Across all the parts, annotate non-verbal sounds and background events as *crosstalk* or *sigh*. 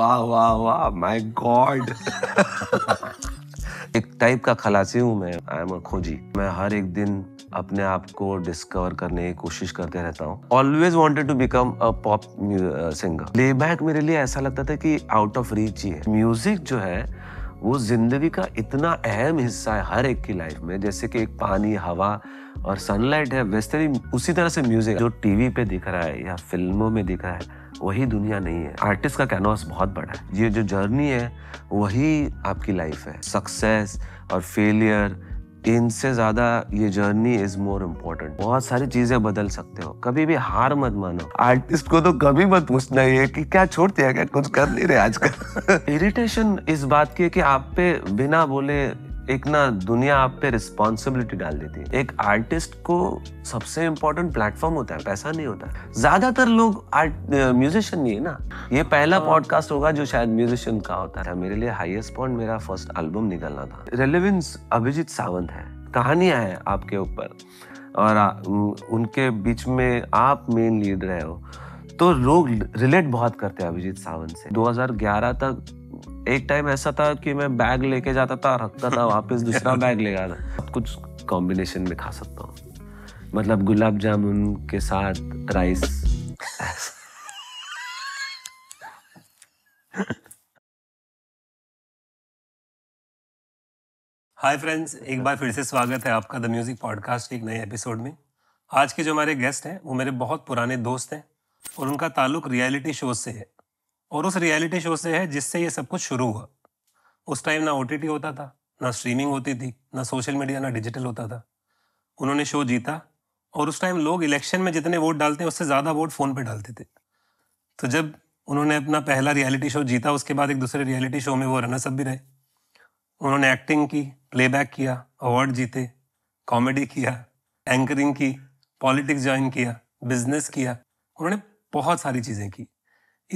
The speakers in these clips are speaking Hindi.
वाह वाह वाह माय गॉड *laughs* एक टाइप का खलासी हूँ मैं आई एम खोजी मैं हर एक दिन अपने आप को डिस्कवर करने की कोशिश करते रहता हूँ always wanted to become a pop singer playback मेरे लिए ऐसा लगता था कि आउट ऑफ रीच ही है म्यूजिक जो है वो जिंदगी का इतना अहम हिस्सा है हर एक की लाइफ में जैसे कि एक पानी हवा और सनलाइट है वैसे भी उसी तरह से म्यूजिक जो टीवी पे दिख रहा है या फिल्मों में दिख रहा है वही दुनिया नहीं है आर्टिस्ट का कैनवास बहुत बड़ा है ये जो जर्नी है वही आपकी लाइफ है सक्सेस और फेलियर इनसे ज़्यादा ये जर्नी इज मोर इम्पोर्टेंट बहुत सारी चीज़ें बदल सकते हो कभी भी हार मत मानो आर्टिस्ट को तो कभी मत पूछना ही है कि क्या छोड़ दिया क्या कुछ कर नहीं रहे आजकल इरिटेशन *laughs* इस बात की है कि आप पे बिना बोले एक ना दुनिया आप पे रिस्पॉन्सिबिलिटी डाल देती है एक आर्टिस्ट को सबसे इम्पोर्टेंट प्लेटफॉर्म होता है पैसा नहीं होता ज्यादातर लोग आर्ट म्यूजिशियन नहीं है ना ये पहला पॉडकास्ट हाँ। होगा जो शायद म्यूजिशियन का होता है मेरे लिए हाईएस्ट पॉइंट मेरा फर्स्ट एल्बम निकलना था रेलिवेंस अभिजीत सावंत है कहानियां हैं आपके ऊपर और आ, उनके बीच में आप मेन लीड रहे हो तो लोग रिलेट बहुत करते हैं अभिजीत सावंत से 2011 तक एक टाइम ऐसा था कि मैं बैग लेके जाता था रखता था वापस दूसरा बैग ले जाता कुछ कॉम्बिनेशन में खा सकता हूँ मतलब गुलाब जामुन के साथ राइस हाय फ्रेंड्स एक बार फिर से स्वागत है आपका द म्यूजिक पॉडकास्ट के एक नए एपिसोड में आज के जो हमारे गेस्ट हैं वो मेरे बहुत पुराने दोस्त हैं और उनका ताल्लुक रियलिटी शोज से है और उस रियलिटी शो से है जिससे ये सब कुछ शुरू हुआ उस टाइम ना ओ होता था ना स्ट्रीमिंग होती थी ना सोशल मीडिया ना डिजिटल होता था उन्होंने शो जीता और उस टाइम लोग इलेक्शन में जितने वोट डालते हैं उससे ज़्यादा वोट फ़ोन पे डालते थे तो जब उन्होंने अपना पहला रियलिटी शो जीता उसके बाद एक दूसरे रियलिटी शो में वो सब भी रहे उन्होंने एक्टिंग की प्लेबैक किया अवार्ड जीते कॉमेडी किया एंकरिंग की पॉलिटिक्स ज्वाइन किया बिजनेस किया उन्होंने बहुत सारी चीज़ें की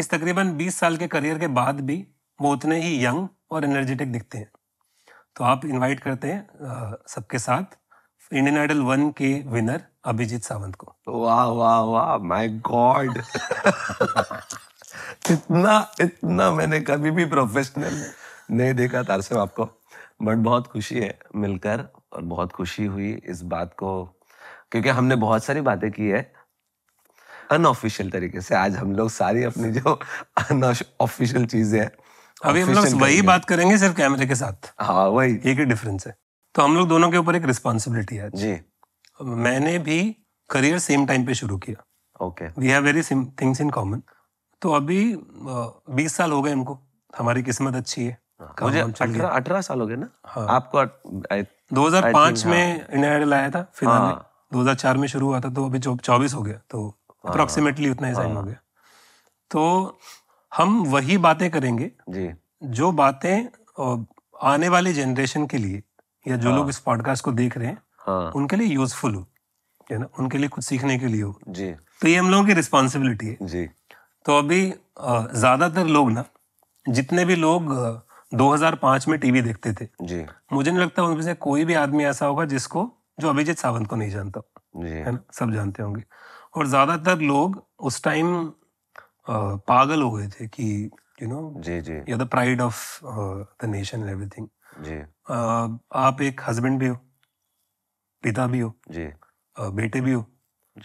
इस तकरीबन 20 साल के करियर के बाद भी वो उतने ही यंग और एनर्जेटिक दिखते हैं तो आप इनवाइट करते हैं सबके साथ इंडियन आइडल वन के विनर अभिजीत सावंत को वाह वाह वाह माय गॉड *laughs* इतना इतना मैंने कभी भी प्रोफेशनल नहीं देखा तारसिम आपको बट बहुत खुशी है मिलकर और बहुत खुशी हुई इस बात को क्योंकि हमने बहुत सारी बातें की है अनऑफिशियल तरीके से आज हम लोग सारी अपनी जो अनऑफिशियल चीजें हैं अभी हम लोग वही बात करेंगे सिर्फ कैमरे के साथ हाँ वही एक ही डिफरेंस है तो हम लोग दोनों के ऊपर एक रिस्पॉन्सिबिलिटी है जी मैंने भी करियर सेम टाइम पे शुरू किया okay we have very things in common तो अभी बीस साल हो गए हमको हमारी किस्मत अच्छी है हाँ, मुझे अठारह साल हो गए ना हाँ। आपको दो हजार पांच हाँ। में इंडिया आइडल आया था फिलहाल हाँ। दो हजार चार में शुरू हुआ था तो अभी चौबीस हो गया तो अप्रोक्सीमेटली हाँ। उतना ही टाइम हाँ। हो गया तो हम वही बातें करेंगे जी जो बातें आने वाले जनरेशन के लिए या जो हाँ। लोग इस पॉडकास्ट को देख रहे हैं उनके लिए यूजफुल हो है ना उनके लिए कुछ सीखने के लिए हो जी तो ये हम लोगों की रिस्पॉन्सिबिलिटी है जी तो अभी ज्यादातर लोग ना जितने भी लोग 2005 में टीवी देखते थे जी मुझे नहीं लगता उनमें से कोई भी आदमी ऐसा होगा जिसको जो अभिजीत सावंत को नहीं जानता जी है ना सब जानते होंगे और ज़्यादातर लोग उस टाइम पागल हो गए थे कि you know ji ji you the pride of the nation and everything ji आप एक हस्बैंड भी हो पिता भी हो जी बेटे भी हो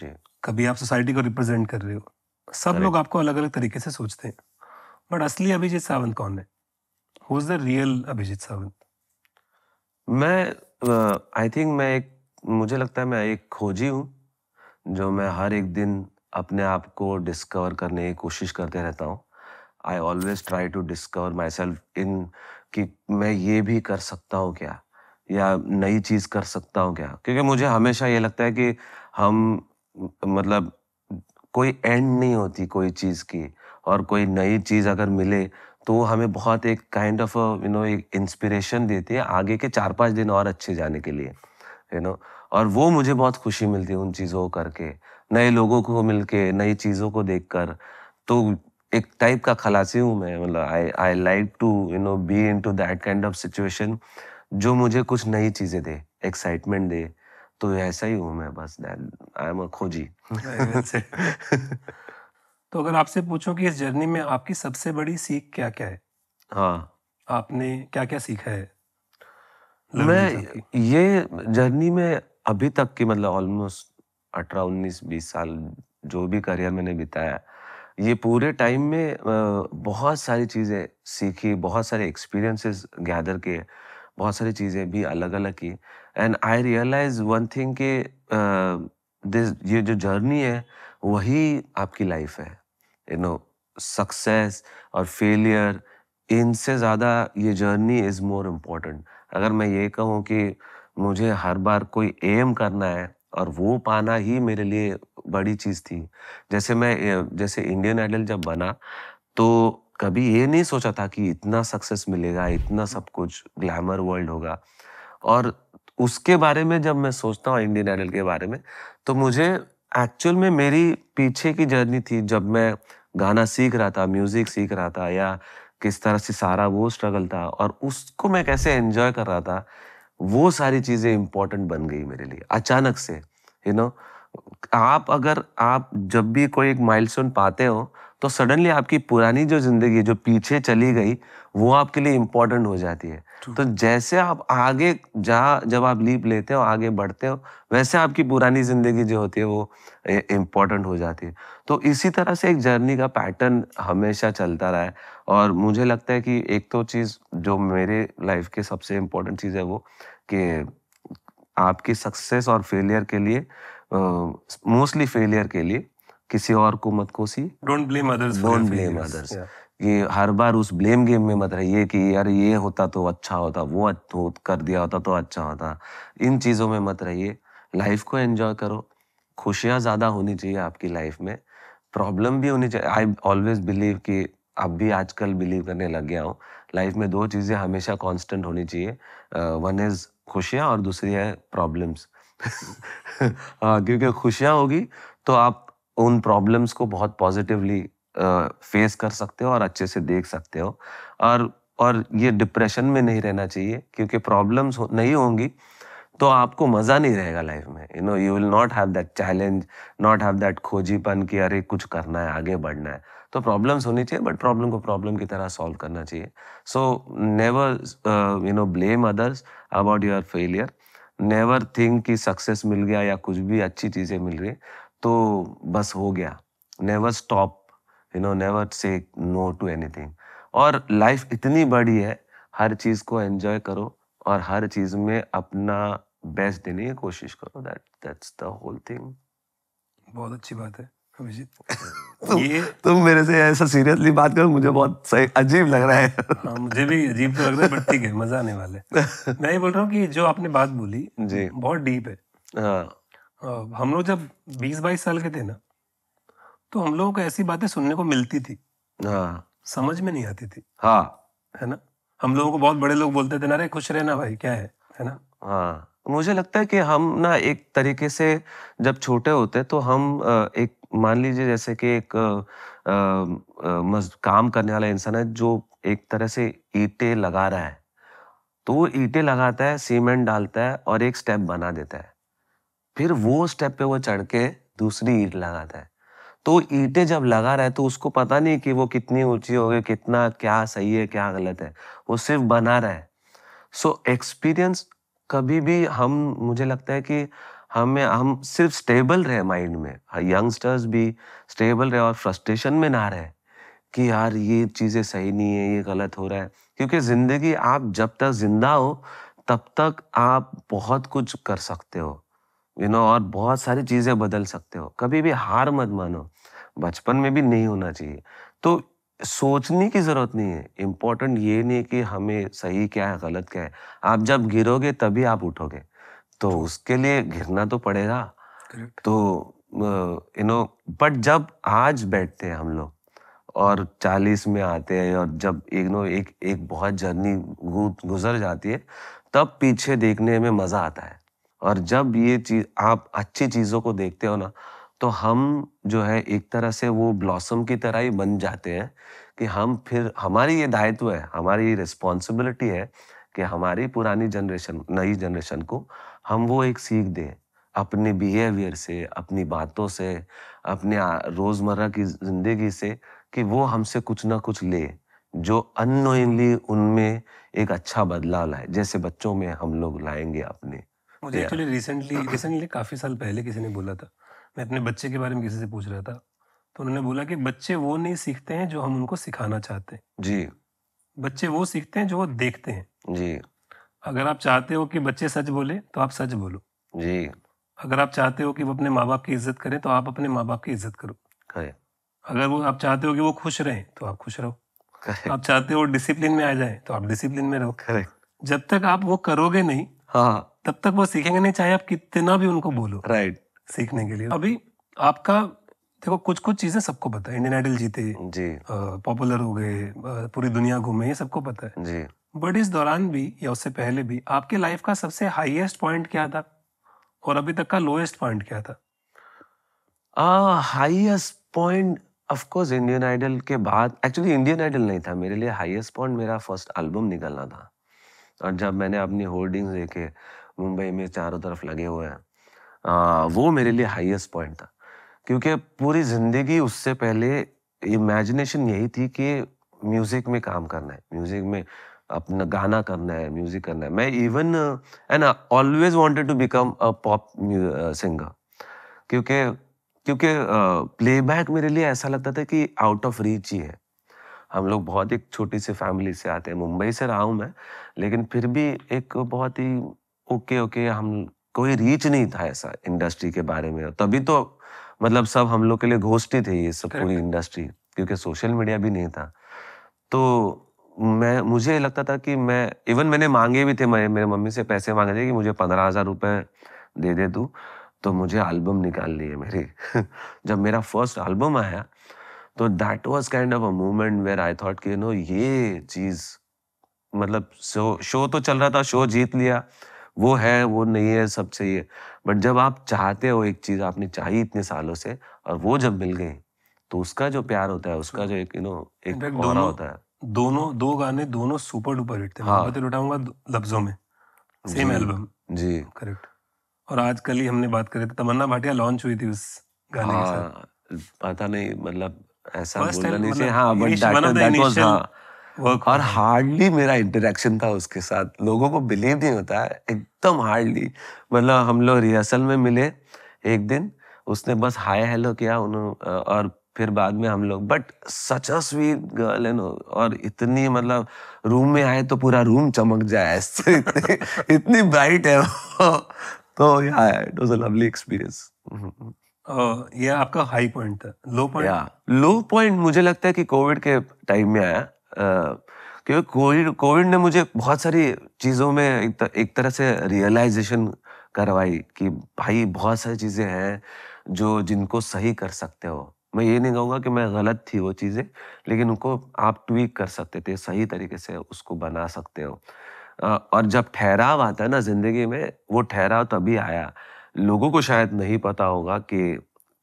जी कभी आप सोसाइटी को रिप्रेजेंट कर रहे हो सब लोग आपको अलग अलग तरीके से सोचते हैं बट असली अभिजीत सावंत कौन है who is the real Abhijeet Sawant मैं आई uh, थिंक मैं एक मुझे लगता है मैं एक खोजी हूँ जो मैं हर एक दिन अपने आप को डिस्कवर करने की कोशिश करते रहता हूँ I always try to discover myself in कि मैं ये भी कर सकता हूँ क्या या नई चीज़ कर सकता हूँ क्या क्योंकि मुझे हमेशा ये लगता है कि हम मतलब कोई एंड नहीं होती कोई चीज़ की और कोई नई चीज़ अगर मिले तो हमें बहुत एक काइंड ऑफ यू नो एक इंस्पिरेशन देती है आगे के चार पाँच दिन और अच्छे जाने के लिए यू you नो know? और वो मुझे बहुत खुशी मिलती है उन चीज़ों को करके नए लोगों को मिलके नई चीज़ों को देख कर तो एक टाइप का खलासी हूँ मैं मतलब I I like to you know be into that kind of situation जो मुझे कुछ नई चीज़ें दे एक्साइटमेंट दे तो ऐसा ही हूँ मैं बस आई एम अ खोजी तो अगर आपसे पूछो कि इस जर्नी में आपकी सबसे बड़ी सीख क्या क्या है हाँ आपने क्या क्या सीखा है मैं ये जर्नी में अभी तक की मतलब ऑलमोस्ट अठारह उन्नीस बीस साल जो भी करियर मैंने बिताया ये पूरे टाइम में बहुत सारी चीज़ें सीखी बहुत सारे एक्सपीरियंसेस गैदर किए बहुत सारी चीज़ें भी अलग अलग की and I realise one thing कि दिस ये जो जर्नी है वही आपकी लाइफ है यू नो सक्सेस और फेलियर इनसे ज़्यादा ये जर्नी इज़ मोर इम्पोर्टेंट अगर मैं ये कहूँ कि मुझे हर बार कोई एम करना है और वो पाना ही मेरे लिए बड़ी चीज़ थी जैसे मैं जैसे इंडियन आइडल जब बना तो कभी ये नहीं सोचा था कि इतना सक्सेस मिलेगा इतना सब कुछ ग्लैमर वर्ल्ड होगा और उसके बारे में जब मैं सोचता हूँ इंडियन आइडल के बारे में तो मुझे एक्चुअल में मेरी पीछे की जर्नी थी जब मैं गाना सीख रहा था म्यूज़िक सीख रहा था या किस तरह से सारा वो स्ट्रगल था और उसको मैं कैसे एंजॉय कर रहा था वो सारी चीज़ें इंपॉर्टेंट बन गई मेरे लिए अचानक से यू you नो know, आप अगर आप जब भी कोई एक माइलस्टोन पाते हो तो सडनली आपकी पुरानी जो ज़िंदगी जो पीछे चली गई वो आपके लिए इंपॉर्टेंट हो जाती है तो जैसे आप आगे जा जब आप लीप लेते हो आगे बढ़ते हो वैसे आपकी पुरानी जिंदगी जो होती है वो इम्पोर्टेंट हो जाती है तो इसी तरह से एक जर्नी का पैटर्न हमेशा चलता रहा है और मुझे लगता है कि एक तो चीज़ जो मेरे लाइफ के सबसे इम्पोर्टेंट चीज़ है वो कि आपकी सक्सेस और फेलियर के लिए मोस्टली uh, फेलियर के लिए किसी और को मत कोसी don't blame others don't blame others ये हर बार उस ब्लेम गेम में मत रहिए कि यार ये होता तो अच्छा होता वो कर दिया होता तो अच्छा होता इन चीज़ों में मत रहिए लाइफ को एंजॉय करो खुशियाँ ज़्यादा होनी चाहिए आपकी लाइफ में प्रॉब्लम भी होनी चाहिए आई ऑलवेज बिलीव कि अब भी आजकल बिलीव करने लग गया हूँ लाइफ में दो चीज़ें हमेशा कॉन्स्टेंट होनी चाहिए वन इज़ खुशियाँ और दूसरी है प्रॉब्लम्स *laughs* हाँ, क्योंकि खुशियाँ होगी तो आप उन प्रॉब्लम्स को बहुत पॉजिटिवली फेस कर सकते हो और अच्छे से देख सकते हो और और ये डिप्रेशन में नहीं रहना चाहिए क्योंकि प्रॉब्लम्स हो, नहीं होंगी तो आपको मज़ा नहीं रहेगा लाइफ में you know you will not have that challenge not have that खोजीपन कि अरे कुछ करना है आगे बढ़ना है तो प्रॉब्लम्स होनी चाहिए बट प्रॉब्लम को प्रॉब्लम की तरह सॉल्व करना चाहिए so never you know blame others about your failure never think कि सक्सेस मिल गया या कुछ भी अच्छी चीज़ें मिल रही तो बस हो गया never stop you know never say no to anything और लाइफ इतनी बड़ी है हर चीज़ को एंजॉय करो और हर चीज़ में अपना बेस्ट देने की कोशिश करो that that's the whole thing बहुत अच्छी बात है *laughs* तुम, ये तुम मेरे से ऐसा सीरियसली बात करो मुझे बहुत सही अजीब लग रहा है आ, हाँ, मुझे भी अजीब तो लग रहा है बट ठीक है मजा आने वाले *laughs* मैं ये बोल रहा हूँ कि जो आपने बात बोली जी बहुत डीप है हाँ। हम लोग जब बीस बाईस साल के थे ना तो हम लोगों को ऐसी बातें सुनने को मिलती थी हाँ समझ में नहीं आती थी हाँ है ना हम लोगों को बहुत बड़े लोग बोलते थे ना अरे खुश रहना भाई क्या है है ना हाँ मुझे लगता है कि हम ना एक तरीके से जब छोटे होते तो हम एक मान लीजिए जैसे कि एक आ, आ, काम करने वाला इंसान है जो एक तरह से ईटे लगा रहा है तो वो ईटे लगाता है सीमेंट डालता है और एक स्टेप बना देता है फिर वो स्टेप पे वो चढ़ के दूसरी ईट लगाता है तो ईटे जब लगा रहे तो उसको पता नहीं कि वो कितनी ऊंची गई कितना क्या सही है क्या गलत है वो सिर्फ बना रहा है सो so, एक्सपीरियंस कभी भी हम मुझे लगता है कि हमें हम सिर्फ स्टेबल रहे माइंड में यंगस्टर्स हाँ, भी स्टेबल रहे और फ्रस्ट्रेशन में ना रहे कि यार ये चीज़ें सही नहीं है ये गलत हो रहा है क्योंकि ज़िंदगी आप जब तक ज़िंदा हो तब तक आप बहुत कुछ कर सकते हो यू you नो know, और बहुत सारी चीज़ें बदल सकते हो कभी भी हार मत मानो बचपन में भी नहीं होना चाहिए तो सोचने की ज़रूरत नहीं है इम्पोर्टेंट ये नहीं कि हमें सही क्या है गलत क्या है आप जब गिरोगे तभी आप उठोगे तो उसके लिए घिरना तो पड़ेगा तो यू नो बट जब आज बैठते हैं हम लोग और चालीस में आते हैं और जब एक नो एक एक बहुत जर्नी गुजर जाती है तब पीछे देखने में मज़ा आता है और जब ये चीज आप अच्छी चीज़ों को देखते हो ना तो हम जो है एक तरह से वो ब्लॉसम की तरह ही बन जाते हैं कि हम फिर हमारी ये दायित्व है हमारी रिस्पॉन्सिबिलिटी है कि हमारी पुरानी जनरेशन नई जनरेशन को हम वो एक सीख दें अपने बिहेवियर से अपनी बातों से अपने रोज़मर्रा की ज़िंदगी से कि वो हमसे कुछ ना कुछ ले जो अनोइंगली उनमें एक अच्छा बदलाव लाए जैसे बच्चों में हम लोग लाएंगे अपने मुझे एक्चुअली रिसेंटली रिसेंटली काफ़ी साल पहले किसी ने बोला था मैं अपने बच्चे के बारे में किसी से पूछ रहा था तो उन्होंने बोला कि बच्चे वो नहीं सीखते हैं जो हम उनको सिखाना चाहते हैं जी बच्चे वो सीखते हैं जो वो देखते हैं जी अगर आप चाहते हो कि बच्चे सच बोले तो आप सच बोलो जी अगर आप चाहते हो कि वो अपने माँ बाप की इज्जत करें तो आप अपने माँ बाप की इज्जत करो अगर वो आप चाहते हो कि वो खुश रहे तो आप खुश रहो आप चाहते हो डिसिप्लिन में आ जाए तो आप डिसिप्लिन में रहो जब तक आप वो करोगे नहीं हाँ तब तक वो सीखेंगे नहीं चाहे आप कितना भी उनको बोलो राइट right. सीखने के लिए अभी आपका देखो कुछ कुछ चीजें सबको पता है इंडियन आइडल जीते जी पॉपुलर हो गए पूरी दुनिया घूमे ये सबको पता है जी बट इस दौरान भी या उससे पहले भी आपके लाइफ का सबसे हाईएस्ट पॉइंट क्या था और अभी तक का लोएस्ट पॉइंट क्या था highest point of course Indian Idol के बाद एक्चुअली इंडियन आइडल नहीं था मेरे लिए हाईएस्ट पॉइंट मेरा फर्स्ट एल्बम निकलना था और जब मैंने अपनी होल्डिंग्स देखे मुंबई में चारों तरफ लगे हुए हैं वो मेरे लिए हाईएस्ट पॉइंट था क्योंकि पूरी जिंदगी उससे पहले इमेजिनेशन यही थी कि म्यूजिक में काम करना है म्यूजिक में अपना गाना करना है म्यूजिक करना है मैं even and always wanted to become a pop singer क्योंकि क्योंकि प्लेबैक uh, मेरे लिए ऐसा लगता था कि आउट ऑफ रीच ही है हम लोग बहुत एक छोटी सी फैमिली से आते हैं मुंबई से रहा हूँ मैं लेकिन फिर भी एक बहुत ही ओके ओके हम कोई रीच नहीं था ऐसा इंडस्ट्री के बारे में तभी तो मतलब सब हम लोग के लिए घोष्टी थे ये सब पूरी इंडस्ट्री क्योंकि सोशल मीडिया भी नहीं था तो मैं मुझे लगता था कि मैं इवन मैंने मांगे भी थे मैं मेरे मम्मी से पैसे मांगे थे कि मुझे पंद्रह हजार रुपये दे दे तू तो मुझे एल्बम निकाल लिए मेरी *laughs* जब मेरा फर्स्ट एल्बम आया तो that was kind of a moment where I thought कि यू नो ये चीज़ मतलब शो शो तो चल रहा था शो जीत लिया वो है वो नहीं है सब सही है बट जब आप चाहते हो एक चीज़ आपने चाही इतने सालों से और वो जब मिल गई तो उसका जो प्यार होता है उसका जो एक यू नो एक दोनों होता है दोनों दो गाने दोनों सुपर डुपर हिट थे हाँ। मैं तो लुटाऊंगा लफ्जों में सेम एल्बम जी करेक्ट और आजकल ही हमने बात करी थी तमन्ना भाटिया लॉन्च हुई थी उस गाने हाँ, के साथ पता नहीं मतलब ऐसा बोलना नहीं चाहिए मतलब हाँ बट दैट वाज हाँ और हार्डली मेरा इंटरेक्शन था उसके साथ लोगों को बिलीव नहीं होता है एकदम हार्डली मतलब हम लोग रिहर्सल में मिले एक दिन उसने बस हाय हेलो किया उन्होंने और फिर बाद में हम लोग but such a sweet girl and और इतनी मतलब रूम में आए तो पूरा रूम चमक जाए इतनी, *laughs* इतनी ब्राइट है तो या it was a lovely experience ये आपका हाई पॉइंट था लो पॉइंट लो पॉइंट मुझे लगता है कि कोविड के टाइम में आया क्योंकि कोविड कोविड ने मुझे बहुत सारी चीज़ों में एक, तर, एक तरह से रियलाइजेशन करवाई कि भाई बहुत सारी चीज़ें हैं जो जिनको सही कर सकते हो मैं ये नहीं कहूँगा कि मैं गलत थी वो चीज़ें लेकिन उनको आप ट्वीक कर सकते थे सही तरीके से उसको बना सकते हो और जब ठहराव आता है ना ज़िंदगी में वो ठहराव तभी आया लोगों को शायद नहीं पता होगा कि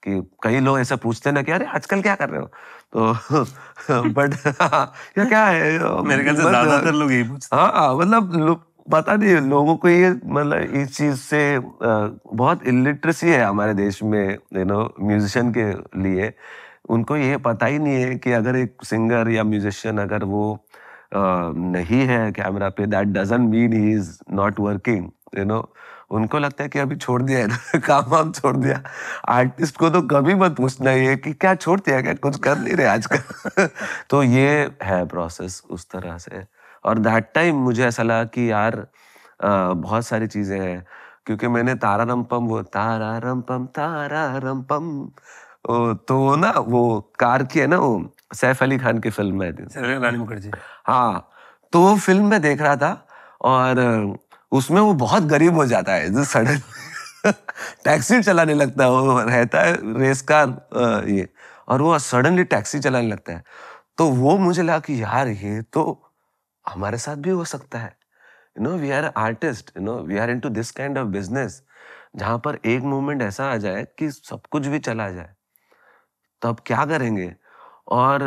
कि कई लोग ऐसा पूछते ना कि अरे आजकल क्या कर रहे हो तो बट *laughs* *laughs* या क्या है मेरे ख्याल से ज्यादातर लोग यही पूछते हाँ मतलब पता नहीं लोगों को ये मतलब इस चीज से बहुत इलिटरेसी है हमारे देश में यू नो म्यूजिशियन के लिए उनको ये पता ही नहीं है कि अगर एक सिंगर या म्यूजिशियन अगर वो नहीं है कैमरा पे that doesn't mean he is not working you know उनको लगता है कि अभी छोड़ दिया है ना *laughs* काम वाम छोड़ दिया आर्टिस्ट को तो कभी मत पूछना ये कि क्या छोड़ दिया क्या कुछ कर नहीं रहे आजकल *laughs* तो ये है प्रोसेस उस तरह से और दैट टाइम मुझे ऐसा लगा कि यार बहुत सारी चीज़ें हैं क्योंकि मैंने तारा रमपम वो तारा रमपम तारा रमपम तो ना वो कार की है ना वो सैफ अली खान की फिल्म है हाँ तो वो फिल्म में देख रहा था और उसमें वो बहुत गरीब हो जाता है जो सडन *laughs* टैक्सी चलाने लगता है वो रहता है रेस कार ये और वो सडनली टैक्सी चलाने लगता है तो वो मुझे लगा कि यार ये तो हमारे साथ भी हो सकता है you know we are artist you know we are into this kind of business जहां पर एक मोमेंट ऐसा आ जाए कि सब कुछ भी चला जाए तब तो क्या करेंगे और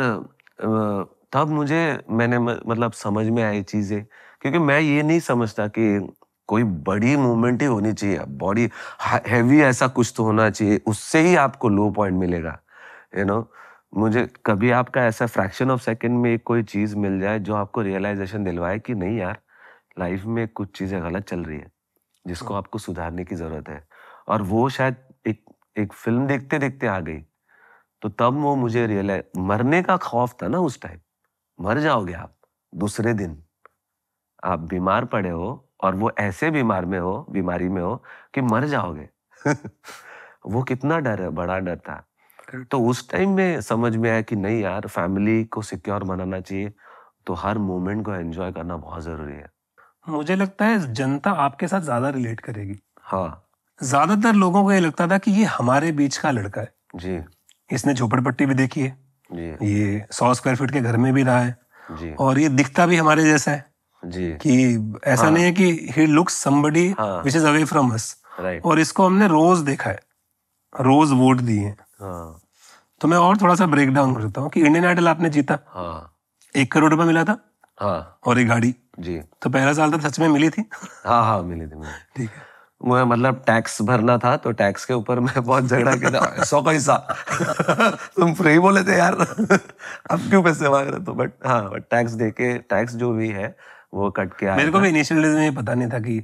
तब मुझे मैंने मतलब समझ में आई चीज़ें क्योंकि मैं ये नहीं समझता कि कोई बड़ी मूवमेंट ही होनी चाहिए बॉडी हैवी ऐसा कुछ तो होना चाहिए उससे ही आपको लो पॉइंट मिलेगा यू नो मुझे कभी आपका ऐसा फ्रैक्शन ऑफ सेकंड में कोई चीज़ मिल जाए जो आपको रियलाइजेशन दिलवाए कि नहीं यार लाइफ में कुछ चीज़ें गलत चल रही है जिसको हाँ। आपको सुधारने की ज़रूरत है और वो शायद एक एक फिल्म देखते देखते आ गई तो तब वो मुझे रियलाइज मरने का खौफ था ना उस टाइम मर जाओगे आप दूसरे दिन आप बीमार पड़े हो और वो ऐसे बीमार में हो बीमारी में हो कि मर जाओगे *laughs* वो कितना डर है बड़ा डर था तो उस टाइम में समझ में आया कि नहीं यार फैमिली को सिक्योर बनाना चाहिए तो हर मोमेंट को एंजॉय करना बहुत जरूरी है मुझे लगता है जनता आपके साथ ज्यादा रिलेट करेगी हाँ ज्यादातर लोगों को ये लगता था कि ये हमारे बीच का लड़का है जी इसने झोपड़पट्टी भी देखी है जी ये सौ स्क्वायर फीट के घर में भी रहा है जी और ये दिखता भी हमारे जैसा है जी कि ऐसा हाँ. नहीं है कि he looks somebody which is away from us और इसको हमने रोज देखा है रोज वोट दिए हाँ. तो मैं और थोड़ा सा ब्रेक डाउन करता हूँ कि इंडियन आइडल आपने जीता हाँ. एक करोड़ रुपए मिला था हाँ. और एक गाड़ी जी तो पहला साल तो सच में मिली थी हाँ हाँ मिली थी *laughs* ठीक है मुझे मतलब टैक्स भरना था तो टैक्स के ऊपर मैं बहुत झगड़ा के था *laughs* सौ का हिस्सा *laughs* तुम फ्री बोले थे यार अब क्यों पैसे मांग रहे तो बट हाँ बट टैक्स दे के टैक्स जो भी है वो कट के मेरे को भी इनिशियल डेज में पता नहीं था कि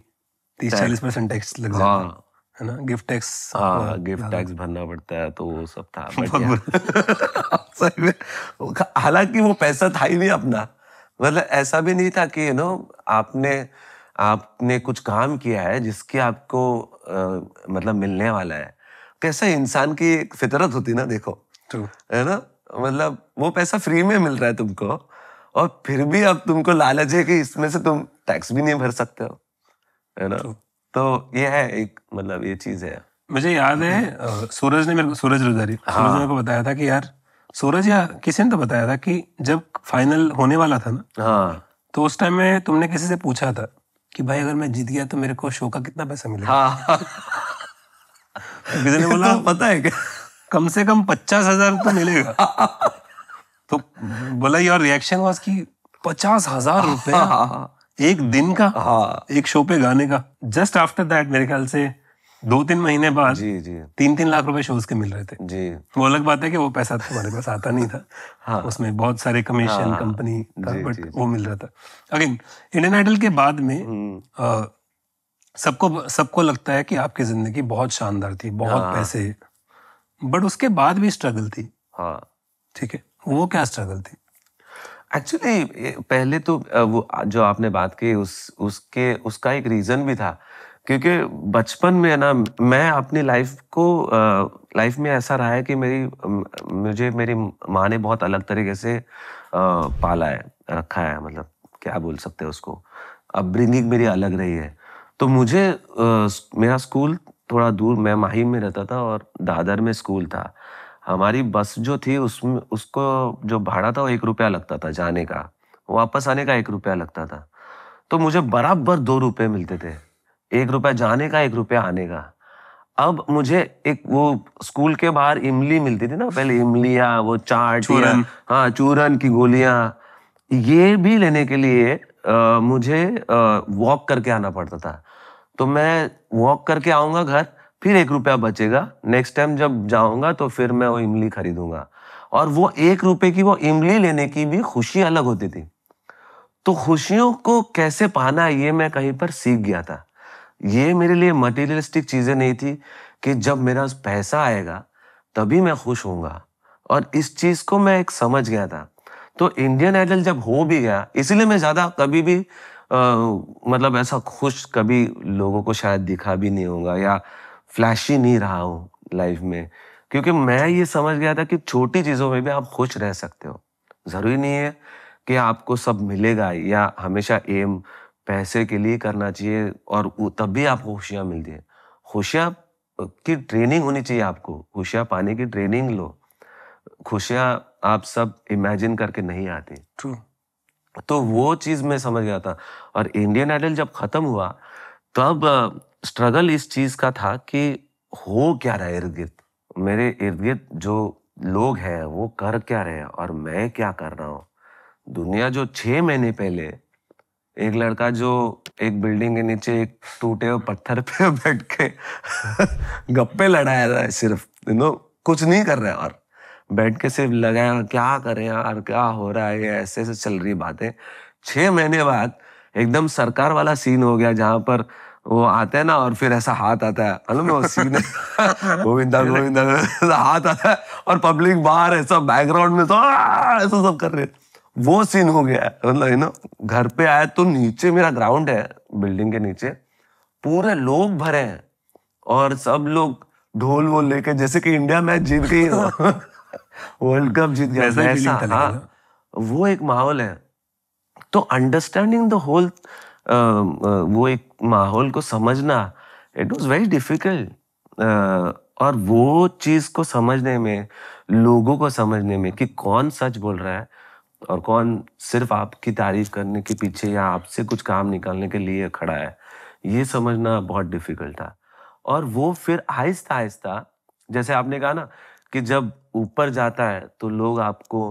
तीस चालीस परसेंट टैक्स लग जाता है हाँ। है ना गिफ्ट टैक्स हाँ गिफ्ट टैक्स भरना पड़ता है तो वो सब था *laughs* हालांकि वो पैसा था ही नहीं अपना मतलब ऐसा भी नहीं था कि यू नो आपने आपने कुछ काम किया है जिसके आपको आ, मतलब मिलने वाला है कैसा इंसान की फितरत होती ना देखो है ना मतलब वो पैसा फ्री में मिल रहा है तुमको और फिर भी अब तुमको लालच है कि इसमें से तुम टैक्स भी नहीं भर सकते हो है ना तो ये है एक मतलब ये चीज है मुझे याद है हम्म। सूरज ने मेरे को सूरज रुदारी हाँ। सूरज ने को बताया था कि यार सूरज या किसी ने तो बताया था कि जब फाइनल होने वाला था ना हाँ तो उस टाइम में तुमने किसी से पूछा था कि भाई अगर मैं जीत गया तो मेरे को शो का कितना पैसा मिलेगा हाँ। तो किसी ने बोला *laughs* तो पता है कम से कम पचास हजार तो मिलेगा *laughs* तो बोला योर रिएक्शन वाज कि पचास हजार रुपए हाँ, हाँ, हाँ। एक दिन का हाँ एक शो पे गाने का जस्ट आफ्टर दैट मेरे ख्याल से दो तीन महीने बाद जी जी तीन तीन लाख रुपए शोज के मिल रहे थे जी वो अलग बात है कि वो पैसा तो हमारे पास आता नहीं था हाँ, उसमें बहुत सारे कमीशन हाँ, कंपनी था बट वो मिल रहा था अगेन इंडियन आइडल के बाद में हम्म। सबको सबको लगता है कि आपकी जिंदगी बहुत शानदार थी बहुत हाँ, पैसे बट उसके बाद भी स्ट्रगल थी हाँ, ठीक है वो क्या स्ट्रगल थी एक्चुअली पहले तो वो जो आपने बात की उस उसके उसका एक रीज़न भी था क्योंकि बचपन में ना मैं अपनी लाइफ को लाइफ में ऐसा रहा है कि मेरी मुझे मेरी माँ ने बहुत अलग तरीके से पाला है रखा है मतलब क्या बोल सकते हैं उसको अपब्रिंगिंग मेरी अलग रही है तो मुझे मेरा स्कूल थोड़ा दूर मैं माहिम में रहता था और दादर में स्कूल था हमारी बस जो थी उसमें उसको जो भाड़ा था वो एक रुपया लगता था जाने का वापस आने का एक रुपया लगता था तो मुझे बराबर दो रुपये मिलते थे एक रुपया जाने का एक रुपया आने का अब मुझे एक वो स्कूल के बाहर इमली मिलती थी ना पहले इमलिया वो चाट चूरन हाँ चूरन की गोलियां ये भी लेने के लिए आ, मुझे वॉक करके आना पड़ता था तो मैं वॉक करके आऊंगा घर फिर एक रुपया बचेगा नेक्स्ट टाइम जब जाऊंगा तो फिर मैं वो इमली खरीदूंगा और वो एक रुपए की वो इमली लेने की भी खुशी अलग होती थी तो खुशियों को कैसे पाना ये मैं कहीं पर सीख गया था ये मेरे लिए मटेरियलिस्टिक चीज़ें नहीं थी कि जब मेरा पैसा आएगा तभी मैं खुश होऊंगा और इस चीज़ को मैं एक समझ गया था तो इंडियन आइडल जब हो भी गया इसलिए मैं ज़्यादा कभी भी आ, मतलब ऐसा खुश कभी लोगों को शायद दिखा भी नहीं होगा या फ्लैशी नहीं रहा हूं लाइफ में क्योंकि मैं ये समझ गया था कि छोटी चीज़ों में भी आप खुश रह सकते हो ज़रूरी नहीं है कि आपको सब मिलेगा या हमेशा एम पैसे के लिए करना चाहिए और तब भी आपको खुशियाँ मिलती है खुशियाँ की ट्रेनिंग होनी चाहिए आपको खुशियाँ पाने की ट्रेनिंग लो खुशियाँ आप सब इमेजिन करके नहीं आती ट्रू तो वो चीज़ मैं समझ गया था और इंडियन आइडल जब ख़त्म हुआ तब स्ट्रगल इस चीज का था कि हो क्या रहा है इर्द गिर्द मेरे इर्द गिर्द जो लोग हैं वो कर क्या रहे हैं और मैं क्या कर रहा हूँ दुनिया जो छह महीने पहले एक लड़का जो एक बिल्डिंग के नीचे एक टूटे हुए पत्थर पे *laughs* बैठ के गप्पे लड़ाया रहा है सिर्फ यू नो कुछ नहीं कर रहे और बैठ के सिर्फ लगाया क्या करें यार क्या हो रहा है ऐसे ऐसे चल रही बातें छह महीने बाद एकदम सरकार वाला सीन हो गया जहां पर वो आते हैं ना और फिर ऐसा हाथ आता है मालूम वो सीन *laughs* गोविंदा गोविंदा हाथ आता है और पब्लिक बाहर ऐसा बैकग्राउंड में तो ऐसा सब कर रहे हैं वो सीन हो गया मतलब यू नो घर पे आया तो नीचे मेरा ग्राउंड है बिल्डिंग के नीचे पूरे लोग भरे हैं और सब लोग ढोल वोल लेके जैसे कि इंडिया मैच जीत गई वर्ल्ड कप *laughs* जीत गया ऐसा हाँ वो एक माहौल है तो अंडरस्टैंडिंग द होल वो एक माहौल को समझना इट वॉज वेरी डिफिकल्ट और वो चीज़ को समझने में लोगों को समझने में कि कौन सच बोल रहा है और कौन सिर्फ आपकी तारीफ करने के पीछे या आपसे कुछ काम निकालने के लिए खड़ा है ये समझना बहुत डिफिकल्ट था और वो फिर आहिस्ता आहिस्ता जैसे आपने कहा ना कि जब ऊपर जाता है तो लोग आपको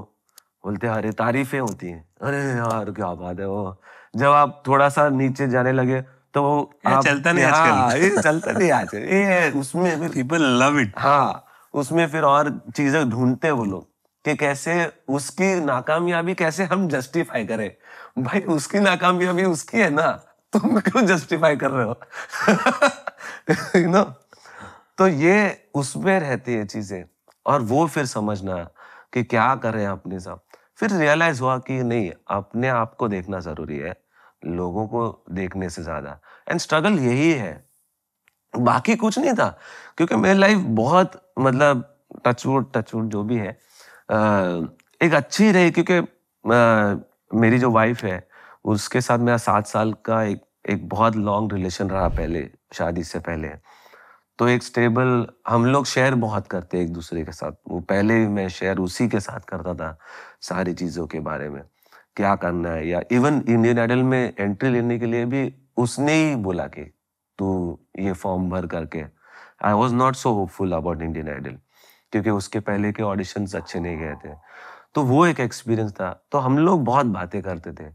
बोलते हैं अरे तारीफें होती हैं अरे यार क्या बात है वो जब आप थोड़ा सा नीचे जाने लगे तो आप चलता नहीं आजकल हाँ, ये चलता नहीं आजकल ये *laughs* उसमें फिर पीपल लव इट हाँ उसमें फिर और चीजें ढूंढते वो लोग कि कैसे उसकी नाकामयाबी कैसे हम जस्टिफाई करें भाई उसकी नाकामयाबी उसकी है ना तुम क्यों जस्टिफाई कर रहे हो यू *laughs* नो तो ये उसमें रहती है चीजें और वो फिर समझना कि क्या करें अपने साथ फिर रियलाइज हुआ कि नहीं अपने आप को देखना जरूरी है लोगों को देखने से ज़्यादा एंड स्ट्रगल यही है बाकी कुछ नहीं था क्योंकि मेरी लाइफ बहुत मतलब टचवुड टचवुड जो भी है एक अच्छी रही क्योंकि मेरी जो वाइफ है उसके साथ मेरा सात साल का एक एक बहुत लॉन्ग रिलेशन रहा पहले शादी से पहले तो एक स्टेबल हम लोग शेयर बहुत करते एक दूसरे के साथ वो पहले मैं शेयर उसी के साथ करता था सारी चीज़ों के बारे में क्या करना है या इवन इंडियन आइडल में एंट्री लेने के लिए भी उसने ही बोला कि तू ये फॉर्म भर करके I was not so hopeful about Indian Idol क्योंकि उसके पहले के ऑडिशन अच्छे नहीं गए थे तो वो एक एक्सपीरियंस था तो हम लोग बहुत बातें करते थे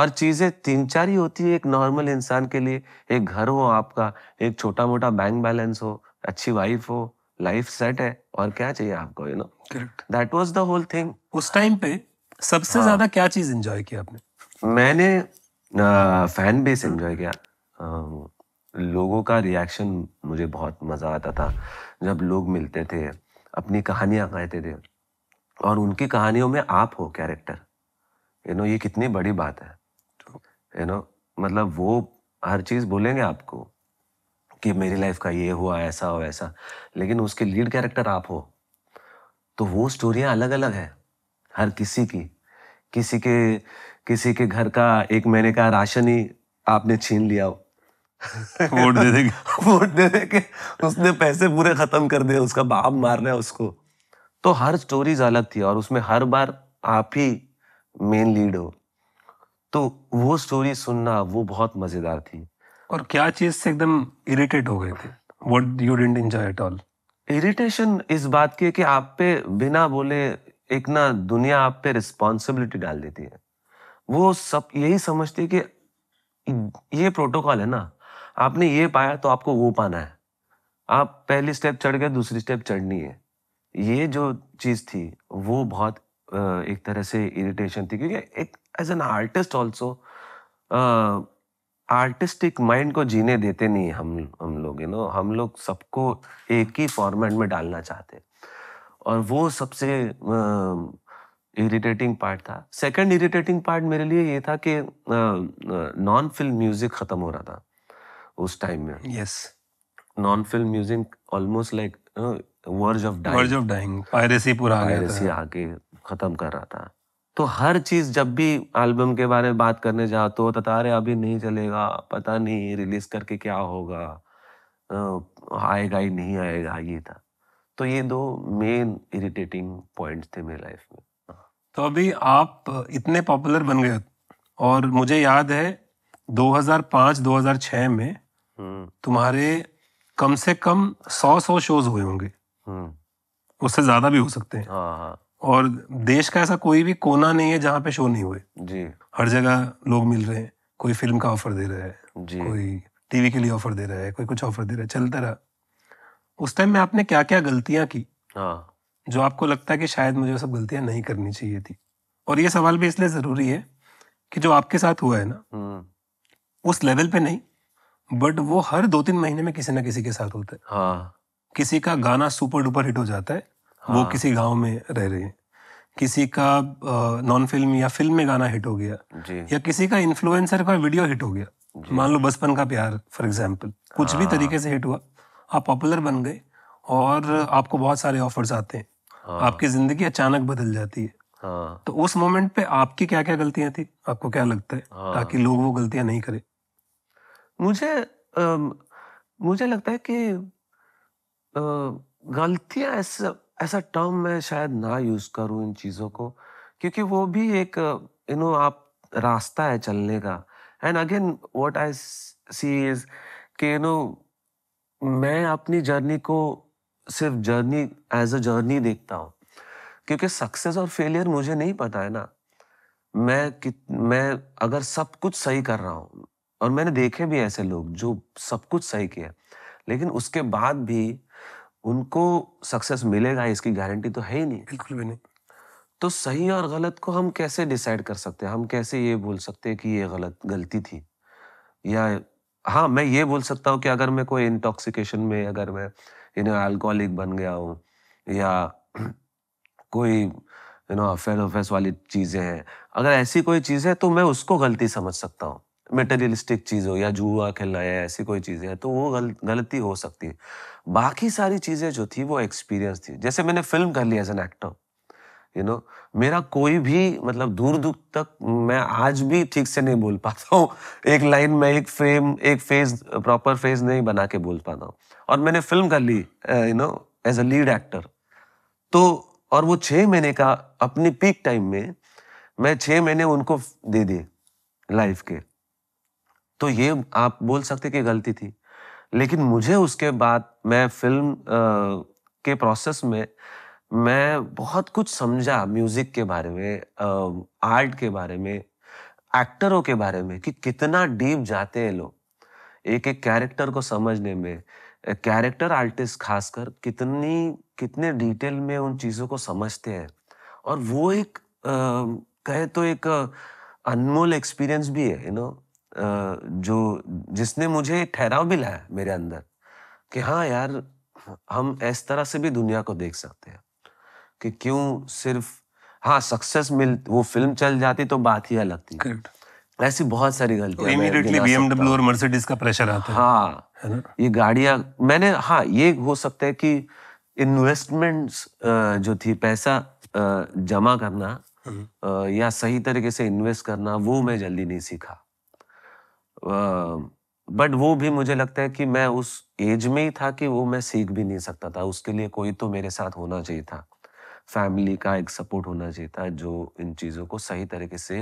और चीज़ें तीन चार ही होती है एक नॉर्मल इंसान के लिए एक घर हो आपका एक छोटा मोटा बैंक बैलेंस हो अच्छी वाइफ हो लाइफ सेट है और क्या चाहिए आपको you know that was the whole thing उस टाइम पे सबसे हाँ। ज्यादा क्या चीज एंजॉय किया आपने मैंने फैन बेस एंजॉय किया लोगों का रिएक्शन मुझे बहुत मजा आता था जब लोग मिलते थे अपनी कहानियां कहते थे और उनकी कहानियों में आप हो कैरेक्टर यू नो ये कितनी बड़ी बात है यू नो मतलब वो हर चीज बोलेंगे आपको कि मेरी लाइफ का ये हुआ ऐसा हो ऐसा लेकिन उसके लीड कैरेक्टर आप हो तो वो स्टोरियाँ अलग अलग है हर किसी की किसी के किसी के घर का एक महीने का राशन ही आपने छीन लिया हो वोट दे देंगे *laughs* वोट दे देंगे उसने पैसे पूरे खत्म कर दिए उसका बाप मारना है उसको तो हर स्टोरीज अलग थी और उसमें हर बार आप ही मेन लीड हो तो वो स्टोरी सुनना वो बहुत मजेदार थी और क्या चीज से एकदम इरिटेट हो गए थे what you didn't enjoy at all irritation इस बात की कि आप पे बिना बोले एक ना दुनिया आप पे रिस्पॉन्सिबिलिटी डाल देती है वो सब यही समझती है कि ये प्रोटोकॉल है ना आपने ये पाया तो आपको वो पाना है आप पहली स्टेप चढ़ गए दूसरी स्टेप चढ़नी है ये जो चीज़ थी वो बहुत एक तरह से इरिटेशन थी क्योंकि एक as an artist also artistic mind को जीने देते नहीं हम हम लोग यू नो हम लोग सबको एक ही फॉर्मेट में डालना चाहते और वो सबसे इरिटेटिंग पार्ट था सेकंड इरिटेटिंग पार्ट मेरे लिए ये था कि नॉन फिल्म म्यूजिक ख़त्म हो रहा था उस टाइम में yes non film music almost like verge of verge of dying piracy पूरा पायरेसी आके ख़त्म कर रहा था तो हर चीज़ जब भी एल्बम के बारे में बात करने जाओ तो होता अभी नहीं चलेगा पता नहीं रिलीज करके क्या होगा आएगा ही नहीं आएगा ये था तो ये दो मेन इरिटेटिंग पॉइंट्स थे मेरी लाइफ में तो अभी आप इतने पॉपुलर बन गए और मुझे याद है 2005-2006 में हम्म। तुम्हारे कम से कम सौ सौ शोज हुए होंगे हम्म। उससे ज्यादा भी हो सकते हैं हाँ, हाँ। और देश का ऐसा कोई भी कोना नहीं है जहाँ पे शो नहीं हुए जी हर जगह लोग मिल रहे हैं कोई फिल्म का ऑफर दे रहा है जी कोई टीवी के लिए ऑफर दे रहा है कोई कुछ ऑफर दे रहा है चलता रहा उस टाइम में आपने क्या क्या गलतियां की हाँ। जो आपको लगता है कि शायद मुझे सब गलतियां नहीं करनी चाहिए थी और ये सवाल भी इसलिए जरूरी है कि जो आपके साथ हुआ है ना हम्म। उस लेवल पे नहीं बट वो हर दो तीन महीने में किसी ना किसी के साथ होता है हाँ। किसी का गाना सुपर डुपर हिट हो जाता है वो हाँ। किसी गांव में रह रहे हैं किसी का नॉन फिल्म या फिल्म में गाना हिट हो गया या किसी का इन्फ्लुएंसर का वीडियो हिट हो गया मान लो बचपन का प्यार फॉर एग्जाम्पल कुछ भी तरीके से हिट हुआ आप पॉपुलर बन गए और आपको बहुत सारे ऑफर्स आते हैं हाँ। आपकी जिंदगी अचानक बदल जाती है हाँ। तो उस मोमेंट पे आपकी क्या क्या गलतियां थी आपको क्या लगता है हाँ। ताकि लोग वो गलतियां नहीं करें मुझे आ, मुझे लगता है कि गलतियां ऐसा ऐसा टर्म मैं शायद ना यूज करूं इन चीजों को क्योंकि वो भी एक यू नो आप रास्ता है चलने का and again what I see is कि यू नो मैं अपनी जर्नी को सिर्फ जर्नी एज अ जर्नी देखता हूँ क्योंकि सक्सेस और फेलियर मुझे नहीं पता है ना मैं कि, मैं अगर सब कुछ सही कर रहा हूँ और मैंने देखे भी ऐसे लोग जो सब कुछ सही किया लेकिन उसके बाद भी उनको सक्सेस मिलेगा इसकी गारंटी तो है ही नहीं बिल्कुल भी नहीं तो सही और गलत को हम कैसे डिसाइड कर सकते हैं हम कैसे ये बोल सकते हैं कि ये गलत गलती थी या हाँ मैं ये बोल सकता हूँ कि अगर मैं कोई इंटॉक्सिकेशन में अगर मैं यू नो अल्कोहलिक बन गया हूँ या कोई यू नो अफेयर अफेयर्स वाली चीज़ें हैं अगर ऐसी कोई चीज़ है तो मैं उसको गलती समझ सकता हूँ मेटेरियलिस्टिक चीज़ हो या जुआ खेलना या ऐसी कोई चीज़ें हैं तो वो गल, गलती हो सकती है बाकी सारी चीज़ें जो थी वो एक्सपीरियंस थी जैसे मैंने फिल्म कर ली as an actor you know मेरा कोई भी मतलब दूर दूर तक मैं आज भी ठीक से नहीं बोल पाता हूँ एक लाइन में एक फ्रेम एक फेज प्रॉपर फेज नहीं बना के बोल पाता हूँ और मैंने फिल्म कर ली you know as a lead actor तो और वो छः महीने का अपनी पीक टाइम में मैं छः महीने उनको दे दिए लाइफ के तो ये आप बोल सकते कि गलती थी लेकिन मुझे उसके बाद मैं फिल्म आ, के प्रोसेस में मैं बहुत कुछ समझा म्यूजिक के बारे में आर्ट के बारे में एक्टरों के बारे में कि कितना डीप जाते हैं लोग एक एक कैरेक्टर को समझने में कैरेक्टर आर्टिस्ट खासकर कितनी कितने डिटेल में उन चीज़ों को समझते हैं और वो एक कहे तो एक अनमोल एक्सपीरियंस भी है यू नो जो जिसने मुझे ठहराव भी लाया मेरे अंदर कि हाँ यार हम इस तरह से भी दुनिया को देख सकते हैं कि क्यों सिर्फ हाँ सक्सेस मिल वो फिल्म चल जाती तो बात ही अलग थी ऐसी बहुत सारी गलतियां तो हाँ ये गाड़िया मैंने हाँ ये हो सकता है कि इन्वेस्टमेंट जो थी पैसा जमा करना हम्म। या सही तरीके से इन्वेस्ट करना वो मैं जल्दी नहीं सीखा बट वो भी मुझे लगता है कि मैं उस एज में ही था कि वो मैं सीख भी नहीं सकता था उसके लिए कोई तो मेरे साथ होना चाहिए था फैमिली का एक सपोर्ट होना चाहिए था जो इन चीज़ों को सही तरीके से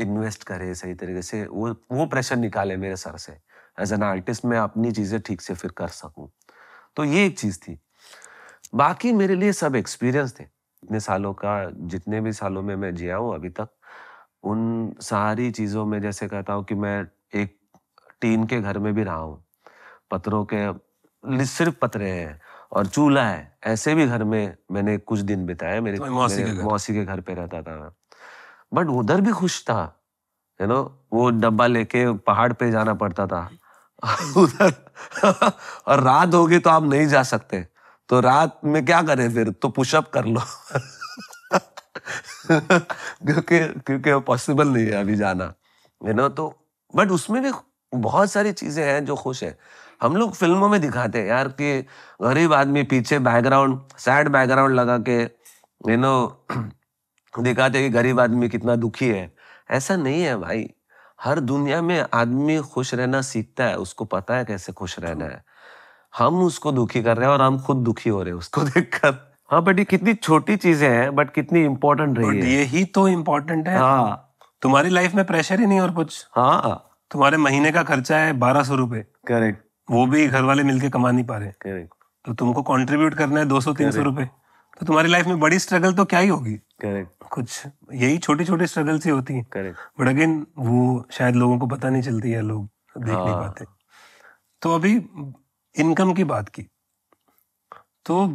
इन्वेस्ट करे सही तरीके से वो वो प्रेशर निकाले मेरे सर से एज एन आर्टिस्ट मैं अपनी चीज़ें ठीक से फिर कर सकूं तो ये एक चीज़ थी बाकी मेरे लिए सब एक्सपीरियंस थे इतने सालों का जितने भी सालों में मैं जिया हूँ अभी तक उन सारी चीज़ों में जैसे कहता हूँ कि मैं एक टीन के घर में भी रहा हूँ पत्रों के सिर्फ पत्रे हैं और चूल्हा है ऐसे भी घर में मैंने कुछ दिन बिताया मेरे, तो मौसी, मेरे के मौसी के घर पे रहता था बट उधर भी खुश था यू नो वो डब्बा लेके पहाड़ पे जाना पड़ता था *laughs* उधर *laughs* और रात होगी तो आप नहीं जा सकते तो रात में क्या करें फिर तो पुशअप कर लो *laughs* क्योंकि क्योंकि पॉसिबल नहीं है अभी जाना यू नो तो बट उसमें भी बहुत सारी चीजें हैं जो खुश है हम लोग फिल्मों में दिखाते हैं यार कि गरीब आदमी पीछे बैकग्राउंड सैड बैकग्राउंड लगा के यू नो *clears throat* दिखाते कि गरीब आदमी कितना दुखी है ऐसा नहीं है भाई हर दुनिया में आदमी खुश रहना सीखता है उसको पता है कैसे खुश रहना है हम उसको दुखी कर रहे हैं और हम खुद दुखी हो रहे हैं उसको *laughs* देखकर हाँ बट ये कितनी छोटी चीजें हैं बट कितनी इम्पोर्टेंट रही है ये ही तो इम्पोर्टेंट है हाँ तुम्हारी लाइफ में प्रेशर ही नहीं और कुछ हाँ तुम्हारे महीने का खर्चा है बारह सौ रुपए करेक्ट वो भी घर वाले मिलके कमा नहीं पा रहे तो तुमको कंट्रीब्यूट करना है दो सौ तीन सौ रुपए तो तुम्हारी लाइफ में बड़ी स्ट्रगल तो क्या ही होगी करेक्ट कुछ यही छोटी छोटी स्ट्रगल से होती है करेक्ट बट अगेन वो शायद लोगों को पता नहीं चलती है लोग देख नहीं हाँ। पाते तो अभी इनकम की बात की तो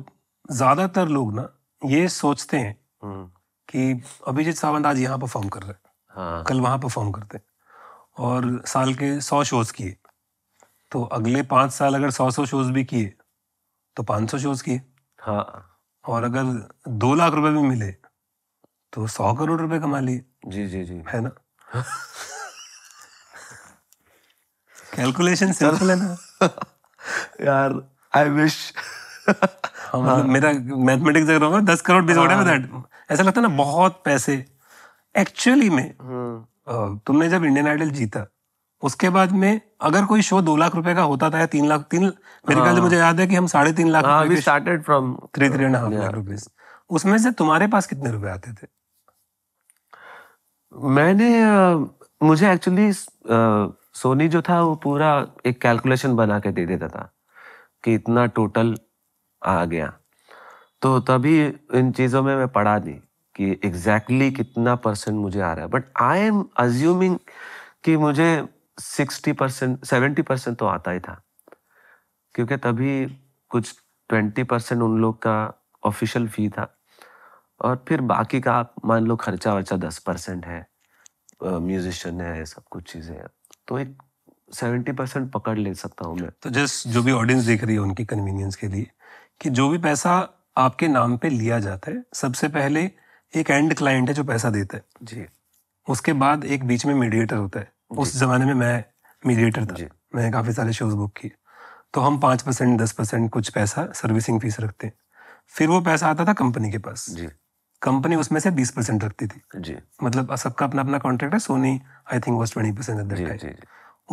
ज्यादातर लोग ना ये सोचते हैं हम्म। कि अभिजीत सावंत आज यहाँ परफॉर्म कर रहे हैं हाँ। कल वहां परफॉर्म करते हैं और साल के सौ शोज किए तो अगले पांच साल अगर सौ सौ शोज भी किए तो पाँच सौ शोज किए हाँ और अगर दो लाख रुपए भी मिले तो सौ करोड़ रुपए कमा लिए जी जी जी है ना कैलकुलेशन सिंपल है ना *laughs* यार आई विश हाँ, मतलब मेरा मैथमेटिक्स अगर होगा दस करोड़ बीस हाँ. दैट ऐसा लगता है ना बहुत पैसे एक्चुअली में हम्म। तुमने जब इंडियन आइडल जीता उसके बाद में अगर कोई शो दो लाख रुपए का होता था या तीन लाख तीन मेरे ख्याल हाँ। मुझे याद है कि हम साढ़े तीन lakh started from three three and half lakh rupees उसमें से तुम्हारे पास कितने रुपए आते थे मैंने मुझे एक्चुअली सोनी जो था वो पूरा एक कैलकुलेशन बना के दे देता था कि इतना टोटल आ गया तो तभी इन चीज़ों में मैं पढ़ा दी कि एग्जैक्टली exactly कितना परसेंट मुझे आ रहा है बट आई एम अज्यूमिंग कि मुझे सिक्सटी परसेंट सेवेंटी परसेंट तो आता ही था क्योंकि तभी कुछ ट्वेंटी परसेंट उन लोग का ऑफिशियल फी था और फिर बाकी का आप मान लो खर्चा वर्चा दस परसेंट है म्यूजिशियन है सब कुछ चीज़ें हैं तो एक सेवेंटी परसेंट पकड़ ले सकता हूँ मैं तो जस्ट जो भी ऑडियंस देख रही है उनकी कन्वीनियंस के लिए कि जो भी पैसा आपके नाम पे लिया जाता है सबसे पहले एक एंड क्लाइंट है जो पैसा देता है जी उसके बाद एक बीच में मीडिएटर होता है उस ज़माने में मैं मीडिएटर था मैंने काफ़ी सारे शोज़ बुक किए तो हम पाँच परसेंट दस परसेंट कुछ पैसा सर्विसिंग फीस रखते हैं फिर वो पैसा आता था कंपनी के पास जी कंपनी उसमें से बीस परसेंट रखती थी जी मतलब सबका अपना अपना कॉन्ट्रैक्ट है Sony I think was twenty percent at that time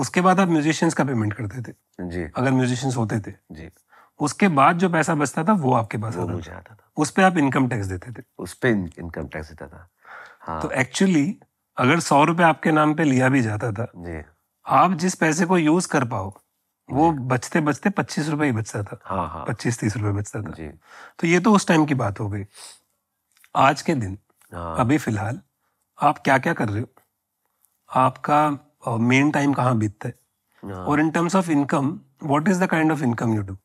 उसके बाद आप म्यूजिशियंस का पेमेंट करते थे जी अगर म्यूजिशियंस होते थे जी उसके बाद जो पैसा बचता था वो आपके पास वो आता, आता था उस पर आप इनकम टैक्स देते थे उस पर इनकम टैक्स देता था हाँ। तो एक्चुअली अगर सौ रुपए आपके नाम पे लिया भी जाता था आप जिस पैसे को यूज कर पाओ वो बचते बचते पच्चीस रुपए ही बचता था हाँ, हाँ। पच्चीस तीस रुपए बचता था तो ये तो उस टाइम की बात हो गई आज के दिन हाँ। अभी फिलहाल आप क्या क्या कर रहे हो आपका मेन टाइम कहाँ बीतता है और in terms of income what is the kind of income you do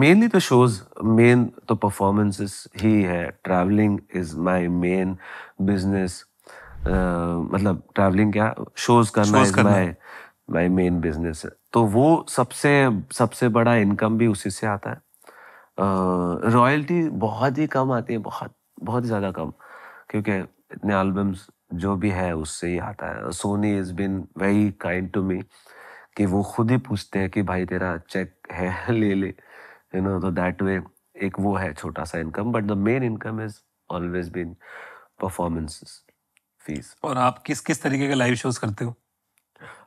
mainly तो शोज मेन तो परफॉर्मेंसेस ही है travelling is my main business मतलब ट्रैवलिंग क्या शोज करना करना है माय मेन बिजनेस है तो वो सबसे सबसे बड़ा इनकम भी उसी से आता है रॉयल्टी बहुत ही कम आती है बहुत बहुत ज़्यादा कम क्योंकि इतने एल्बम्स जो भी है उससे ही आता है Sony is been very kind to me कि वो खुद ही पूछते हैं कि भाई तेरा चेक है *laughs* ले ले यू नो तो दैट वे एक वो है छोटा सा income but the main income is always been performances fees और आप किस किस तरीके के लाइव शोज करते हो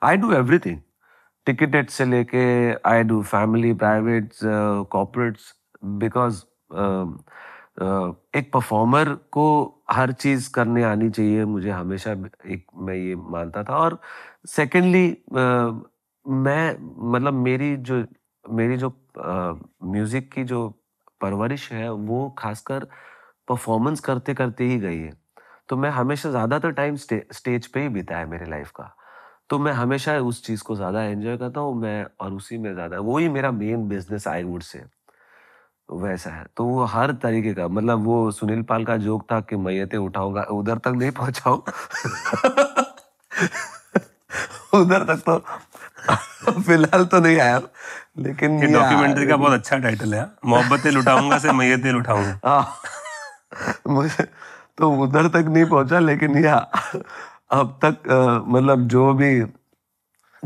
आई डू एवरीथिंग टिकट से लेके I do family private corporates because एक परफॉर्मर को हर चीज़ करने आनी चाहिए मुझे हमेशा एक मैं ये मानता था और सेकेंडली uh, मैं मतलब मेरी जो मेरी जो म्यूज़िक uh, की जो परवरिश है वो खासकर परफॉर्मेंस करते करते ही गई है तो मैं हमेशा ज़्यादातर टाइम स्टे, स्टेज पे ही बीता है मेरे लाइफ का तो मैं हमेशा उस चीज़ को ज़्यादा एंजॉय करता हूँ मैं और उसी में ज़्यादा वो ही मेरा main business I would say वैसा है तो वो हर तरीके का मतलब वो सुनील पाल का जोक था कि मैयतें उठाऊंगा उधर तक नहीं पहुंचाऊ *laughs* उधर तक तो *laughs* फिलहाल तो नहीं आया लेकिन ये डॉक्यूमेंट्री का बहुत अच्छा टाइटल है मोहब्बतें लुटाऊंगा से मैयतें लुटाऊंगा *laughs* हाँ। मुझे तो उधर तक नहीं पहुंचा लेकिन यह अब तक मतलब जो भी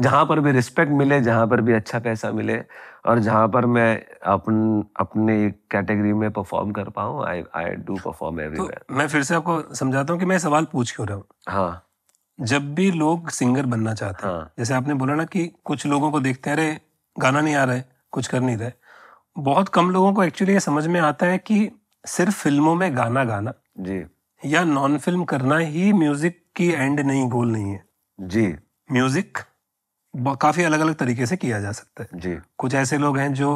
जहाँ पर भी रिस्पेक्ट मिले जहाँ पर भी अच्छा पैसा मिले और जहाँ पर मैं अपन अपने कैटेगरी में परफॉर्म कर पाऊँ I I do perform everywhere मैं फिर से आपको समझाता हूँ कि मैं सवाल पूछ क्यों रहा हूँ हाँ जब भी लोग सिंगर बनना चाहते हैं हाँ. जैसे आपने बोला ना कि कुछ लोगों को देखते हैं अरे गाना नहीं आ रहा है कुछ कर नहीं रहा है बहुत कम लोगों को एक्चुअली ये समझ में आता है कि सिर्फ फिल्मों में गाना गाना जी या नॉन फिल्म करना ही म्यूजिक की एंड नहीं गोल नहीं है जी म्यूजिक काफी अलग अलग तरीके से किया जा सकता है जी कुछ ऐसे लोग हैं जो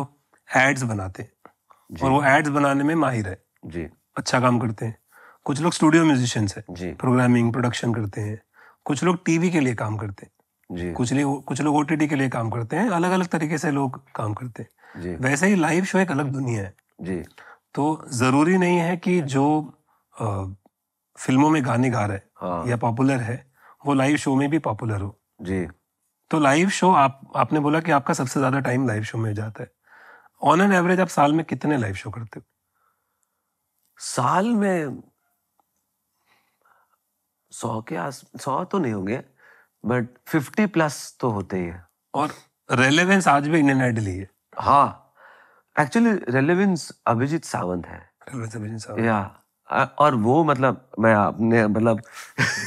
एड्स बनाते हैं और वो एड्स बनाने में माहिर है जी अच्छा काम करते हैं कुछ लोग स्टूडियो म्यूजिशियंस हैं प्रोग्रामिंग प्रोडक्शन करते हैं कुछ लोग टीवी के लिए काम करते हैं जी कुछ लोग कुछ लोग ओटीटी के लिए काम करते हैं अलग अलग तरीके से लोग काम करते हैं जी वैसे ही लाइव शो एक अलग दुनिया है जी तो जरूरी नहीं है कि जो फिल्मों में गाने गा रहे हैं हाँ। या पॉपुलर है वो लाइव शो में भी पॉपुलर हो जी तो लाइव शो आप आपने बोला कि आपका सबसे ज्यादा टाइम लाइव शो में जाता है ऑन एन एवरेज आप साल में कितने लाइव शो करते हो साल में सौ के आस सौ तो नहीं होंगे बट फिफ्टी प्लस तो होते ही है और रेलेवेंस आज भी इंडियन आइडल ही है हाँ एक्चुअली रेलेवेंस अभिजीत सावंत है रेलेवेंस अभिजीत सावंत या और वो मतलब मैं आपने मतलब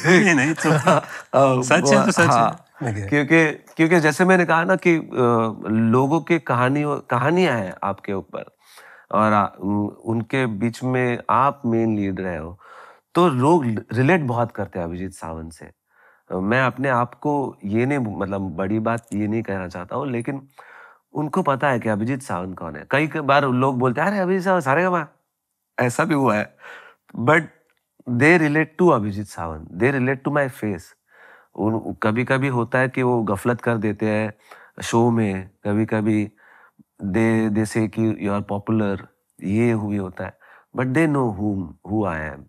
नहीं नहीं तो, *laughs* तो सच हाँ, है तो सच है क्योंकि क्योंकि जैसे मैंने कहा ना कि लोगों के कहानी कहानियां हैं आपके ऊपर और उनके बीच में आप मेन लीड रहे हो तो लोग रिलेट बहुत करते हैं अभिजीत सावंत से मैं अपने आप को ये नहीं मतलब बड़ी बात ये नहीं कहना चाहता हूँ लेकिन उनको पता है कि अभिजीत सावंत कौन है कई बार लोग बोलते हैं अरे अभिजीत सावंत सारे ऐसा भी हुआ है but they relate to Abhijeet Sawant they relate to my face उन कभी कभी होता है कि वो गफलत कर देते हैं शो में कभी कभी दे दे से कि यू आर पॉपुलर ये हुई होता है but they know who I am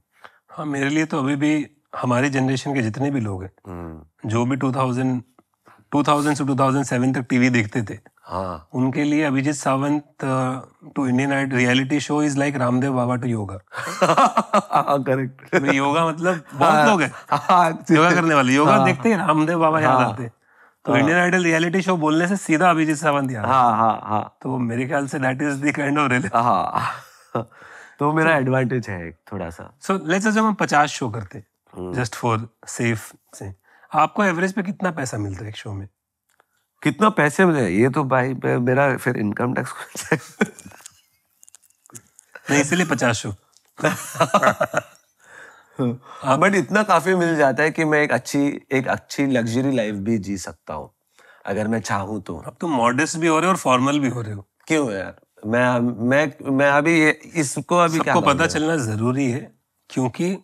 हाँ मेरे लिए तो अभी भी हमारी जनरेशन के जितने भी लोग हैं हम्म। जो भी 2000 2000 से 2007 तक टीवी देखते थे हाँ उनके लिए Abhijeet Sawant to Indian Idol reality show is like Ramdev Baba to yoga correct yoga मतलब *laughs* बहुत हाँ, लोग हैं योगा हाँ, हाँ, करने वाले योगा देखते हैं रामदेव बाबा याद आते तो इंडियन आइडल रियलिटी शो बोलने से सीधा अभिजीत सावंत याद तो मेरे ख्याल से that is the kind of हाँ तो मेरा एडवांटेज है थोड़ा सा सो लेट्स हम पचास शो करते जस्ट फॉर सेफ से आपको एवरेज पे कितना पैसा मिलता है एक शो में कितना पैसे मिले ये तो भाई मेरा फिर इनकम टैक्स नहीं इसलिए पचास शो बट हाँ। इतना काफी मिल जाता है कि मैं एक अच्छी एक अच्छी लग्जरी लाइफ भी जी सकता हूँ अगर मैं चाहूँ तो अब तो मॉडर्स भी हो रहे हो और फॉर्मल भी हो रहे हो क्यों यार मैं मैं मैं अभी इसको अभी क्या पता चलना जरूरी है क्योंकि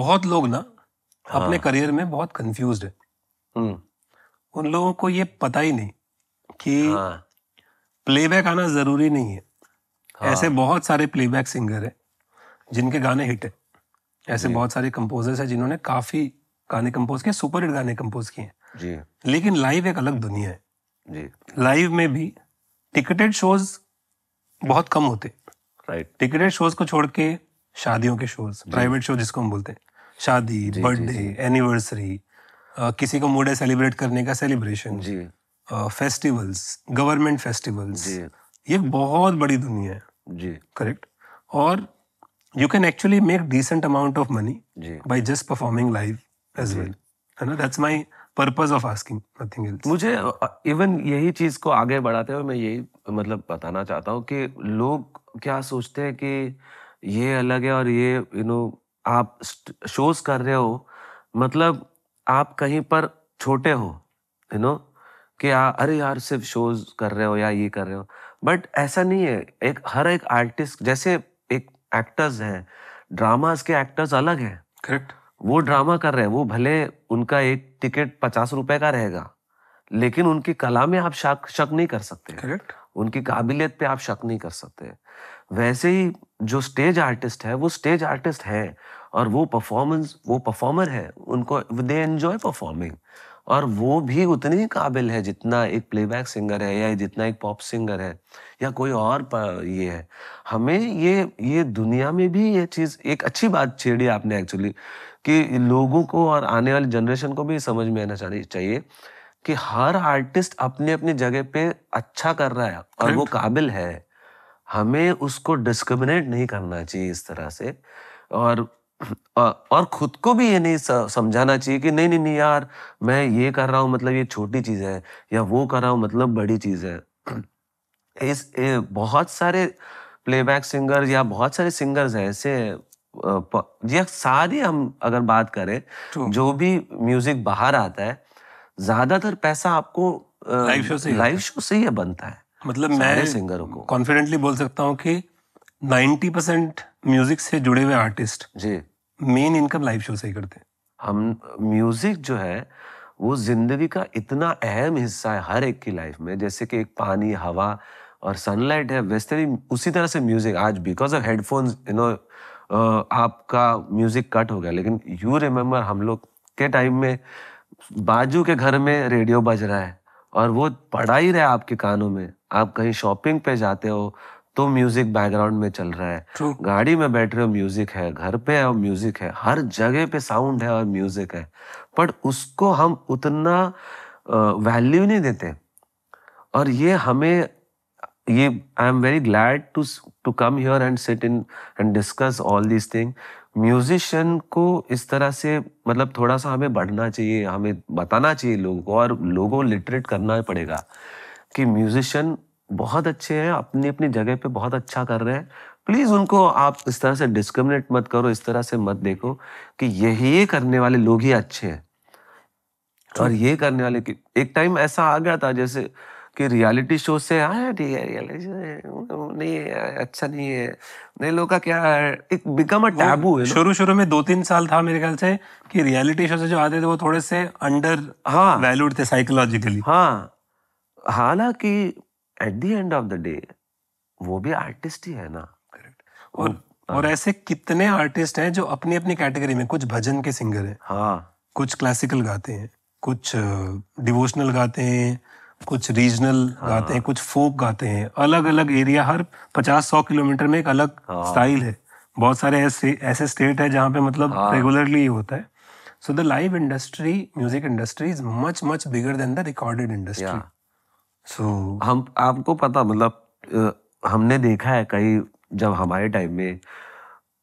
बहुत लोग ना हाँ. अपने करियर में बहुत कंफ्यूज है हम्म। उन लोगों को ये पता ही नहीं कि हाँ. प्लेबैक आना जरूरी नहीं है हाँ. ऐसे बहुत सारे प्लेबैक सिंगर हैं जिनके गाने हिट है ऐसे बहुत सारे कंपोजर्स हैं जिन्होंने काफी गाने कंपोज किए सुपर हिट गाने कंपोज किए हैं लेकिन लाइव एक अलग दुनिया है लाइव में भी टिकटेड शोज बहुत कम होते राइट टिकटेड शोज को छोड़ के शादियों के शोज प्राइवेट शो जिसको हम बोलते हैं शादी बर्थडे एनिवर्सरी किसी को मूड है सेलिब्रेट करने का सेलिब्रेशन फेस्टिवल्स गवर्नमेंट फेस्टिवल्स ये बहुत बड़ी दुनिया है जी करेक्ट और you can actually make decent amount of money by just performing live as well है ना that's my purpose of asking nothing else मुझे इवन यही चीज को आगे बढ़ाते हुए मैं यही मतलब बताना चाहता हूँ कि लोग क्या सोचते हैं कि ये अलग है और ये यू नो आप शोज कर रहे हो मतलब आप कहीं पर छोटे हो यू नो कि आ, अरे यार सिर्फ शोज कर रहे हो या ये कर रहे हो बट ऐसा नहीं है एक हर एक आर्टिस्ट जैसे एक एक्टर्स हैं ड्रामास के एक्टर्स अलग हैं करेक्ट वो ड्रामा कर रहे हैं वो भले उनका एक टिकट पचास रुपए का रहेगा लेकिन उनकी कला में आप शक शक नहीं कर सकते करेक्ट उनकी काबिलियत पे आप शक नहीं कर सकते वैसे ही जो स्टेज आर्टिस्ट है वो स्टेज आर्टिस्ट है और वो परफॉर्मेंस वो परफॉर्मर है उनको दे एन्जॉय परफॉर्मिंग और वो भी उतनी ही काबिल है जितना एक प्लेबैक सिंगर है या जितना एक पॉप सिंगर है या कोई और ये है हमें ये ये दुनिया में भी ये चीज़ एक अच्छी बात छेड़ी आपने एक्चुअली कि लोगों को और आने वाली जनरेशन को भी समझ में आना चाहिए कि हर आर्टिस्ट अपने अपने जगह पे अच्छा कर रहा है और वो काबिल है हमें उसको डिस्क्रिमिनेट नहीं करना चाहिए इस तरह से और और खुद को भी ये नहीं समझाना चाहिए कि नहीं नहीं नहीं यार मैं ये कर रहा हूँ मतलब ये छोटी चीज़ है या वो कर रहा हूँ मतलब बड़ी चीज़ है इस ए, बहुत सारे प्लेबैक सिंगर या बहुत सारे सिंगर्स हैं ऐसे या सारी हम अगर बात करें जो भी म्यूजिक बाहर आता है ज्यादातर पैसा आपको लाइव शो से लाइव शो से ही बनता है मतलब मैं सिंगरों को कॉन्फिडेंटली बोल सकता हूँ कि 90 परसेंट म्यूजिक से जुड़े हुए artist ji main income live show से ही करते हैं हम म्यूजिक जो है वो जिंदगी का इतना अहम हिस्सा है हर एक की लाइफ में जैसे कि एक पानी हवा और सनलाइट है वैसे भी उसी तरह से म्यूजिक आज because of headphones you know आपका म्यूजिक कट हो गया लेकिन यू रिमेम्बर हम लोग के टाइम में बाजू के घर में रेडियो बज रहा है और वो पड़ा ही रहा है आपके कानों में आप कहीं शॉपिंग पे जाते हो तो म्यूजिक बैकग्राउंड में चल रहा है True. गाड़ी में बैठ रहे हो म्यूजिक है घर पे है और म्यूजिक है हर जगह पे साउंड है और म्यूजिक है बट उसको हम उतना वैल्यू नहीं देते और ये हमें ये I am very glad to to come here and sit in and discuss all this thing musician को इस तरह से मतलब थोड़ा सा हमें बढ़ना चाहिए हमें बताना चाहिए लोगों को और लोगों को लिटरेट करना पड़ेगा कि म्यूजिशियन बहुत अच्छे हैं अपनी अपनी जगह पे बहुत अच्छा कर रहे हैं प्लीज़ उनको आप इस तरह से डिस्क्रिमिनेट मत करो इस तरह से मत देखो कि यही करने वाले लोग ही अच्छे हैं और ये करने वाले कि एक टाइम ऐसा आ गया था जैसे कि रियलिटी शो से आया ठीक है रियलिटी शो तो नहीं अच्छा नहीं है नहीं लोग का क्या है एक बिकम अ टैबू है शुरू शुरू में दो तीन साल था मेरे ख्याल से कि रियलिटी शो से जो आते थे वो थोड़े से अंडर हाँ वैल्यूड थे साइकोलॉजिकली हाँ हालांकि at the end of the day वो भी आर्टिस्ट ही है ना और हाँ। और ऐसे कितने आर्टिस्ट हैं जो अपनी अपनी कैटेगरी में कुछ भजन के सिंगर हैं हाँ कुछ क्लासिकल गाते हैं कुछ डिवोशनल गाते हैं कुछ रीजनल हाँ। गाते हैं कुछ फोक गाते हैं अलग अलग एरिया हर पचास सौ किलोमीटर में एक अलग हाँ। स्टाइल है बहुत सारे ऐसे ऐसे स्टेट है जहाँ पे मतलब रेगुलरली हाँ। होता है so the live industry music industry is much much bigger than the recorded industry so हम आपको पता मतलब हमने देखा है कई जब हमारे टाइम में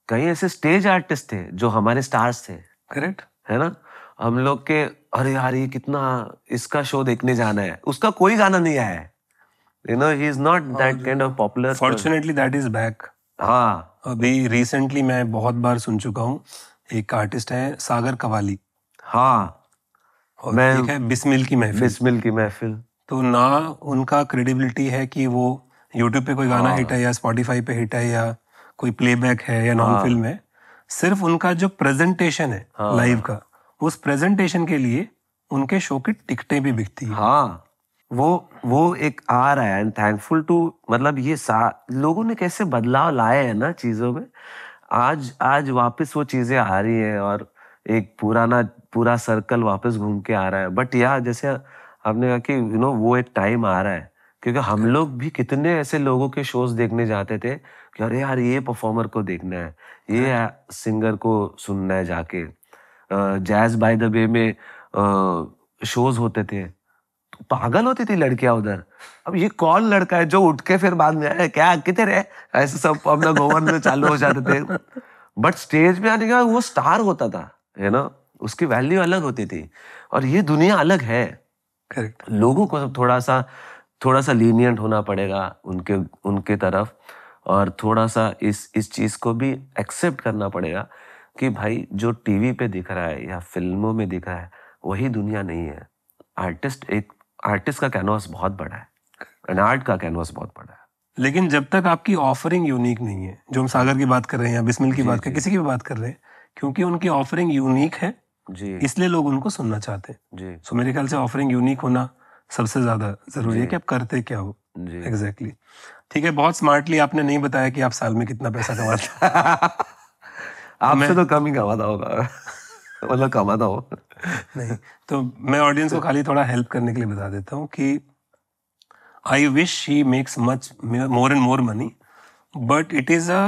कई ऐसे स्टेज आर्टिस्ट थे जो हमारे स्टार्स थे करेक्ट है ना हम लोग के अरे यार ये कितना इसका शो देखने जाना है उसका कोई गाना नहीं आया है you know he is not that kind of popular fortunately that is back हाँ अभी रिसेंटली मैं बहुत बार सुन चुका हूँ एक आर्टिस्ट है सागर कवाली हाँ और मैं एक है बिस्मिल की महफिल बिस्मिल की महफिल तो ना उनका क्रेडिबिलिटी है कि वो यूट्यूब पे कोई गाना हाँ। हिट है या स्पॉटिफाई पे हिट है या कोई प्लेबैक है या नॉन हाँ। फिल्म है सिर्फ उनका जो प्रेजेंटेशन है हाँ। लाइव का उस प्रेजेंटेशन के लिए उनके शो की टिकटें भी बिकती हाँ वो वो एक आ रहा है एंड थैंकफुल टू मतलब ये लोगों ने कैसे बदलाव लाए हैं ना चीज़ों में आज आज वापस वो चीज़ें आ रही हैं और एक पुराना पूरा सर्कल वापस घूम के आ रहा है बट या जैसे आपने कहा कि यू नो वो एक टाइम आ रहा है क्योंकि हम लोग भी कितने ऐसे लोगों के शोज देखने जाते थे कि अरे यार ये परफॉर्मर को देखना है ये सिंगर को सुनना है जाके जैज बाय द वे में शोज होते थे तो पागल होती थी लड़कियां उधर अब ये कौन लड़का है जो उठ के फिर बाद में क्या कितने रहे ऐसे सब अपना गोवन में चालू हो जाते थे बट स्टेज पे आने का वो स्टार होता था है ना उसकी वैल्यू अलग होती थी और ये दुनिया अलग है करेक्ट लोगों को थोड़ा सा थोड़ा सा लीनियंट होना पड़ेगा उनके उनके तरफ और थोड़ा सा इस इस चीज़ को भी एक्सेप्ट करना पड़ेगा कि भाई जो टीवी पे दिख रहा है या फिल्मों में दिख रहा है वही दुनिया नहीं है आर्टिस्ट एक आर्टिस्ट का कैनवास बहुत बड़ा है एंड आर्ट का कैनवास बहुत बड़ा है लेकिन जब तक आपकी ऑफरिंग यूनिक नहीं है जो हम सागर की बात कर रहे हैं या बिस्मिल की बात कर किसी की भी बात कर रहे हैं क्योंकि उनकी ऑफरिंग यूनिक है जी इसलिए लोग उनको सुनना चाहते हैं जी सो मेरे ख्याल से ऑफरिंग यूनिक होना सबसे ज्यादा जरूरी है कि आप करते क्या हो एग्जैक्टली ठीक है बहुत स्मार्टली आपने नहीं बताया कि आप साल में कितना पैसा कमाते *laughs* आपसे तो कम ही कमाता होगा *laughs* मतलब कमाता हो नहीं तो मैं ऑडियंस को खाली थोड़ा हेल्प करने के लिए बता देता हूँ कि I wish he makes much more and more money but it is a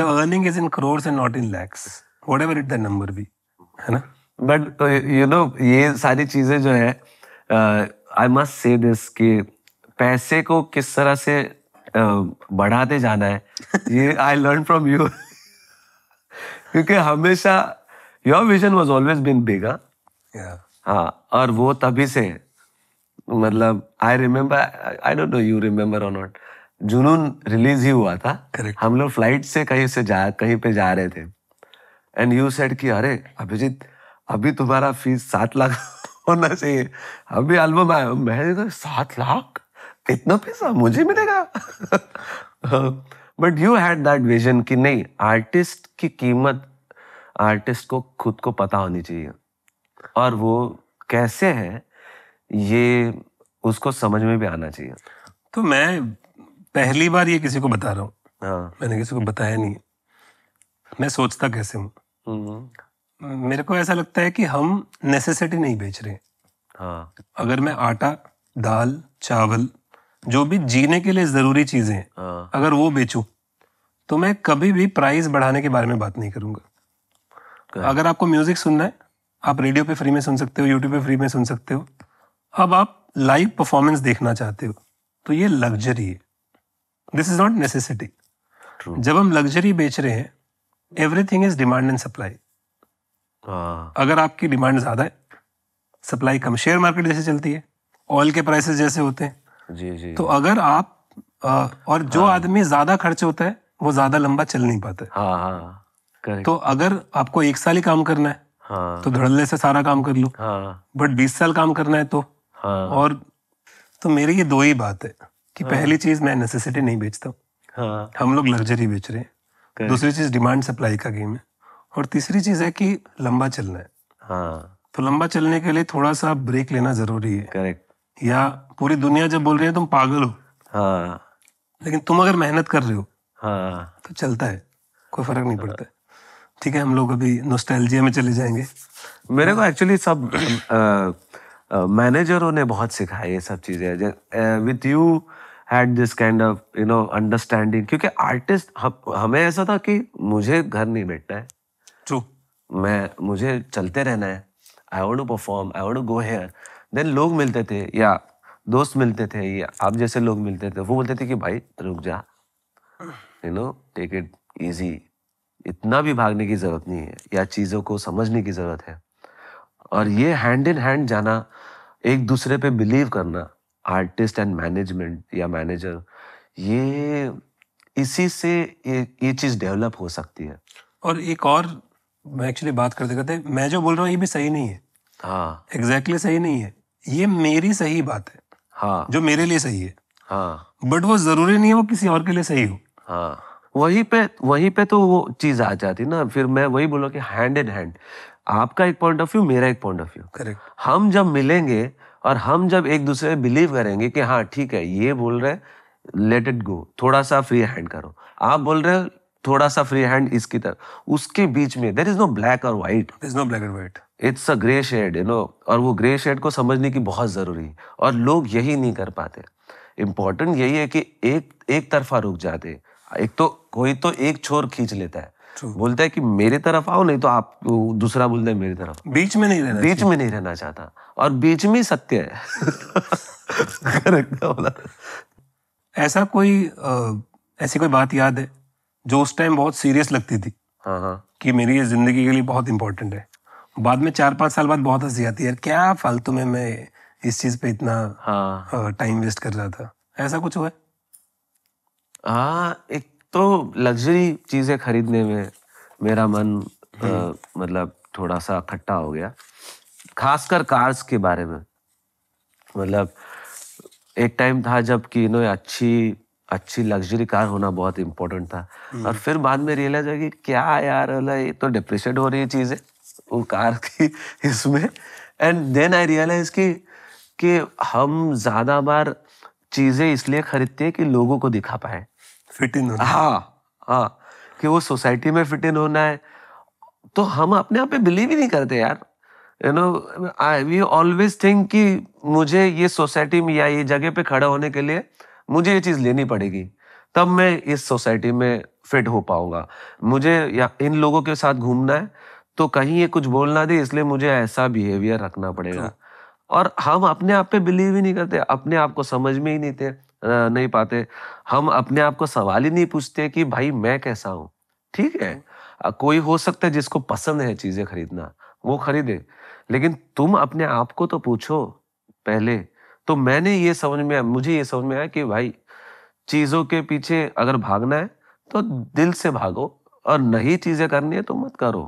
the earning is in crores and not in lakhs whatever it the number भी है ना बट यू नो ये सारी चीजें जो है आई मस्ट से दिस कि पैसे को किस तरह से uh, बढ़ाते जाना है ये आई लर्न फ्रॉम यू क्योंकि हमेशा your vision was always been bigger हाँ और वो तभी से मतलब I remember I don't know you remember on not Junoon release ही हुआ था Correct. हम लोग फ्लाइट से कहीं से जा कहीं पे जा रहे थे एंड यू सेड कि अरे अभिजीत अभी तुम्हारा फीस सात लाख *laughs* होना चाहिए अभी एल्बम आया मैं तो सात लाख इतना पैसा मुझे मिलेगा *laughs* हाँ। But you had that vision कि नहीं आर्टिस्ट की कीमत आर्टिस्ट को खुद को पता होनी चाहिए और वो कैसे है ये उसको समझ में भी आना चाहिए तो मैं पहली बार ये किसी को बता रहा हूँ हाँ। मैंने किसी को बताया नहीं मैं सोचता कैसे हूँ हम्म। मेरे को ऐसा लगता है कि हम नेसेसिटी नहीं बेच रहे हाँ। अगर मैं आटा दाल चावल जो भी जीने के लिए जरूरी चीजें हाँ। अगर वो बेचू तो मैं कभी भी प्राइस बढ़ाने के बारे में बात नहीं करूंगा अगर आपको म्यूज़िक सुनना है आप रेडियो पे फ्री में सुन सकते हो यूट्यूब पे फ्री में सुन सकते हो अब आप लाइव परफॉर्मेंस देखना चाहते हो तो ये लग्जरी है दिस इज नॉट नेसेसिटी जब हम लग्जरी बेच रहे हैं everything is demand and supply अगर आपकी डिमांड ज्यादा है सप्लाई कम शेयर मार्केट जैसे चलती है ऑयल के प्राइसेस जैसे होते हैं जी जी तो अगर आप आ, और जो हाँ। आदमी ज्यादा खर्च होता है वो ज्यादा लंबा चल नहीं पाता हाँ हाँ तो अगर आपको एक साल ही काम करना है हाँ, तो धड़ल्ले से सारा काम कर लो हाँ, बट बीस साल काम करना है तो हाँ, और तो मेरी ये दो ही बात है कि हाँ, पहली चीज मैं नेसेसिटी नहीं बेचता हूँ हाँ, हम लोग लग्जरी बेच रहे हैं दूसरी चीज डिमांड सप्लाई का गेम है और तीसरी चीज है कि लंबा चलना है हाँ, तो लंबा चलने के लिए थोड़ा सा ब्रेक लेना जरूरी है करेक्ट या पूरी दुनिया जब बोल रही है तुम पागल हो हाँ, लेकिन तुम अगर मेहनत कर रहे हो हाँ तो चलता है कोई फर्क नहीं हाँ। पड़ता ठीक है हम लोग अभी नोस्टैल्जिया में चले जाएंगे मेरे को एक्चुअली सब मैनेजरों ने बहुत सिखाया ये सब चीज़ें with you had this kind of you know understanding क्योंकि आर्टिस्ट हम, हमें ऐसा था कि मुझे घर नहीं बैठना है ट्रू मैं मुझे चलते रहना है I want to perform I want to go here then लोग मिलते थे या दोस्त मिलते थे या आप जैसे लोग मिलते थे वो बोलते थे कि भाई रुक जा you know take it easy इतना भी भागने की ज़रूरत नहीं है या चीज़ों को समझने की ज़रूरत है और ये हैंड इन हैंड जाना एक दूसरे पे बिलीव करना आर्टिस्ट एंड मैनेजमेंट या मैनेजर ये इसी से ये ये चीज़ डेवलप हो सकती है और एक और मैं एक्चुअली बात करते करते मैं जो बोल रहा हूँ ये भी सही नहीं है हाँ एग्जैक्टली exactly सही नहीं है ये मेरी सही बात है हाँ जो मेरे लिए सही है हाँ बट वो जरूरी नहीं है वो किसी और के लिए सही हो हाँ। वहीं पे वहीं पे तो वो चीज आ जाती ना फिर मैं वही बोला कि हैंड इन हैंड आपका एक पॉइंट ऑफ व्यू मेरा एक पॉइंट ऑफ व्यू करेक्ट हम जब मिलेंगे और हम जब एक दूसरे बिलीव करेंगे कि हाँ ठीक है ये बोल रहे लेट इट गो थोड़ा सा फ्री हैंड करो आप बोल रहे हो थोड़ा सा फ्री हैंड इसकी तरफ उसके बीच में देर इज नो ब्लैक और white is no black and white it's a grey shade you know और वो ग्रे शेड को समझने की बहुत ज़रूरी है और लोग यही नहीं कर पाते इम्पोर्टेंट यही है कि एक एक तरफा रुक जाते हैं एक तो कोई तो एक छोर खींच लेता है बोलता है कि मेरे तरफ आओ नहीं तो आप दूसरा बोलते हैं मेरी तरफ बीच में नहीं रहना बीच में नहीं रहना चाहता और बीच में सत्य है *laughs* ऐसा कोई ऐसी कोई बात याद है जो उस टाइम बहुत सीरियस लगती थी हाँ हाँ कि मेरी ये जिंदगी के लिए बहुत इंपॉर्टेंट है बाद में चार पांच साल बाद बहुत हंसी आती है यार क्या फालतू में मैं इस चीज पे इतना टाइम हाँ। वेस्ट कर रहा था ऐसा कुछ हुआ हाँ एक तो लग्जरी चीज़ें खरीदने में मेरा मन आ, हम्म। मतलब थोड़ा सा इकट्ठा हो गया खासकर कार्स के बारे में मतलब एक टाइम था जब कि नो अच्छी अच्छी लग्जरी कार होना बहुत इम्पोर्टेंट था हम्म। और फिर बाद में रियलाइज हो कि क्या यार बोला मतलब ये तो डिप्रेशन हो रही है चीज़ें वो कार *laughs* की इसमें एंड देन आई रियलाइज कि कि हम ज़्यादा बार चीज़ें इसलिए खरीदते हैं कि लोगों को दिखा पाए फिट इन होना हाँ हाँ कि वो सोसाइटी में फिट इन होना है तो हम अपने आप पे बिलीव ही नहीं करते यार you know I we always think कि मुझे ये सोसाइटी में या ये जगह पे खड़ा होने के लिए मुझे ये चीज़ लेनी पड़ेगी तब मैं इस सोसाइटी में फिट हो पाऊंगा मुझे या इन लोगों के साथ घूमना है तो कहीं ये कुछ बोलना दे इसलिए मुझे ऐसा बिहेवियर रखना पड़ेगा और हम अपने आप पे बिलीव ही नहीं करते अपने आप को समझ में ही नहीं थे नहीं पाते हम अपने आप को सवाल ही नहीं पूछते कि भाई मैं कैसा हूं ठीक है हम्म। कोई हो सकता है जिसको पसंद है चीजें खरीदना वो खरीदे लेकिन तुम अपने आप को तो पूछो पहले तो मैंने ये समझ में मुझे ये समझ में आया कि भाई चीजों के पीछे अगर भागना है तो दिल से भागो और नहीं चीजें करनी है तो मत करो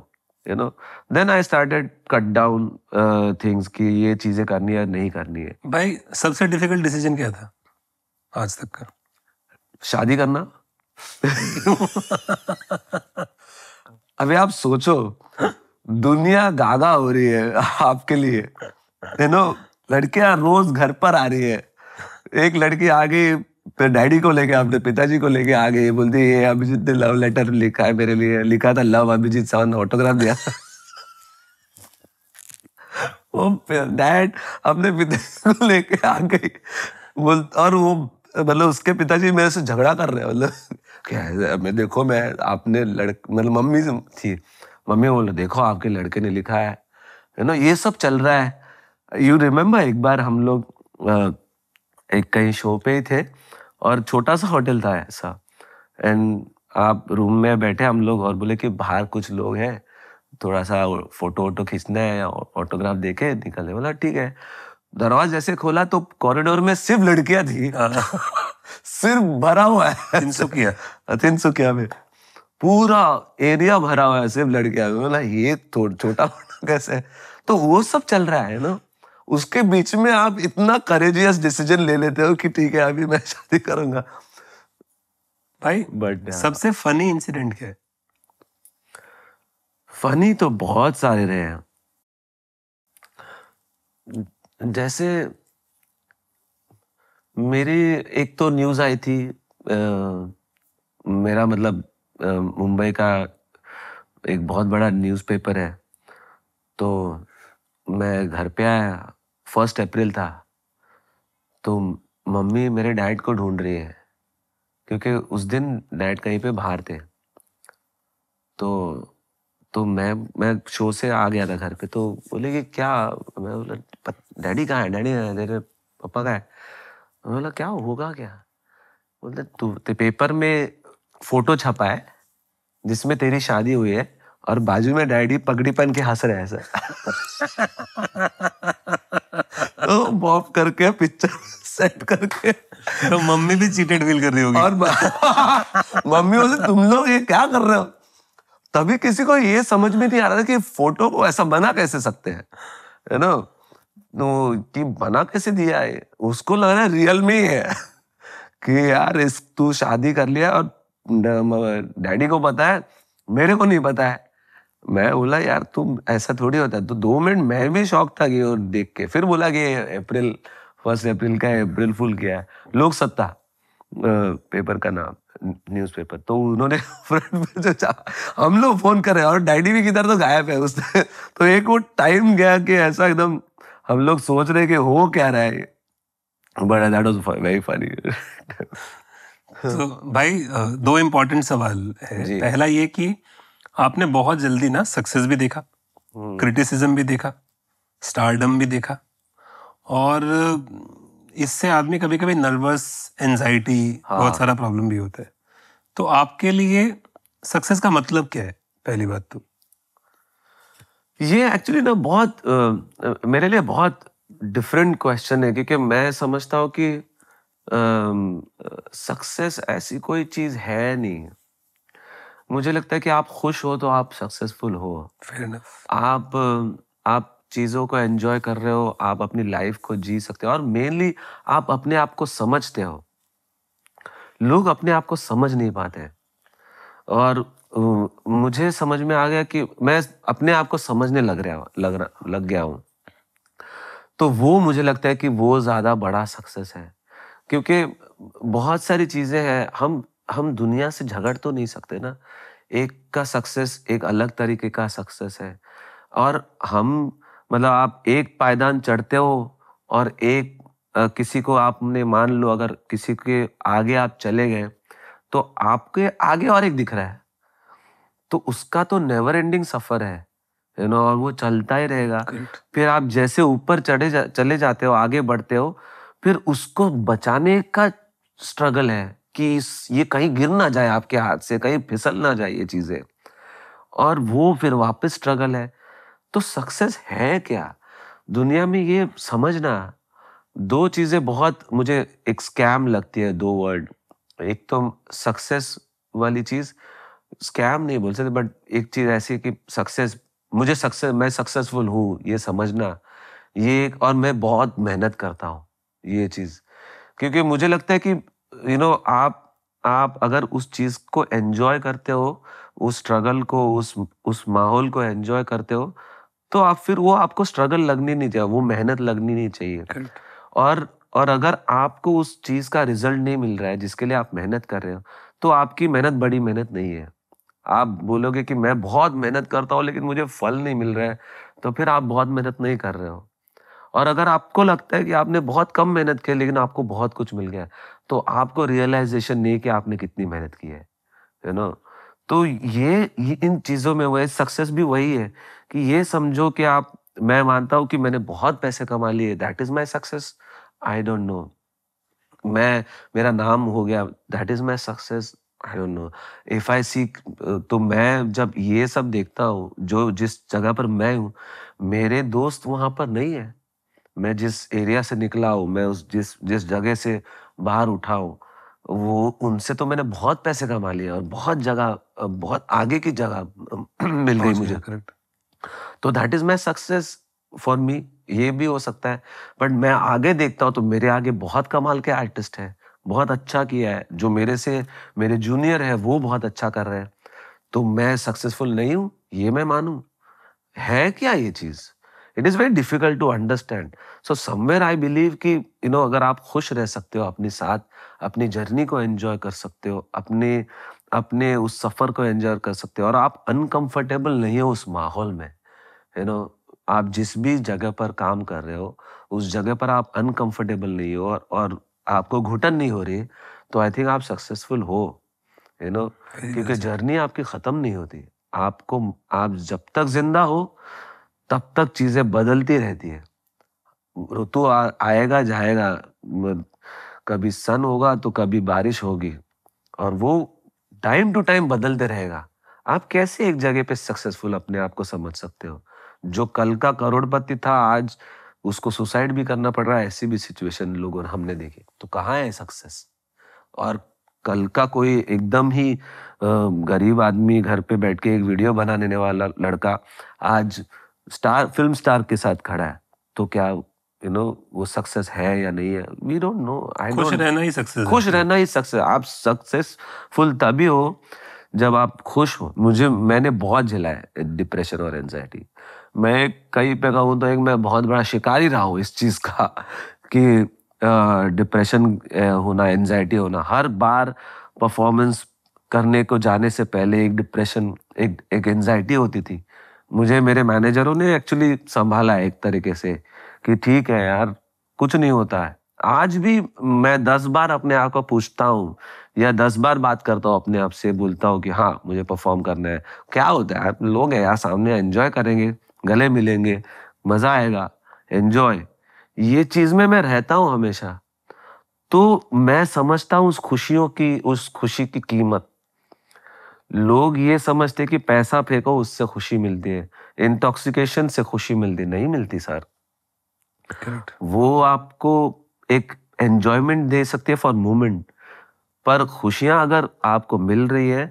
you know then I started cut down things कि ये चीजें करनी है नहीं करनी है भाई सबसे डिफिकल्ट डिसीजन क्या था आज तक का शादी करना अभी आप सोचो दुनिया गागा हो रही है आपके लिए यू नो लड़कियां रोज घर पर आ रही है एक लड़की आ गई फिर डैडी को लेके अपने पिताजी को लेके आ गई बोलती ये अभिजीत ने लव लेटर लिखा है मेरे लिए लिखा था लव अभिजीत सावन ने ऑटोग्राफ दिया डैड *laughs* अपने पिताजी को लेके आ गई बोल और वो मतलब उसके पिताजी मेरे से झगड़ा कर रहे हैं मतलब *laughs* क्या मैं देखो मैं आपने लड़क मतलब मम्मी थी मम्मी बोले देखो आपके लड़के ने लिखा है यू नो ये सब चल रहा है यू रिमेम्बर एक बार हम लोग एक कहीं शो पे ही थे और छोटा सा होटल था ऐसा एंड आप रूम में बैठे हम लोग और बोले कि बाहर कुछ लोग हैं थोड़ा सा फोटो वोटो खींचना है ऑटोग्राफ देखे निकले बोला ठीक है दरवाज जैसे खोला तो कॉरिडोर में सिर्फ लड़कियां थी सिर्फ भरा हुआ है *laughs* तिनसुकिया तिनसुकिया में पूरा एरिया भरा हुआ है सिर्फ लड़कियां बोला ये तो छोटा मोटा कैसे तो वो सब चल रहा है ना उसके बीच में आप इतना करेजियस डिसीजन ले लेते हो कि ठीक है अभी मैं शादी करूंगा भाई बट uh, सबसे फनी इंसिडेंट क्या है फनी तो बहुत सारे रहे हैं जैसे मेरी एक तो न्यूज आई थी आ, मेरा मतलब मुंबई का एक बहुत बड़ा न्यूज़पेपर है तो मैं घर पे आया फर्स्ट अप्रैल था तो मम्मी मेरे डैड को ढूंढ रही है क्योंकि उस दिन डैड कहीं पे बाहर थे तो तो मैं मैं शो से आ गया था घर पे तो बोले कि क्या मैं बोला डैडी कहाँ है डैडी तेरे पापा कहाँ है बोला क्या होगा क्या बोलते तू पेपर में फोटो छपा है जिसमें तेरी शादी हुई है और बाजू में डैडी पगड़ी पहन के हंस रहे हैं सर *laughs* तो बॉप करके पिक्चर सेट करके तो मम्मी भी चीटेड फील कर रही होगी और *laughs* मम्मी बोले तुम लोग ये क्या कर रहे हो तभी किसी को ये समझ में नहीं आ रहा था कि फोटो को ऐसा बना कैसे सकते हैं यू नो कि बना कैसे दिया है उसको लग रहा है रियल में ही है *laughs* कि यार इस तू शादी कर लिया और डैडी को पता है मेरे को नहीं पता है मैं बोला यार तुम ऐसा थोड़ी होता है तो दो मिनट मैं भी शौक था कि और देख के फिर बोला कि अप्रैल फर्स्ट अप्रैल का अप्रैल फुल किया है लोक सत्ता पेपर का नाम न्यूज़पेपर तो उन्होंने *laughs* फ्रंट पे जो हम लोग फोन कर रहे हैं और डैडी भी किधर तो गायब है उसने *laughs* तो एक वो टाइम गया कि ऐसा एकदम हम लोग सोच रहे कि हो क्या रहा है but that was very funny तो भाई दो इम्पोर्टेंट सवाल है पहला ये कि आपने बहुत जल्दी ना सक्सेस भी देखा क्रिटिसिज्म हम्म। भी देखा स्टारडम भी देखा और इससे आदमी कभी कभी नर्वस एंजाइटी हाँ। बहुत सारा प्रॉब्लम भी होता है तो आपके लिए सक्सेस का मतलब क्या है पहली बात तो ये एक्चुअली ना बहुत आ, मेरे लिए बहुत डिफरेंट क्वेश्चन है क्योंकि मैं समझता हूँ कि सक्सेस ऐसी कोई चीज है नहीं मुझे लगता है कि आप खुश हो तो आप सक्सेसफुल हो आप आप चीज़ों को एंजॉय कर रहे हो आप अपनी लाइफ को जी सकते हो और मेनली आप अपने आप को समझते हो लोग अपने आप को समझ नहीं पाते और मुझे समझ में आ गया कि मैं अपने आप को समझने लग रहा लग रहा लग गया हूँ तो वो मुझे लगता है कि वो ज़्यादा बड़ा सक्सेस है क्योंकि बहुत सारी चीज़ें हैं हम हम दुनिया से झगड़ तो नहीं सकते ना एक का सक्सेस एक अलग तरीके का सक्सेस है और हम मतलब आप एक पायदान चढ़ते हो और एक आ, किसी को आपने मान लो अगर किसी के आगे आप चले गए तो आपके आगे और एक दिख रहा है तो उसका तो नेवर एंडिंग सफर है यू नो और वो चलता ही रहेगा फिर आप जैसे ऊपर चढ़े जा, चले जाते हो आगे बढ़ते हो फिर उसको बचाने का स्ट्रगल है कि ये कहीं गिर ना जाए आपके हाथ से कहीं फिसल ना जाए ये चीजें और वो फिर वापस स्ट्रगल है तो सक्सेस है क्या दुनिया में ये समझना दो चीजें बहुत मुझे एक स्कैम लगती है दो वर्ड एक तो सक्सेस वाली चीज़ स्कैम नहीं बोल सकते बट एक चीज़ ऐसी कि सक्सेस मुझे सक्सेस मैं सक्सेसफुल हूँ ये समझना ये और मैं बहुत मेहनत करता हूँ ये चीज़ क्योंकि मुझे लगता है कि यू you नो know, आप आप अगर उस चीज़ को एंजॉय करते हो उस स्ट्रगल को उस उस माहौल को एंजॉय करते हो तो आप फिर वो आपको स्ट्रगल लगनी नहीं चाहिए वो मेहनत लगनी नहीं चाहिए और और अगर आपको उस चीज़ का रिजल्ट नहीं मिल रहा है जिसके लिए आप मेहनत कर रहे हो तो आपकी मेहनत बड़ी मेहनत नहीं है आप बोलोगे कि मैं बहुत मेहनत करता हूँ लेकिन मुझे फल नहीं मिल रहा है तो फिर आप बहुत मेहनत नहीं कर रहे हो और अगर आपको लगता है कि आपने बहुत कम मेहनत की लेकिन आपको बहुत कुछ मिल गया तो आपको रियलाइजेशन नहीं कि आपने कितनी मेहनत की है यू नो तो ये, इन चीज़ों में वही सक्सेस भी वही है कि ये समझो कि आप मैं मानता हूँ कि मैंने बहुत पैसे कमा लिए that is my success I don't know मैं मेरा नाम हो गया that is my success I don't know if I see तो मैं जब ये सब देखता हूँ जो जिस जगह पर मैं हूँ मेरे दोस्त वहाँ पर नहीं है मैं जिस एरिया से निकला हूँ मैं उस जिस जिस जगह से बाहर उठा हूँ वो उनसे तो मैंने बहुत पैसे कमा लिए और बहुत जगह बहुत आगे की जगह *clears throat* मिल गई मुझे करेक्ट तो that is my success for me ये भी हो सकता है बट मैं आगे देखता हूँ तो मेरे आगे बहुत कमाल के आर्टिस्ट हैं बहुत अच्छा किया है जो मेरे से मेरे जूनियर है वो बहुत अच्छा कर रहे हैं तो मैं सक्सेसफुल नहीं हूँ ये मैं मानू है क्या ये चीज़ it is very difficult to understand so somewhere I believe कि यू नो अगर आप खुश रह सकते हो अपने साथ अपनी जर्नी को एंजॉय कर सकते हो अपने अपने उस सफ़र को एंजॉय कर सकते हो और आप अनकंफर्टेबल नहीं हो उस माहौल में यू you नो know, आप जिस भी जगह पर काम कर रहे हो उस जगह पर आप अनकंफर्टेबल नहीं हो और, और आपको घुटन नहीं हो रही तो आई थिंक आप सक्सेसफुल हो यू नो क्योंकि जर्नी आपकी ख़त्म नहीं होती आपको आप जब तक जिंदा हो तब तक चीज़ें बदलती रहती है ऋतु आएगा जाएगा कभी सन होगा तो कभी बारिश होगी और वो टाइम टू टाइम बदलते रहेगा आप कैसे एक जगह पे सक्सेसफुल अपने आप को समझ सकते हो जो कल का करोड़पति था आज उसको सुसाइड भी करना पड़ रहा है ऐसी भी सिचुएशन लोगों ने हमने देखे तो कहाँ है सक्सेस और कल का कोई एकदम ही गरीब आदमी घर पे बैठ के एक वीडियो बनाने वाला लड़का आज स्टार फिल्म स्टार के साथ खड़ा है तो क्या यू you नो know, वो सक्सेस है या नहीं है वी डोंट नो आई खुश रहना ही सक्सेस खुश रहना ही सक्सेस आप सक्सेसफुल तभी हो जब आप खुश हो मुझे मैंने बहुत झेला है डिप्रेशन और एनजाइटी मैं कहीं पे कहूँ तो एक मैं बहुत बड़ा शिकारी रहा हूँ इस चीज़ का *laughs* कि डिप्रेशन होना एनजाइटी होना हर बार परफॉर्मेंस करने को जाने से पहले एक डिप्रेशन एक एक एनजाइटी होती थी मुझे मेरे मैनेजरों ने एक्चुअली संभाला एक तरीके से कि ठीक है यार कुछ नहीं होता है आज भी मैं दस बार अपने आप को पूछता हूँ या दस बार बात करता हूँ अपने आप से बोलता हूँ कि हाँ मुझे परफॉर्म करना है क्या होता है आप लोग हैं यार सामने एंजॉय करेंगे गले मिलेंगे मज़ा आएगा एंजॉय ये चीज़ में मैं रहता हूं हमेशा तो मैं समझता हूं उस खुशियों की उस खुशी की कीमत लोग ये समझते कि पैसा फेंको उससे खुशी मिलती है इंटॉक्सिकेशन से खुशी मिलती नहीं मिलती सर Correct. वो आपको एक एंजॉयमेंट दे सकती है फॉर मोमेंट पर खुशियां अगर आपको मिल रही है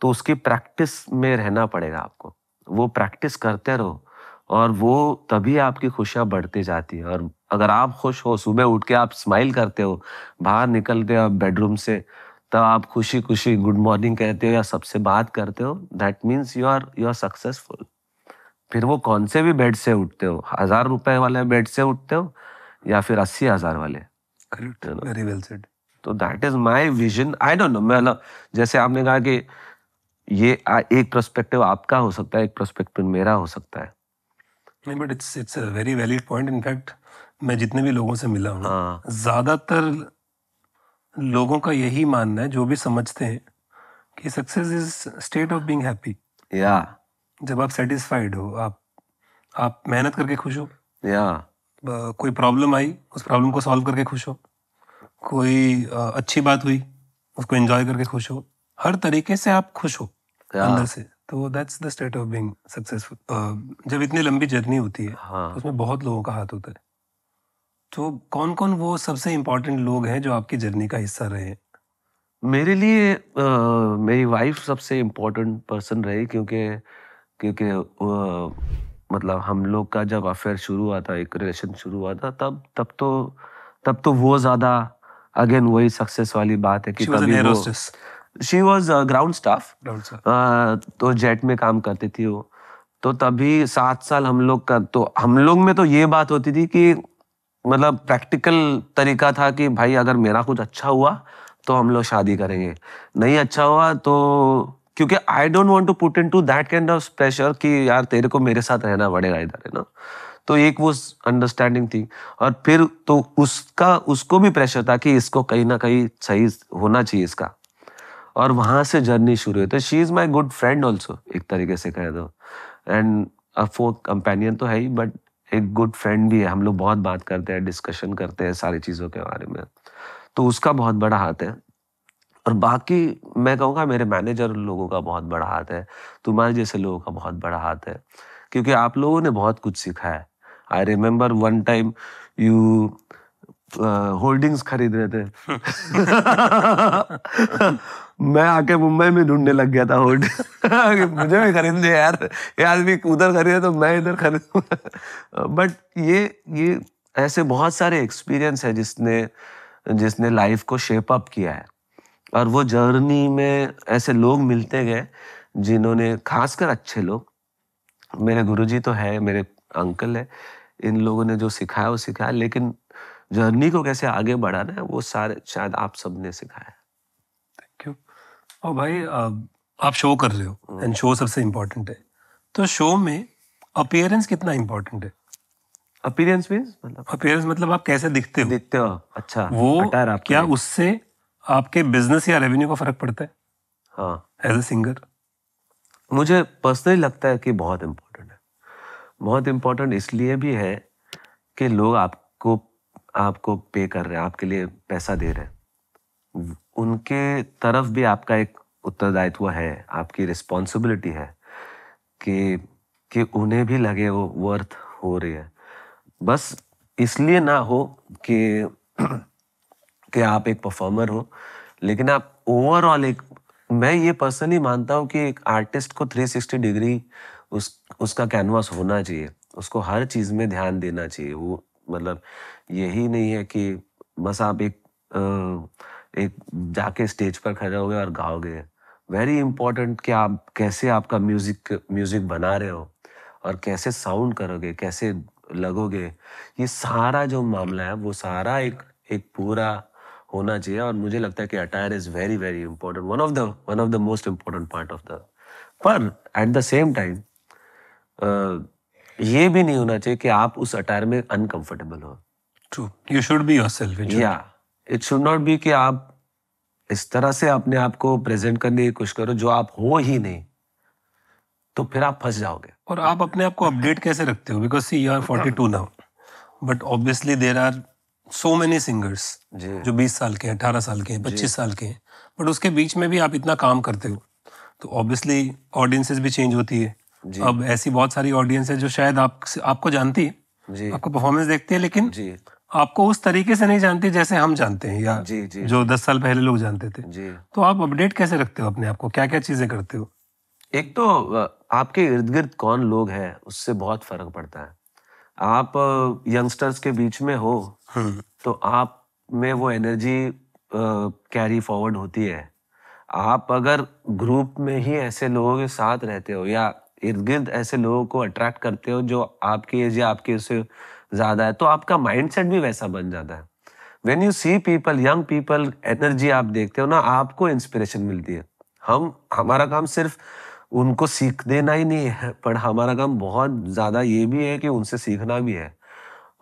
तो उसकी प्रैक्टिस में रहना पड़ेगा आपको वो प्रैक्टिस करते रहो और वो तभी आपकी खुशियाँ बढ़ती जाती है और अगर आप खुश हो सुबह उठ के आप स्माइल करते हो बाहर निकलते हो बेडरूम से तब तो आप खुशी खुशी गुड मॉर्निंग कहते हो या सबसे बात करते हो that means you are you are successful फिर वो कौन से भी बेड से उठते हो हजार रुपए वाले बेड से उठते हो या फिर अस्सी हजार वाले वेरी वेल सेड तो that is my vision I don't know मैं जैसे आपने कहा कि ये एक प्रस्पेक्टिव आपका हो सकता है एक प्रस्पेक्टिव मेरा हो सकता है नहीं but it's it's a very valid point in fact मैं जितने भी लोगों से मिला हूँ हाँ. ज़्यादातर लोगों का यही मानना है जो भी समझते हैं कि success is state of being happy या जब आप सेटिस्फाइड हो आप आप मेहनत करके खुश हो या yeah. कोई प्रॉब्लम आई उस प्रॉब्लम को सॉल्व करके खुश हो कोई अच्छी बात हुई उसको एंजॉय करके खुश हो हर तरीके से आप खुश हो yeah. अंदर से तो that's the state of being successful जब इतनी लंबी जर्नी होती है हाँ. तो उसमें बहुत लोगों का हाथ होता है तो कौन कौन वो सबसे इम्पोर्टेंट लोग हैं जो आपकी जर्नी का हिस्सा रहे हैं मेरे लिए आ, मेरी वाइफ सबसे इम्पोर्टेंट पर्सन रही क्योंकि क्योंकि मतलब हम लोग का जब अफेयर शुरू हुआ था एक रिलेशन शुरू हुआ था तब तब तो तब तो वो ज़्यादा अगेन वही सक्सेस वाली बात है कि तभी वो शी वॉज ग्राउंड स्टाफ तो जेट में काम करती थी वो तो तभी सात साल हम लोग का तो हम लोग में तो ये बात होती थी कि मतलब प्रैक्टिकल तरीका था कि भाई अगर मेरा कुछ अच्छा हुआ तो हम लोग शादी करेंगे नहीं अच्छा हुआ तो क्योंकि I don't want to put into that kind of pressure कि यार तेरे को मेरे साथ रहना पड़ेगा इधर है ना तो एक वो अंडरस्टैंडिंग थी और फिर तो उसका उसको भी प्रेशर था कि इसको कहीं ना कहीं सही होना चाहिए इसका और वहाँ से जर्नी शुरू हुई तो she is my good friend also एक तरीके से कह दो एंड अब कंपेनियन तो है ही बट एक गुड फ्रेंड भी है हम लोग बहुत बात करते हैं डिस्कशन करते हैं सारी चीज़ों के बारे में तो उसका बहुत बड़ा हाथ है और बाकी मैं कहूँगा मेरे मैनेजर लोगों का बहुत बड़ा हाथ है तुम्हारे जैसे लोगों का बहुत बड़ा हाथ है क्योंकि आप लोगों ने बहुत कुछ सीखा है I remember one time you holdings खरीद रहे थे *laughs* *laughs* *laughs* मैं आके मुंबई में ढूंढने लग गया था होट मुझे भी खरीद दे यार ये आदमी उधर खरीदे तो मैं इधर खरीदूँ बट ये ये ऐसे बहुत सारे एक्सपीरियंस है जिसने जिसने लाइफ को शेप अप किया है और वो जर्नी में ऐसे लोग मिलते गए जिन्होंने खासकर अच्छे लोग मेरे गुरुजी तो है मेरे अंकल है इन लोगों ने जो सिखाया वो सिखाया लेकिन जर्नी को कैसे आगे बढ़ाना है वो सारे शायद आप सबने सिखाया और भाई आप शो कर रहे हो एंड शो सबसे इम्पोर्टेंट है तो शो में अपियरेंस कितना इम्पोर्टेंट है अपियरेंस मीन्स मतलब अपीयरेंस मतलब आप कैसे दिखते हो दिखते हो अच्छा वो क्या उससे आपके बिजनेस या रेवेन्यू का फर्क पड़ता है हाँ एज ए सिंगर मुझे पर्सनली लगता है कि बहुत इम्पोर्टेंट है बहुत इम्पोर्टेंट इसलिए भी है कि लोग आपको आपको पे कर रहे हैं आपके लिए पैसा दे रहे हैं उनके तरफ भी आपका एक उत्तरदायित्व है आपकी रिस्पॉन्सिबिलिटी है कि कि उन्हें भी लगे वो वर्थ हो रही है बस इसलिए ना हो कि कि आप एक परफॉर्मर हो लेकिन आप ओवरऑल एक मैं ये पर्सनली मानता हूँ कि एक आर्टिस्ट को 360 डिग्री उस उसका कैनवास होना चाहिए उसको हर चीज़ में ध्यान देना चाहिए वो मतलब यही नहीं है कि बस आप एक आ, एक जाके स्टेज पर खड़े हो गए और गाओगे वेरी इंपॉर्टेंट कि आप कैसे आपका म्यूजिक म्यूजिक बना रहे हो और कैसे साउंड करोगे कैसे लगोगे ये सारा जो मामला है वो सारा एक एक पूरा होना चाहिए और मुझे लगता है कि attire is very very important one of the one of the most important part of the पर एट द सेम टाइम ये भी नहीं होना चाहिए कि आप उस अटायर में अनकंफर्टेबल हो true you should be yourself या इट शुड नॉट बी कि आप इस तरह से अपने आप को प्रेजेंट करने की कोशिश करो जो आप हो ही नहीं तो फिर आप फंस जाओगे और आप अपने आप को अपडेट कैसे रखते हो because see you are forty two now but obviously there are so many singers जो बीस साल के अठारह साल के हैं पच्चीस साल के हैं बट उसके बीच में भी आप इतना काम करते हो तो ऑब्वियसली ऑडियंसेस भी चेंज होती है अब ऐसी बहुत सारी ऑडियंस है जो शायद आप आपको जानती है आपको परफॉर्मेंस देखती है लेकिन आपको उस तरीके से नहीं जानते जैसे हम जानते हैं या जी, जी, जो दस साल पहले लोग जानते थे जी। तो आप अपडेट कैसे रखते हो अपने आप को क्या क्या चीजें करते हो एक तो आपके इर्द गिर्द कौन लोग हैं उससे बहुत फर्क पड़ता है आप यंगस्टर्स के बीच में हो हाँ। तो आप में वो एनर्जी कैरी फॉरवर्ड होती है आप अगर ग्रुप में ही ऐसे लोगों के साथ रहते हो या इर्द गिर्द ऐसे लोगों को अट्रैक्ट करते हो जो आपके एज या आपके उससे ज़्यादा है तो आपका माइंडसेट भी वैसा बन जाता है when you see people young people energy आप देखते हो ना आपको इंस्पिरेशन मिलती है हम हमारा काम सिर्फ उनको सीख देना ही नहीं है पर हमारा काम बहुत ज़्यादा ये भी है कि उनसे सीखना भी है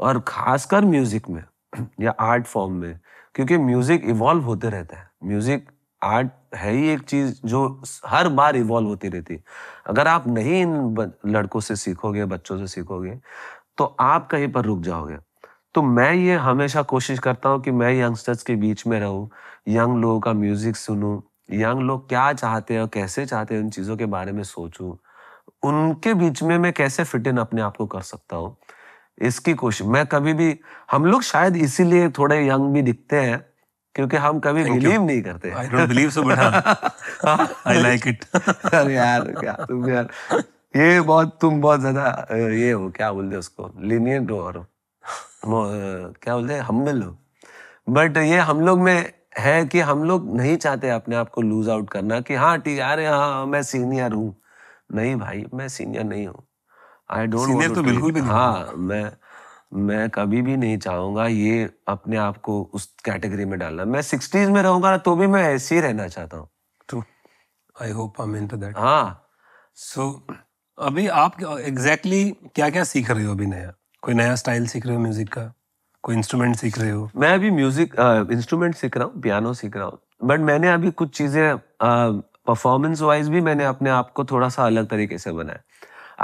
और ख़ासकर म्यूज़िक में *clears throat* या आर्ट फॉर्म में क्योंकि म्यूज़िक इवॉल्व होते रहता है म्यूज़िक आर्ट है ही एक चीज़ जो हर बार इवॉल्व होती रहती है अगर आप नहीं इन लड़कों से सीखोगे बच्चों से सीखोगे तो आप कहीं पर रुक जाओगे तो मैं ये हमेशा कोशिश करता हूँ कि मैं यंगस्टर्स के बीच में रहूँ यंग लोगों का म्यूजिक सुनूँ यंग लोग क्या चाहते हैं और कैसे चाहते हैं उन चीज़ों के बारे में सोचूं उनके बीच में मैं कैसे फिट इन अपने आप को कर सकता हूँ इसकी कोशिश मैं कभी भी हम लोग शायद इसीलिए थोड़े यंग भी दिखते हैं क्योंकि हम कभी बिलीव नहीं करते I don't believe so but I like it अरे यार क्या तुम यार ये बहुत तुम बहुत ज्यादा ये हो क्या बोलते उसको लीनियंट हो और क्या बोलते हम्बल हो बट ये हम लोग में है कि हम लोग नहीं चाहते अपने आप को लूज आउट करना कि हाँ ठीक अरे हाँ मैं सीनियर हूँ नहीं भाई मैं सीनियर नहीं हूँ आई डोंट तो बिल्कुल भी हाँ मैं मैं कभी भी नहीं चाहूंगा ये अपने आप को उस कैटेगरी में डालना मैं सिक्सटीज में रहूंगा तो भी मैं ऐसे ही रहना चाहता हूँ I hope I mean to that हाँ सो so, अभी आप एग्जैक्टली exactly क्या क्या सीख रहे हो अभी नया कोई नया स्टाइल सीख रहे हो म्यूजिक का कोई इंस्ट्रूमेंट सीख रहे हो मैं अभी म्यूजिक इंस्ट्रूमेंट सीख रहा हूँ पियानो सीख रहा हूँ बट मैंने अभी कुछ चीज़ें परफॉर्मेंस वाइज भी मैंने अपने आप को थोड़ा सा अलग तरीके से बनाया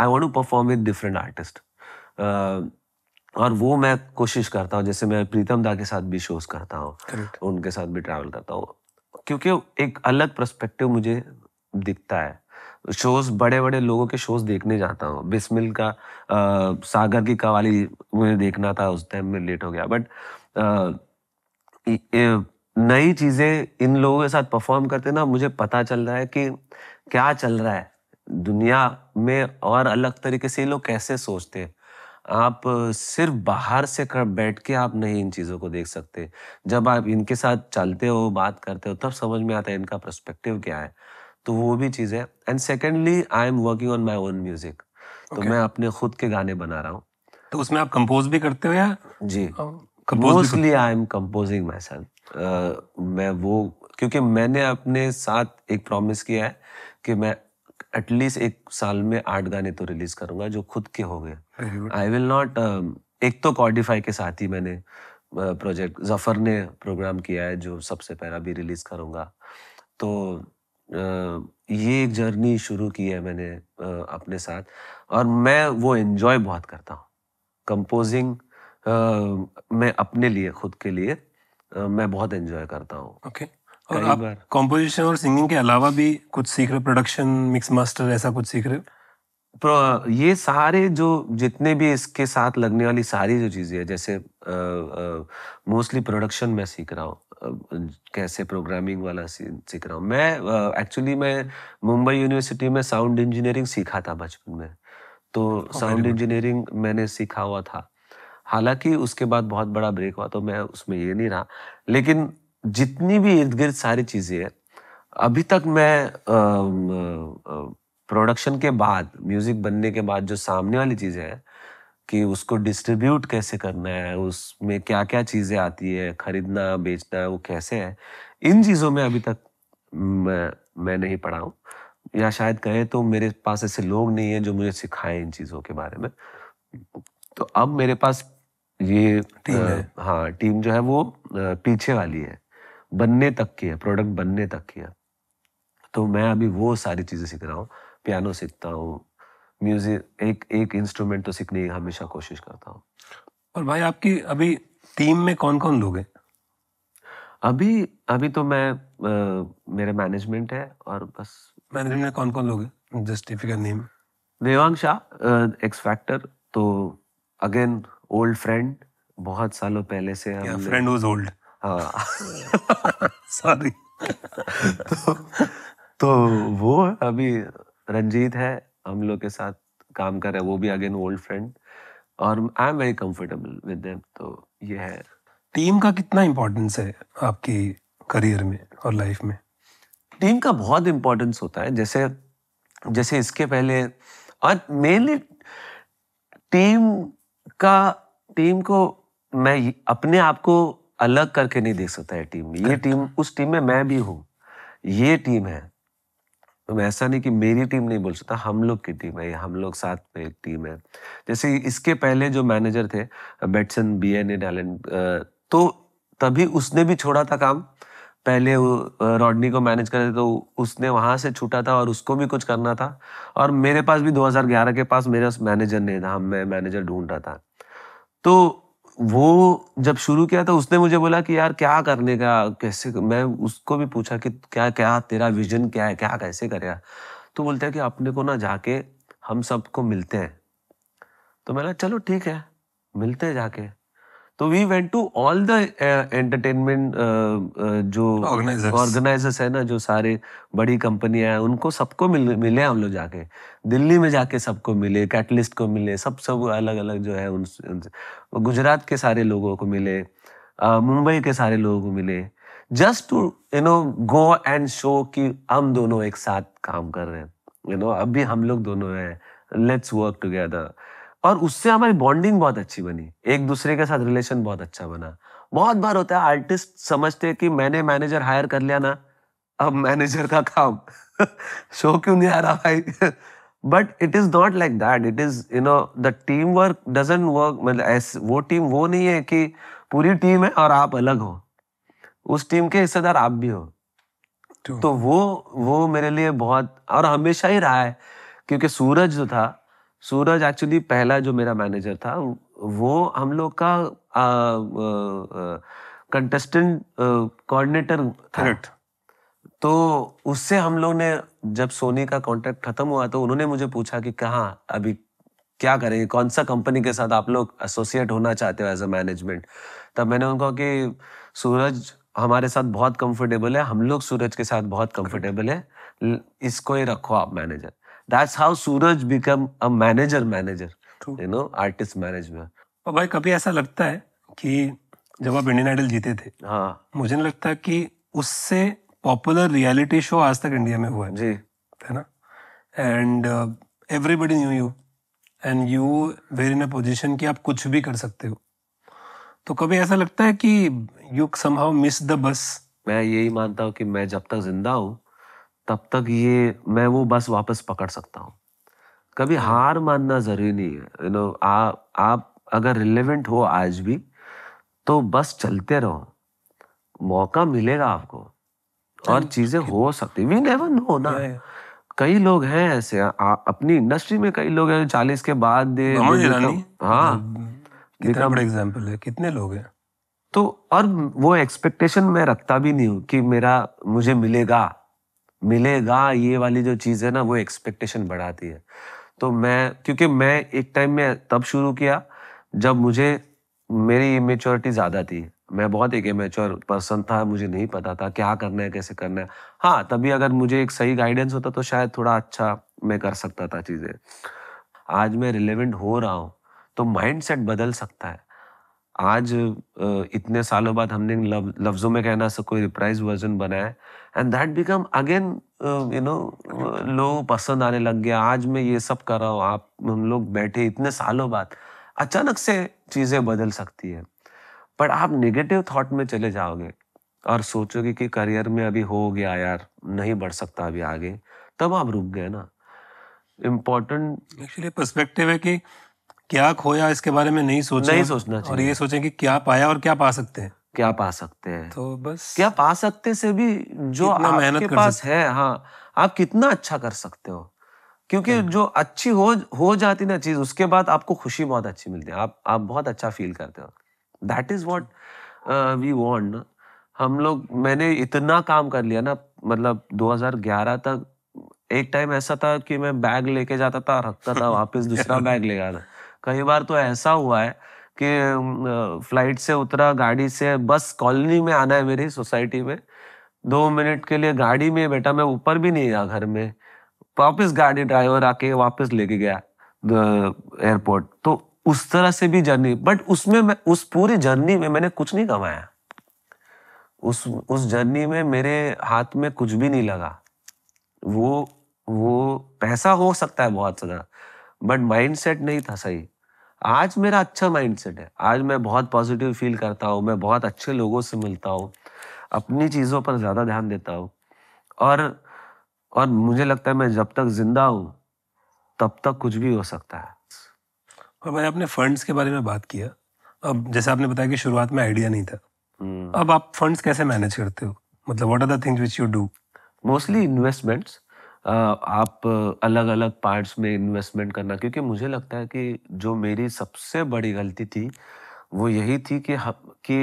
I want to perform with different artist और वो मैं कोशिश करता हूँ जैसे मैं प्रीतम दा के साथ भी शोज करता हूँ उनके साथ भी ट्रैवल करता हूँ क्योंकि एक अलग प्रस्पेक्टिव मुझे दिखता है शोज बड़े बड़े लोगों के शोज देखने जाता हूँ बिस्मिल का आ, सागर की कवाली मुझे देखना था उस टाइम में लेट हो गया बट नई चीज़ें इन लोगों के साथ परफॉर्म करते ना मुझे पता चल रहा है कि क्या चल रहा है दुनिया में और अलग तरीके से लोग कैसे सोचते हैं आप सिर्फ बाहर से कर बैठ के आप नहीं इन चीज़ों को देख सकते जब आप इनके साथ चलते हो बात करते हो तब समझ में आता है इनका प्रस्पेक्टिव क्या है तो वो भी चीज़ है and secondly I am working on my own music तो मैं अपने खुद के गाने बना रहा हूँ तो उसमें आप कंपोज भी करते हो या जी mostly I am composing myself मैं वो क्योंकि मैंने अपने साथ एक प्रॉमिस किया है कि मैं एटलीस्ट एक साल में आठ गाने तो रिलीज करूंगा जो खुद के हो गए आई विल नॉट एक तो कॉडिफाई के साथ ही मैंने प्रोजेक्ट जफर ने प्रोग्राम किया है जो सबसे पहला भी रिलीज करूंगा तो ये एक जर्नी शुरू की है मैंने अपने साथ और मैं वो इन्जॉय बहुत करता हूँ कंपोजिंग मैं अपने लिए खुद के लिए मैं बहुत इन्जॉय करता हूँ ओके okay. और आप कंपोजिशन और सिंगिंग के अलावा भी कुछ सीख रहे प्रोडक्शन मिक्स मास्टर ऐसा कुछ सीख रहे ये सारे जो जितने भी इसके साथ लगने वाली सारी जो चीज़ें हैं जैसे मोस्टली प्रोडक्शन में सीख रहा हूँ कैसे प्रोग्रामिंग वाला सीख रहा हूँ मैं एक्चुअली मैं मुंबई यूनिवर्सिटी में साउंड इंजीनियरिंग सीखा था बचपन में तो साउंड इंजीनियरिंग मैंने सीखा हुआ था हालांकि उसके बाद बहुत बड़ा ब्रेक हुआ तो मैं उसमें ये नहीं रहा लेकिन जितनी भी इर्द गिर्द सारी चीज़ें हैं अभी तक मैं प्रोडक्शन के बाद म्यूज़िक बनने के बाद जो सामने वाली चीज़ें हैं कि उसको डिस्ट्रीब्यूट कैसे करना है उसमें क्या क्या चीज़ें आती है खरीदना बेचना वो कैसे है इन चीज़ों में अभी तक मैं मैं नहीं पढ़ा हूँ या शायद कहें तो मेरे पास ऐसे लोग नहीं है जो मुझे सिखाए इन चीज़ों के बारे में तो अब मेरे पास ये टीम आ, है हाँ टीम जो है वो पीछे वाली है बनने तक की है प्रोडक्ट बनने तक की है तो मैं अभी वो सारी चीज़ें सीख रहा हूँ पियानो सीखता हूँ म्यूजिक एक एक इंस्ट्रूमेंट तो सीखने की हमेशा कोशिश करता हूँ और भाई आपकी अभी टीम में कौन कौन लोग हैं अभी अभी तो मैं आ, मेरे मैनेजमेंट है और बस मैनेजमेंट में कौन कौन लोग हैं just if you name Devang Shah X factor तो अगेन ओल्ड फ्रेंड बहुत सालों पहले से हम फ्रेंड वाज ओल्ड सॉरी तो, तो वो अभी रंजीत है हम लोग के साथ काम कर रहे हैं वो भी अगेन ओल्ड फ्रेंड और I am very comfortable with them तो ये है टीम का कितना इम्पोर्टेंस है आपकी करियर में और लाइफ में टीम का बहुत इम्पोर्टेंस होता है जैसे जैसे इसके पहले और मेनली टीम का टीम को मैं अपने आप को अलग करके नहीं देख सकता है टीम ये टीम उस टीम में मैं भी हूँ ये टीम है तो ऐसा नहीं कि मेरी टीम नहीं बोल सकता हम लोग की टीम है हम लोग साथ में एक टीम है जैसे इसके पहले जो मैनेजर थे बेटसन बी एन ए तो तभी उसने भी छोड़ा था काम पहले रॉडनी को मैनेज रहे तो उसने वहां से छूटा था और उसको भी कुछ करना था और मेरे पास भी 2011 के पास मेरा मैनेजर नहीं था मैं मैनेजर ढूंढ रहा था तो वो जब शुरू किया तो उसने मुझे बोला कि यार क्या करने का कैसे मैं उसको भी पूछा कि क्या क्या तेरा विजन क्या है क्या कैसे करेगा तो बोलते हैं कि अपने को ना जाके हम सबको मिलते हैं तो मैंने चलो ठीक है मिलते हैं जाके तो we went to all the entertainment जो ऑर्गेनाइजर्स है ना जो सारे बड़ी कंपनियां हैं उनको सबको मिल, मिले हम लोग जाके दिल्ली में जाके सबको मिले कैटलिस्ट को मिले सब सब अलग अलग जो है उन, उन गुजरात के सारे लोगों को मिले मुंबई के सारे लोगों को मिले just to you know go and show कि हम दोनों एक साथ काम कर रहे हैं यू you नो know, अभी हम लोग दोनों हैं लेट्स वर्क टुगेदर और उससे हमारी बॉन्डिंग बहुत अच्छी बनी एक दूसरे के साथ रिलेशन बहुत अच्छा बना बहुत बार होता है आर्टिस्ट समझते कि मैंने मैनेजर हायर कर लिया ना अब मैनेजर का काम शो *laughs* क्यों नहीं आ रहा भाई but it is not like that it is you know the team work doesn't work मतलब वो टीम वो नहीं है कि पूरी टीम है और आप अलग हो उस टीम के हिस्सेदार आप भी हो तो वो वो मेरे लिए बहुत और हमेशा ही रहा है क्योंकि सूरज जो था सूरज एक्चुअली पहला जो मेरा मैनेजर था वो हम लोग का कंटेस्टेंट कोऑर्डिनेटर करेक्ट तो उससे हम लोग ने जब सोनी का कॉन्ट्रैक्ट खत्म हुआ तो उन्होंने मुझे पूछा कि कहाँ अभी क्या करेंगे कौन सा कंपनी के साथ आप लोग एसोसिएट होना चाहते हो एज अ मैनेजमेंट तब मैंने उनको कि सूरज हमारे साथ बहुत कंफर्टेबल है हम लोग सूरज के साथ बहुत कंफर्टेबल है इसको ही रखो आप manager that's how Suraj become a manager manager you know artist management और भाई कभी ऐसा लगता है कि जब आप इंडियन आइडल जीते थे हाँ मुझे नहीं लगता कि उससे पॉपुलर रियलिटी शो आज तक इंडिया में हुआ है जी है ना and everybody knew you and you were in a position कि आप कुछ भी कर सकते हो तो कभी ऐसा लगता है कि you somehow miss the bus मैं यही मानता हूँ कि मैं जब तक जिंदा हूँ तब तक ये मैं वो बस वापस पकड़ सकता हूँ कभी हाँ। हार मानना जरूरी नहीं है यू नो आप अगर रिलेवेंट हो आज भी तो बस चलते रहो मौका मिलेगा आपको और चीजें हो सकती वी नेवर नो ना कई लोग हैं ऐसे आ, अपनी इंडस्ट्री में कई लोग हैं चालीस के बाद हाँ मतलब कितना एग्जाम्पल है कितने लोग हैं तो और वो एक्सपेक्टेशन मैं रखता भी नहीं हूँ कि मेरा मुझे मिलेगा मिलेगा ये वाली जो चीज़ है ना वो एक्सपेक्टेशन बढ़ाती है तो मैं क्योंकि मैं एक टाइम में तब शुरू किया जब मुझे मेरी इमेच्योरिटी ज़्यादा थी मैं बहुत एक इमेच्योर पर्सन था मुझे नहीं पता था क्या करना है कैसे करना है हाँ तभी अगर मुझे एक सही गाइडेंस होता तो शायद थोड़ा अच्छा मैं कर सकता था चीज़ें आज मैं रिलेवेंट हो रहा हूँ तो माइंड बदल सकता है आज इतने सालों बाद हमने लफ्जों में कहना से कोई रिप्राइज वर्जन बनाया and that become again you know लोग पसंद आने लग गया आज मैं ये सब कर रहा हूँ आप हम लोग बैठे इतने सालों बाद अचानक से चीज़ें बदल सकती है पर आप नेगेटिव थॉट में चले जाओगे और सोचोगे कि करियर में अभी हो गया यार नहीं बढ़ सकता अभी आगे तब आप रुक गए ना इम्पोर्टेंट एक्चुअली पर्सपेक्टिव है कि क्या खोया इसके बारे में नहीं सोचना नहीं सोचना चाहिए और ये सोचें कि क्या पाया और क्या पा सकते हैं क्या पा सकते हैं तो बस क्या पा सकते से भी जो आपके पास है हाँ आप कितना अच्छा कर सकते हो क्योंकि जो अच्छी हो हो जाती ना चीज उसके बाद आपको खुशी बहुत अच्छी मिलती है आप आप बहुत अच्छा फील करते हो that is what we want ना हम लोग मैंने इतना काम कर लिया ना मतलब 2011 तक एक टाइम ऐसा था कि मैं बैग लेके जाता था रखता था *laughs* वापस दूसरा बैग ले जाता कई बार तो ऐसा हुआ है कि फ्लाइट से उतरा गाड़ी से बस कॉलोनी में आना है मेरी सोसाइटी में दो मिनट के लिए गाड़ी में बेटा मैं ऊपर भी नहीं गया घर में वापस गाड़ी ड्राइवर आके वापस लेके गया एयरपोर्ट तो उस तरह से भी जर्नी बट उसमें मैं उस पूरी जर्नी में मैंने कुछ नहीं कमाया उस उस जर्नी में मेरे हाथ में कुछ भी नहीं लगा वो वो पैसा हो सकता है बहुत ज्यादा बट माइंडसेट नहीं था सही आज मेरा अच्छा माइंडसेट है आज मैं बहुत पॉजिटिव फील करता हूँ मैं बहुत अच्छे लोगों से मिलता हूँ अपनी चीज़ों पर ज़्यादा ध्यान देता हूँ और और मुझे लगता है मैं जब तक जिंदा हूँ तब तक कुछ भी हो सकता है और मैंने अपने फंड्स के बारे में बात किया अब जैसे आपने बताया कि शुरुआत में आइडिया नहीं था हम्म। अब आप फंड्स कैसे मैनेज करते हो मतलब what are the things which you do mostly investments आप अलग अलग पार्ट्स में इन्वेस्टमेंट करना क्योंकि मुझे लगता है कि जो मेरी सबसे बड़ी गलती थी वो यही थी कि हम कि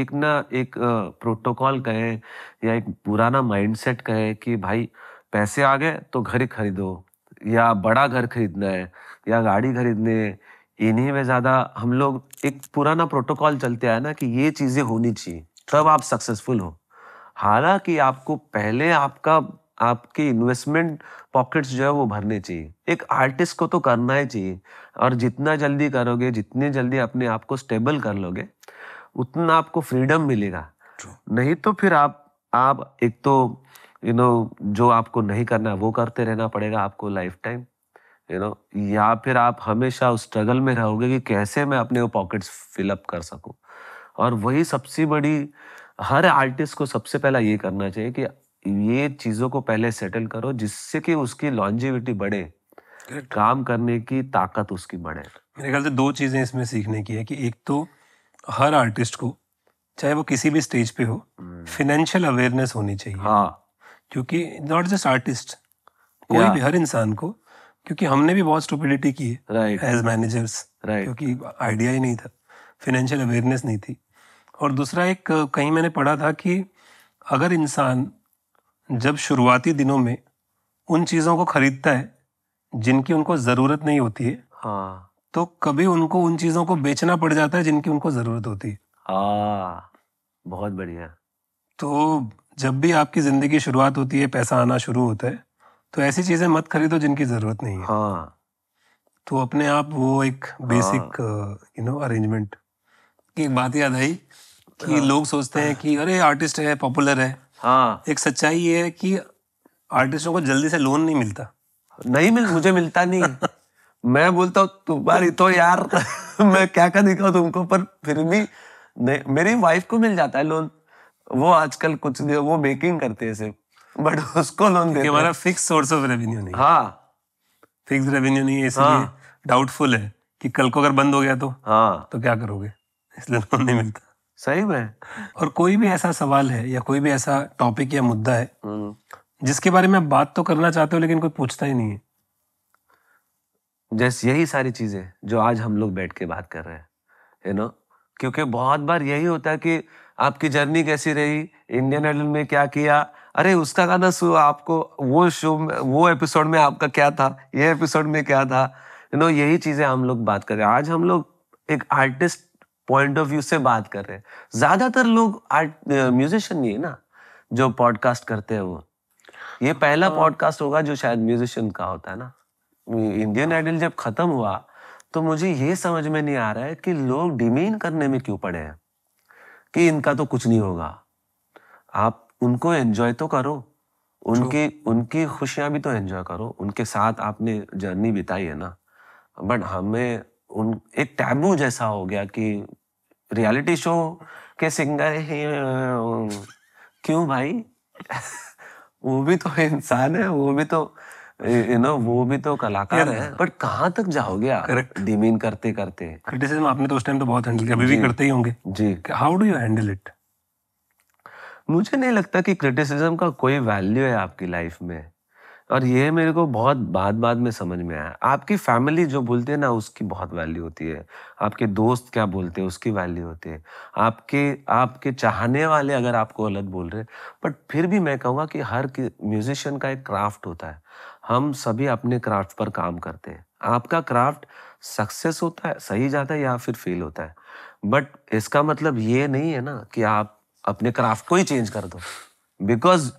एक ना एक प्रोटोकॉल कहें या एक पुराना माइंडसेट कहें कि भाई पैसे आ गए तो घर खरीदो या बड़ा घर खरीदना है या गाड़ी खरीदने इन्हीं में ज़्यादा हम लोग एक पुराना प्रोटोकॉल चलते आया ना कि ये चीज़ें होनी चाहिए तब आप सक्सेसफुल हो हालांकि आपको पहले आपका आपके इन्वेस्टमेंट पॉकेट्स जो है वो भरने चाहिए एक आर्टिस्ट को तो करना ही चाहिए और जितना जल्दी करोगे जितने जल्दी अपने आप को स्टेबल कर लोगे उतना आपको फ्रीडम मिलेगा नहीं तो फिर आप आप एक तो यू you नो know, जो आपको नहीं करना है वो करते रहना पड़ेगा आपको लाइफ टाइम यू नो या फिर आप हमेशा उस स्ट्रगल में रहोगे कि कैसे मैं अपने वो पॉकेट्स फिलअप कर सकूं और वही सबसे बड़ी हर आर्टिस्ट को सबसे पहला ये करना चाहिए कि ये चीज़ों को पहले सेटल करो जिससे कि उसकी लॉन्जिविटी बढ़े काम करने की ताकत उसकी बढ़े मेरे ख्याल से दो चीज़ें इसमें सीखने की है कि एक तो हर आर्टिस्ट को चाहे वो किसी भी स्टेज पे हो फिनेंशियल hmm. अवेयरनेस होनी चाहिए हाँ क्योंकि नॉट जस्ट आर्टिस्ट कोई भी हर इंसान को क्योंकि हमने भी बहुत स्टूबिलिटी की है एज मैनेजर्स क्योंकि आइडिया ही नहीं था फिनेंशियल अवेयरनेस नहीं थी और दूसरा एक कहीं मैंने पढ़ा था कि अगर इंसान जब शुरुआती दिनों में उन चीज़ों को खरीदता है जिनकी उनको ज़रूरत नहीं होती है हाँ तो कभी उनको उन चीज़ों को बेचना पड़ जाता है जिनकी उनको ज़रूरत होती है हाँ बहुत बढ़िया तो जब भी आपकी ज़िंदगी शुरुआत होती है पैसा आना शुरू होता है तो ऐसी चीज़ें मत खरीदो जिनकी ज़रूरत नहीं है हाँ तो अपने आप वो एक बेसिक यू नो अरेंजमेंट की एक बात याद आई कि हाँ। लोग सोचते हैं कि अरे आर्टिस्ट है पॉपुलर है हाँ एक सच्चाई ये है कि आर्टिस्टों को जल्दी से लोन नहीं मिलता नहीं मिल मुझे मिलता नहीं *laughs* मैं बोलता हूँ तुम्हारी तो यार *laughs* मैं क्या क्या दिखाऊँ तुमको पर फिर भी मेरी वाइफ को मिल जाता है लोन वो आजकल कुछ नहीं वो मेकिंग करते हैं सिर्फ बट उसको लोन देते हमारा फिक्स सोर्स ऑफ रेवेन्यू नहीं हाँ फिक्स रेवेन्यू नहीं है इसलिए हाँ। डाउटफुल है कि कल को अगर बंद हो गया तो हाँ तो क्या करोगे इसलिए लोन नहीं मिलता सही में और कोई भी ऐसा सवाल है या कोई भी ऐसा टॉपिक या मुद्दा है हम्म। जिसके बारे में आप बात तो करना चाहते हो लेकिन कोई पूछता ही नहीं है जैसे यही सारी चीजें जो आज हम लोग बैठ के बात कर रहे हैं यू नो क्योंकि बहुत बार यही होता है कि आपकी जर्नी कैसी रही इंडियन आइडल में क्या किया अरे उसका गाना सु आपको वो शो में वो एपिसोड में आपका क्या था ये एपिसोड में क्या था यू नो यही चीजें हम लोग बात कर रहे हैं आज हम लोग एक आर्टिस्ट पॉइंट ऑफ व्यू से बात कर रहे हैं ज्यादातर लोग आर्ट म्यूजिशियन नहीं है ना जो पॉडकास्ट करते हैं वो ये पहला हाँ। पॉडकास्ट होगा जो शायद म्यूजिशियन का होता है ना इंडियन हाँ। आइडल जब खत्म हुआ तो मुझे ये समझ में नहीं आ रहा है कि लोग डिमीन करने में क्यों पड़े हैं कि इनका तो कुछ नहीं होगा आप उनको एंजॉय तो करो उनकी उनकी खुशियां भी तो एंजॉय करो उनके साथ आपने जर्नी बिताई है ना बट हमें उन एक टैबू जैसा हो गया कि रियलिटी शो के सिंगर ही क्यों भाई *laughs* वो भी तो इंसान है वो भी तो यू नो वो भी तो कलाकार है बट कहाँ तक जाओगे आप डिमीन करते करते क्रिटिसिज्म आपने तो उस टाइम तो बहुत हैंडल किया अभी भी करते ही होंगे जी how do you handle it मुझे नहीं लगता कि क्रिटिसिज्म का कोई वैल्यू है आपकी लाइफ में और ये मेरे को बहुत बाद बाद में समझ में आया आपकी फैमिली जो बोलते हैं ना उसकी बहुत वैल्यू होती है आपके दोस्त क्या बोलते हैं उसकी वैल्यू होती है आपके आपके चाहने वाले अगर आपको गलत बोल रहे बट फिर भी मैं कहूँगा कि हर म्यूजिशियन का एक क्राफ्ट होता है हम सभी अपने क्राफ्ट पर काम करते हैं आपका क्राफ्ट सक्सेस होता है सही जाता है या फिर फेल होता है बट इसका मतलब ये नहीं है ना कि आप अपने क्राफ्ट को ही चेंज कर दो बिकॉज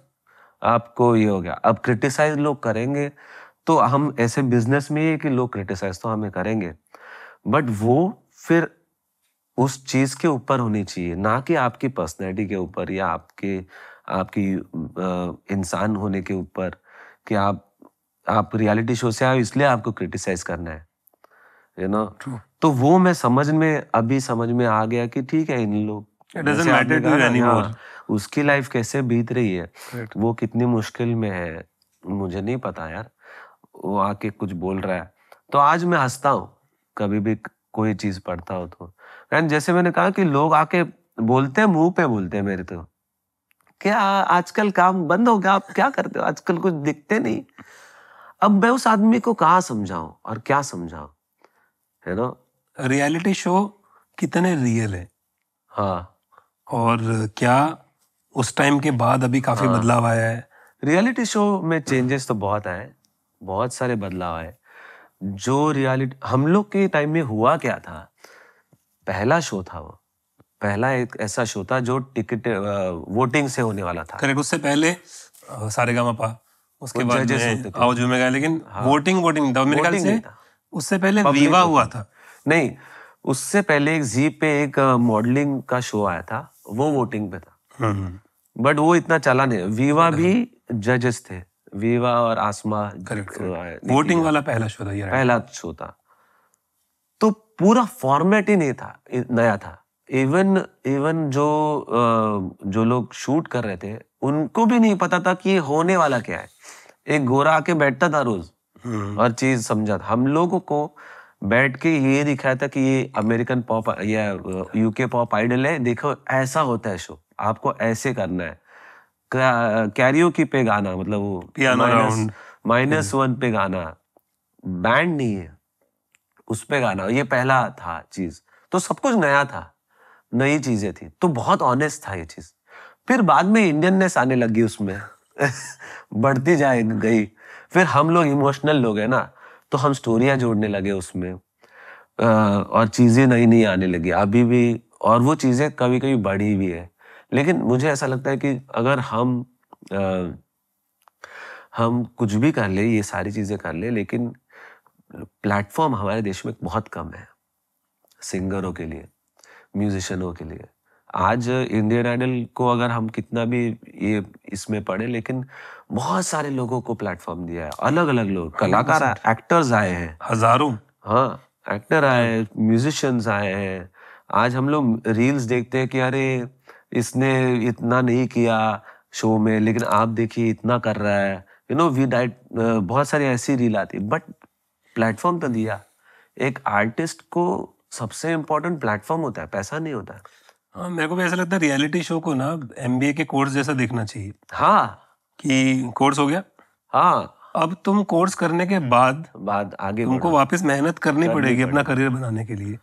आपको ये हो गया अब क्रिटिसाइज लोग करेंगे तो हम ऐसे बिजनेस में है कि लोग क्रिटिसाइज तो हमें करेंगे बट वो फिर उस चीज के ऊपर होनी चाहिए ना कि आपकी पर्सनैलिटी के ऊपर या आपके आपकी इंसान होने के ऊपर कि आप आप रियलिटी शो से आए इसलिए आपको क्रिटिसाइज करना है यू you नो know? तो वो मैं समझ में अभी समझ में आ गया कि ठीक है इन लोग हाँ। उसकी लाइफ कैसे बीत रही है वो कितनी मुश्किल में है मुझे नहीं पता यार वो आके कुछ बोल रहा है तो आज मैं हंसता हूँ कभी भी कोई चीज पढ़ता हो तो एंड जैसे मैंने कहा कि लोग आके बोलते हैं मुंह पे बोलते हैं मेरे तो क्या आजकल काम बंद हो गया आप क्या करते हो आजकल कुछ दिखते नहीं अब मैं उस आदमी को कहा समझाऊं और क्या समझाऊं है ना रियलिटी शो कितने रियल है हाँ और क्या उस टाइम के बाद अभी काफी हाँ। बदलाव आया है रियलिटी शो में चेंजेस हाँ। तो बहुत आए बहुत सारे बदलाव आए जो रियलिटी हम लोग के टाइम में हुआ क्या था पहला शो था वो पहला एक ऐसा शो था जो टिकट वोटिंग से होने वाला था करेक्ट उससे पहले सारे पा उसके बाद आओ गए लेकिन हाँ, वोटिंग वोटिंग था मेरे ख्याल से उससे पहले वीवा हुआ था नहीं उससे पहले एक जी पे एक मॉडलिंग का शो आया था वो वोटिंग पे था बट हाँ, हाँ। वो इतना चला नहीं वीवा भी जजेस थे वीवा और आसमा वोटिंग वाला पहला शो था ये पहला शो था तो पूरा फॉर्मेट ही नहीं था नया था इवन इवन जो जो लोग शूट कर रहे थे उनको भी नहीं पता था कि होने वाला क्या है एक गोरा आके बैठता था रोज हाँ। और चीज समझा था हम लोगों को बैठ के ये दिखाया था कि ये अमेरिकन पॉप या यूके पॉप आइडल है देखो ऐसा होता है शो आपको ऐसे करना है कैरियो की पे गाना मतलब वो माइनस हम्म। वन पे गाना बैंड नहीं है उस पे गाना ये पहला था चीज तो सब कुछ नया था नई चीजें थी तो बहुत ऑनेस्ट था ये चीज फिर बाद में इंडियननेस आने लगी उसमें *laughs* बढ़ती जाए गई फिर हम लोग इमोशनल लोग हैं ना तो हम स्टोरियाँ जोड़ने लगे उसमें और चीज़ें नई नई आने लगी अभी भी और वो चीज़ें कभी कभी बढ़ी भी है लेकिन मुझे ऐसा लगता है कि अगर हम आ, हम कुछ भी कर ले ये सारी चीज़ें कर ले लेकिन प्लेटफॉर्म हमारे देश में बहुत कम है सिंगरों के लिए म्यूजिशनों के लिए आज इंडियन आइडल को अगर हम कितना भी ये इसमें पढ़े लेकिन बहुत सारे लोगों को प्लेटफॉर्म दिया है अलग अलग लोग कलाकार एक्टर्स आए हैं हजारों हाँ एक्टर आए म्यूजिशियंस आए हैं आज हम लोग रील्स देखते हैं कि अरे इसने इतना नहीं किया शो में लेकिन आप देखिए इतना कर रहा है यू नो वी डाइट बहुत सारी ऐसी रील आती बट प्लेटफॉर्म तो दिया एक आर्टिस्ट को सबसे इम्पोर्टेंट प्लेटफॉर्म होता है पैसा नहीं होता है हाँ, मेरे को भी ऐसा लगता है रियलिटी शो को ना एम के कोर्स जैसा देखना चाहिए हाँ कि कोर्स हो गया हाँ अब तुम कोर्स करने के बाद बाद आगे तुमको वापस मेहनत करनी पड़ेगी अपना करियर बनाने के लिए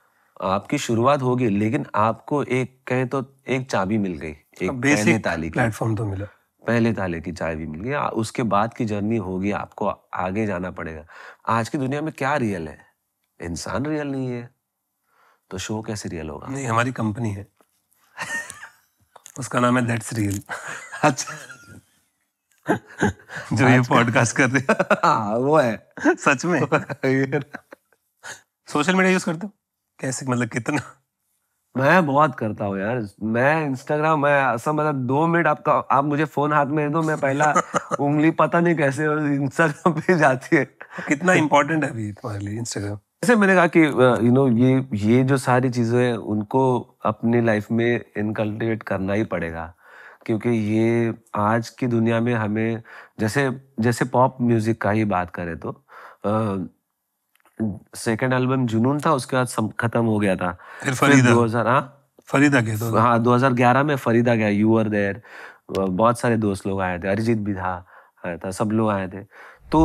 आपकी शुरुआत होगी लेकिन आपको एक कहे तो एक चाबी मिल गई एक बेसिक ताली प्लेटफॉर्म तो मिला पहले ताले की चाय भी मिल गई उसके बाद की जर्नी होगी आपको आगे जाना पड़ेगा आज की दुनिया में क्या रियल है इंसान रियल नहीं है तो शो कैसे रियल होगा नहीं हमारी कंपनी है *laughs* उसका नाम है दैट्स रियल अच्छा जो ये पॉडकास्ट अच्छा। कर रहे *laughs* हाँ वो है सच में सोशल मीडिया यूज करते हो कैसे मतलब कितना मैं बहुत करता हूँ यार मैं इंस्टाग्राम मैं ऐसा मतलब दो मिनट आपका आप मुझे फोन हाथ में दे दो मैं पहला *laughs* उंगली पता नहीं कैसे इंस्टाग्राम पे जाती है कितना इम्पोर्टेंट है अभी तुम्हारे लिए इंस्टाग्राम जैसे मैंने कहा कि यू नो ये ये जो सारी चीज़ें हैं उनको अपनी लाइफ में इनकल्टिवेट करना ही पड़ेगा क्योंकि ये आज की दुनिया में हमें जैसे जैसे पॉप म्यूज़िक का ही बात करें तो सेकेंड एल्बम जुनून था उसके बाद खत्म हो गया था फिर दो हज़ार हाँ फरीदा हाँ दो हजार ग्यारह में फरीदा गया यू आर देर बहुत सारे दोस्त लोग आए थे अरिजीत भी था आया था सब लोग आए थे तो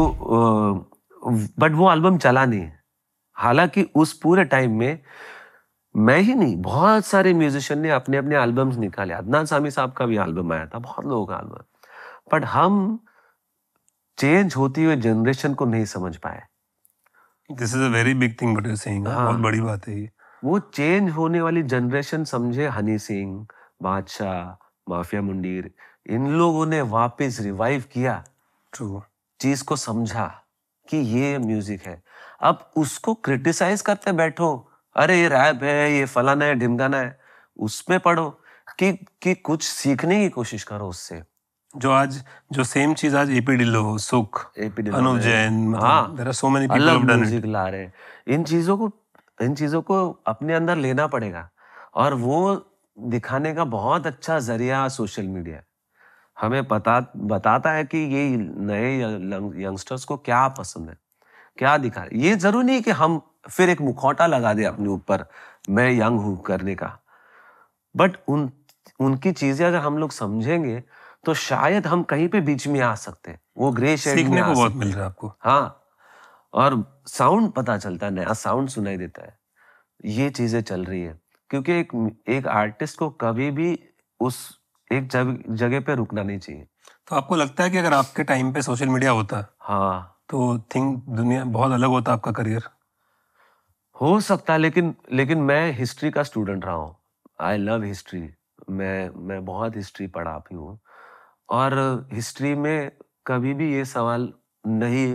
बट वो एल्बम चला नहीं हालांकि उस पूरे टाइम में मैं ही नहीं बहुत सारे म्यूजिशियन ने अपने अपने एल्बम्स निकाले अदनान सामी साहब का भी एल्बम आया था बहुत लोगों का एल्बम बट हम चेंज होती हुई जनरेशन को नहीं समझ पाए this is a very big thing but saying बहुत बड़ी बात है ये वो चेंज होने वाली जनरेशन समझे हनी सिंह बादशाह माफिया मुंडीर इन लोगों ने वापस रिवाइव किया ट्रू चीज को समझा कि ये म्यूजिक है अब उसको क्रिटिसाइज करते बैठो अरे ये रैप है ये फलाना है ढिमकाना है उसमें पढ़ो कि कि कुछ सीखने की कोशिश करो उससे जो आज जो सेम चीज आज एपी ढिल्लो सुख एपी ढिल्लो अनुज जैन हाँ there are so many people have done music ला रहे इन चीजों को इन चीजों को अपने अंदर लेना पड़ेगा और वो दिखाने का बहुत अच्छा जरिया सोशल मीडिया हमें पता बताता है कि ये नए यंगस्टर्स को क्या पसंद है क्या दिखा रहे ये जरूरी नहीं कि हम फिर एक मुखौटा लगा दे अपने ऊपर मैं यंग हूं करने का बट उन उनकी चीजें अगर हम लोग समझेंगे तो शायद हम कहीं पे बीच में आ सकते हैं वो ग्रे शेड में को बहुत मिल रहा है आपको हाँ और साउंड पता चलता है नया साउंड सुनाई देता है ये चीजें चल रही है क्योंकि एक एक आर्टिस्ट को कभी भी उस एक जगह पे रुकना नहीं चाहिए तो आपको लगता है कि अगर आपके टाइम पे सोशल मीडिया होता हाँ तो थिंक दुनिया बहुत अलग होता आपका करियर हो सकता है लेकिन लेकिन मैं हिस्ट्री का स्टूडेंट रहा हूँ आई लव हिस्ट्री मैं मैं बहुत हिस्ट्री पढ़ा भी हूँ और हिस्ट्री में कभी भी ये सवाल नहीं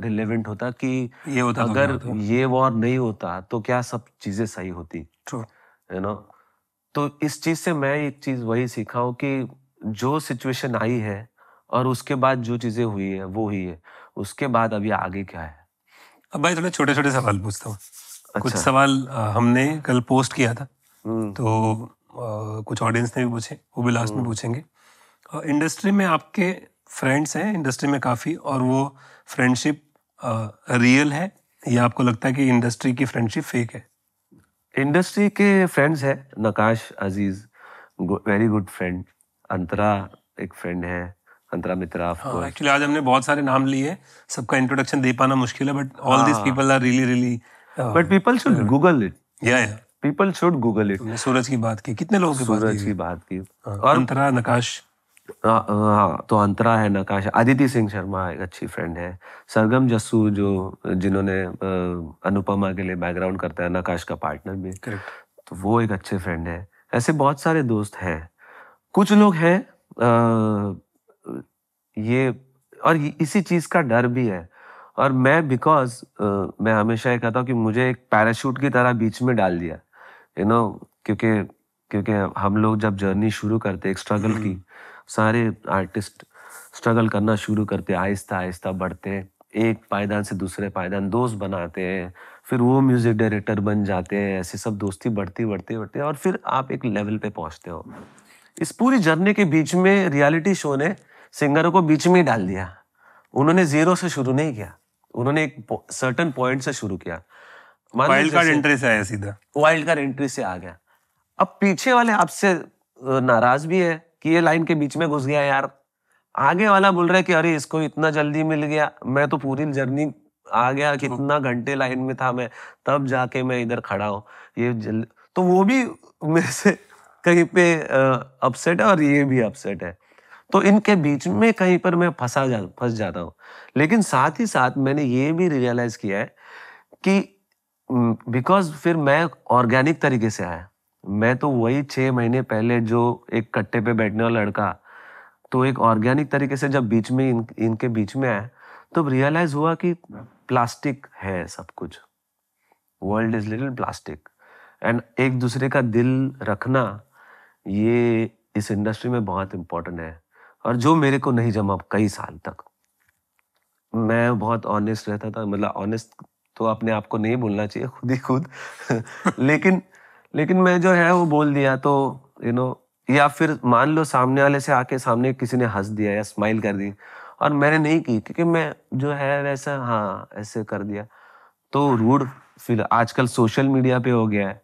रिलेवेंट होता कि ये होता तो अगर तो ये वॉर नहीं होता तो क्या सब चीजें सही होती यू नो you know? तो इस चीज से मैं एक चीज वही सीखा हूँ कि जो सिचुएशन आई है और उसके बाद जो चीजें हुई है वो हुई है उसके बाद अभी आगे क्या है अब भाई थोड़े छोटे छोटे सवाल पूछता हूँ अच्छा। कुछ सवाल हमने कल पोस्ट किया था हम्म। तो आ, कुछ ऑडियंस ने भी पूछे वो भी लास्ट में हम्म। पूछेंगे इंडस्ट्री में आपके फ्रेंड्स हैं इंडस्ट्री में काफ़ी और वो फ्रेंडशिप रियल है या आपको लगता है कि इंडस्ट्री की फ्रेंडशिप फेक है इंडस्ट्री के फ्रेंड्स है Nakash Aziz very good friend Antara एक फ्रेंड है अंतरा मित्रा एक्चुअली हाँ, आज हमने बहुत सारे नाम लिए सबका इंट्रोडक्शन दे पाना मुश्किल है but all this people are really really but people should Google it या या people should Google it Suraj की बात की कितने लोगों की सूरज की बात की हाँ, और अंतरा नकाश हाँ, हाँ तो अंतरा है नकाश आदिति सिंह शर्मा एक अच्छी फ्रेंड है सरगम जस्सू जो जिन्होंने अनुपमा के लिए बैकग्राउंड करता है नकाश का पार्टनर भी तो वो एक अच्छे फ्रेंड है ऐसे बहुत सारे दोस्त हैं कुछ लोग हैं ये और इसी चीज़ का डर भी है और मैं बिकॉज uh, मैं हमेशा ये कहता हूँ कि मुझे एक पैराशूट की तरह बीच में डाल दिया यू you नो know, क्योंकि क्योंकि हम लोग जब जर्नी शुरू करते एक स्ट्रगल की हम्म। सारे आर्टिस्ट स्ट्रगल करना शुरू करते आहिस्ता आहिस्ता बढ़ते हैं एक पायदान से दूसरे पायदान दोस्त बनाते हैं फिर वो म्यूजिक डायरेक्टर बन जाते हैं ऐसे सब दोस्ती बढ़ती बढ़ती बढ़ती और फिर आप एक लेवल पे पहुंचते हो इस पूरी जर्नी के बीच में रियलिटी शो ने सिंगरों को बीच में ही डाल दिया उन्होंने जीरो से शुरू नहीं किया उन्होंने एक सर्टन पॉइंट से शुरू किया वाइल्ड कार्ड एंट्री से आया सीधा वाइल्ड कार्ड एंट्री से आ गया अब पीछे वाले आपसे नाराज भी है कि ये लाइन के बीच में घुस गया यार आगे वाला बोल रहा है कि अरे इसको इतना जल्दी मिल गया मैं तो पूरी जर्नी आ गया कितना तो घंटे लाइन में था मैं तब जाके मैं इधर खड़ा हूँ ये जल तो वो भी मेरे से कहीं पे अपसेट है और ये भी अपसेट है तो इनके बीच में कहीं पर मैं फंसा जा फंस जाता हूँ लेकिन साथ ही साथ मैंने ये भी रियलाइज किया है कि बिकॉज फिर मैं ऑर्गेनिक तरीके से आया मैं तो वही छः महीने पहले जो एक कट्टे पे बैठने वाला लड़का तो एक ऑर्गेनिक तरीके से जब बीच में इन इनके बीच में आया तो रियलाइज हुआ कि प्लास्टिक है सब कुछ world is little plastic and एक दूसरे का दिल रखना ये इस इंडस्ट्री में बहुत इम्पोर्टेंट है और जो मेरे को नहीं जमा कई साल तक मैं बहुत ऑनेस्ट रहता था मतलब ऑनेस्ट तो अपने आप को नहीं बोलना चाहिए खुद ही खुद *laughs* लेकिन लेकिन मैं जो है वो बोल दिया तो यू नो या फिर मान लो सामने वाले से आके सामने किसी ने हंस दिया या स्माइल कर दी और मैंने नहीं की क्योंकि मैं जो है वैसा हाँ ऐसे कर दिया तो रूड फिर आजकल सोशल मीडिया पे हो गया है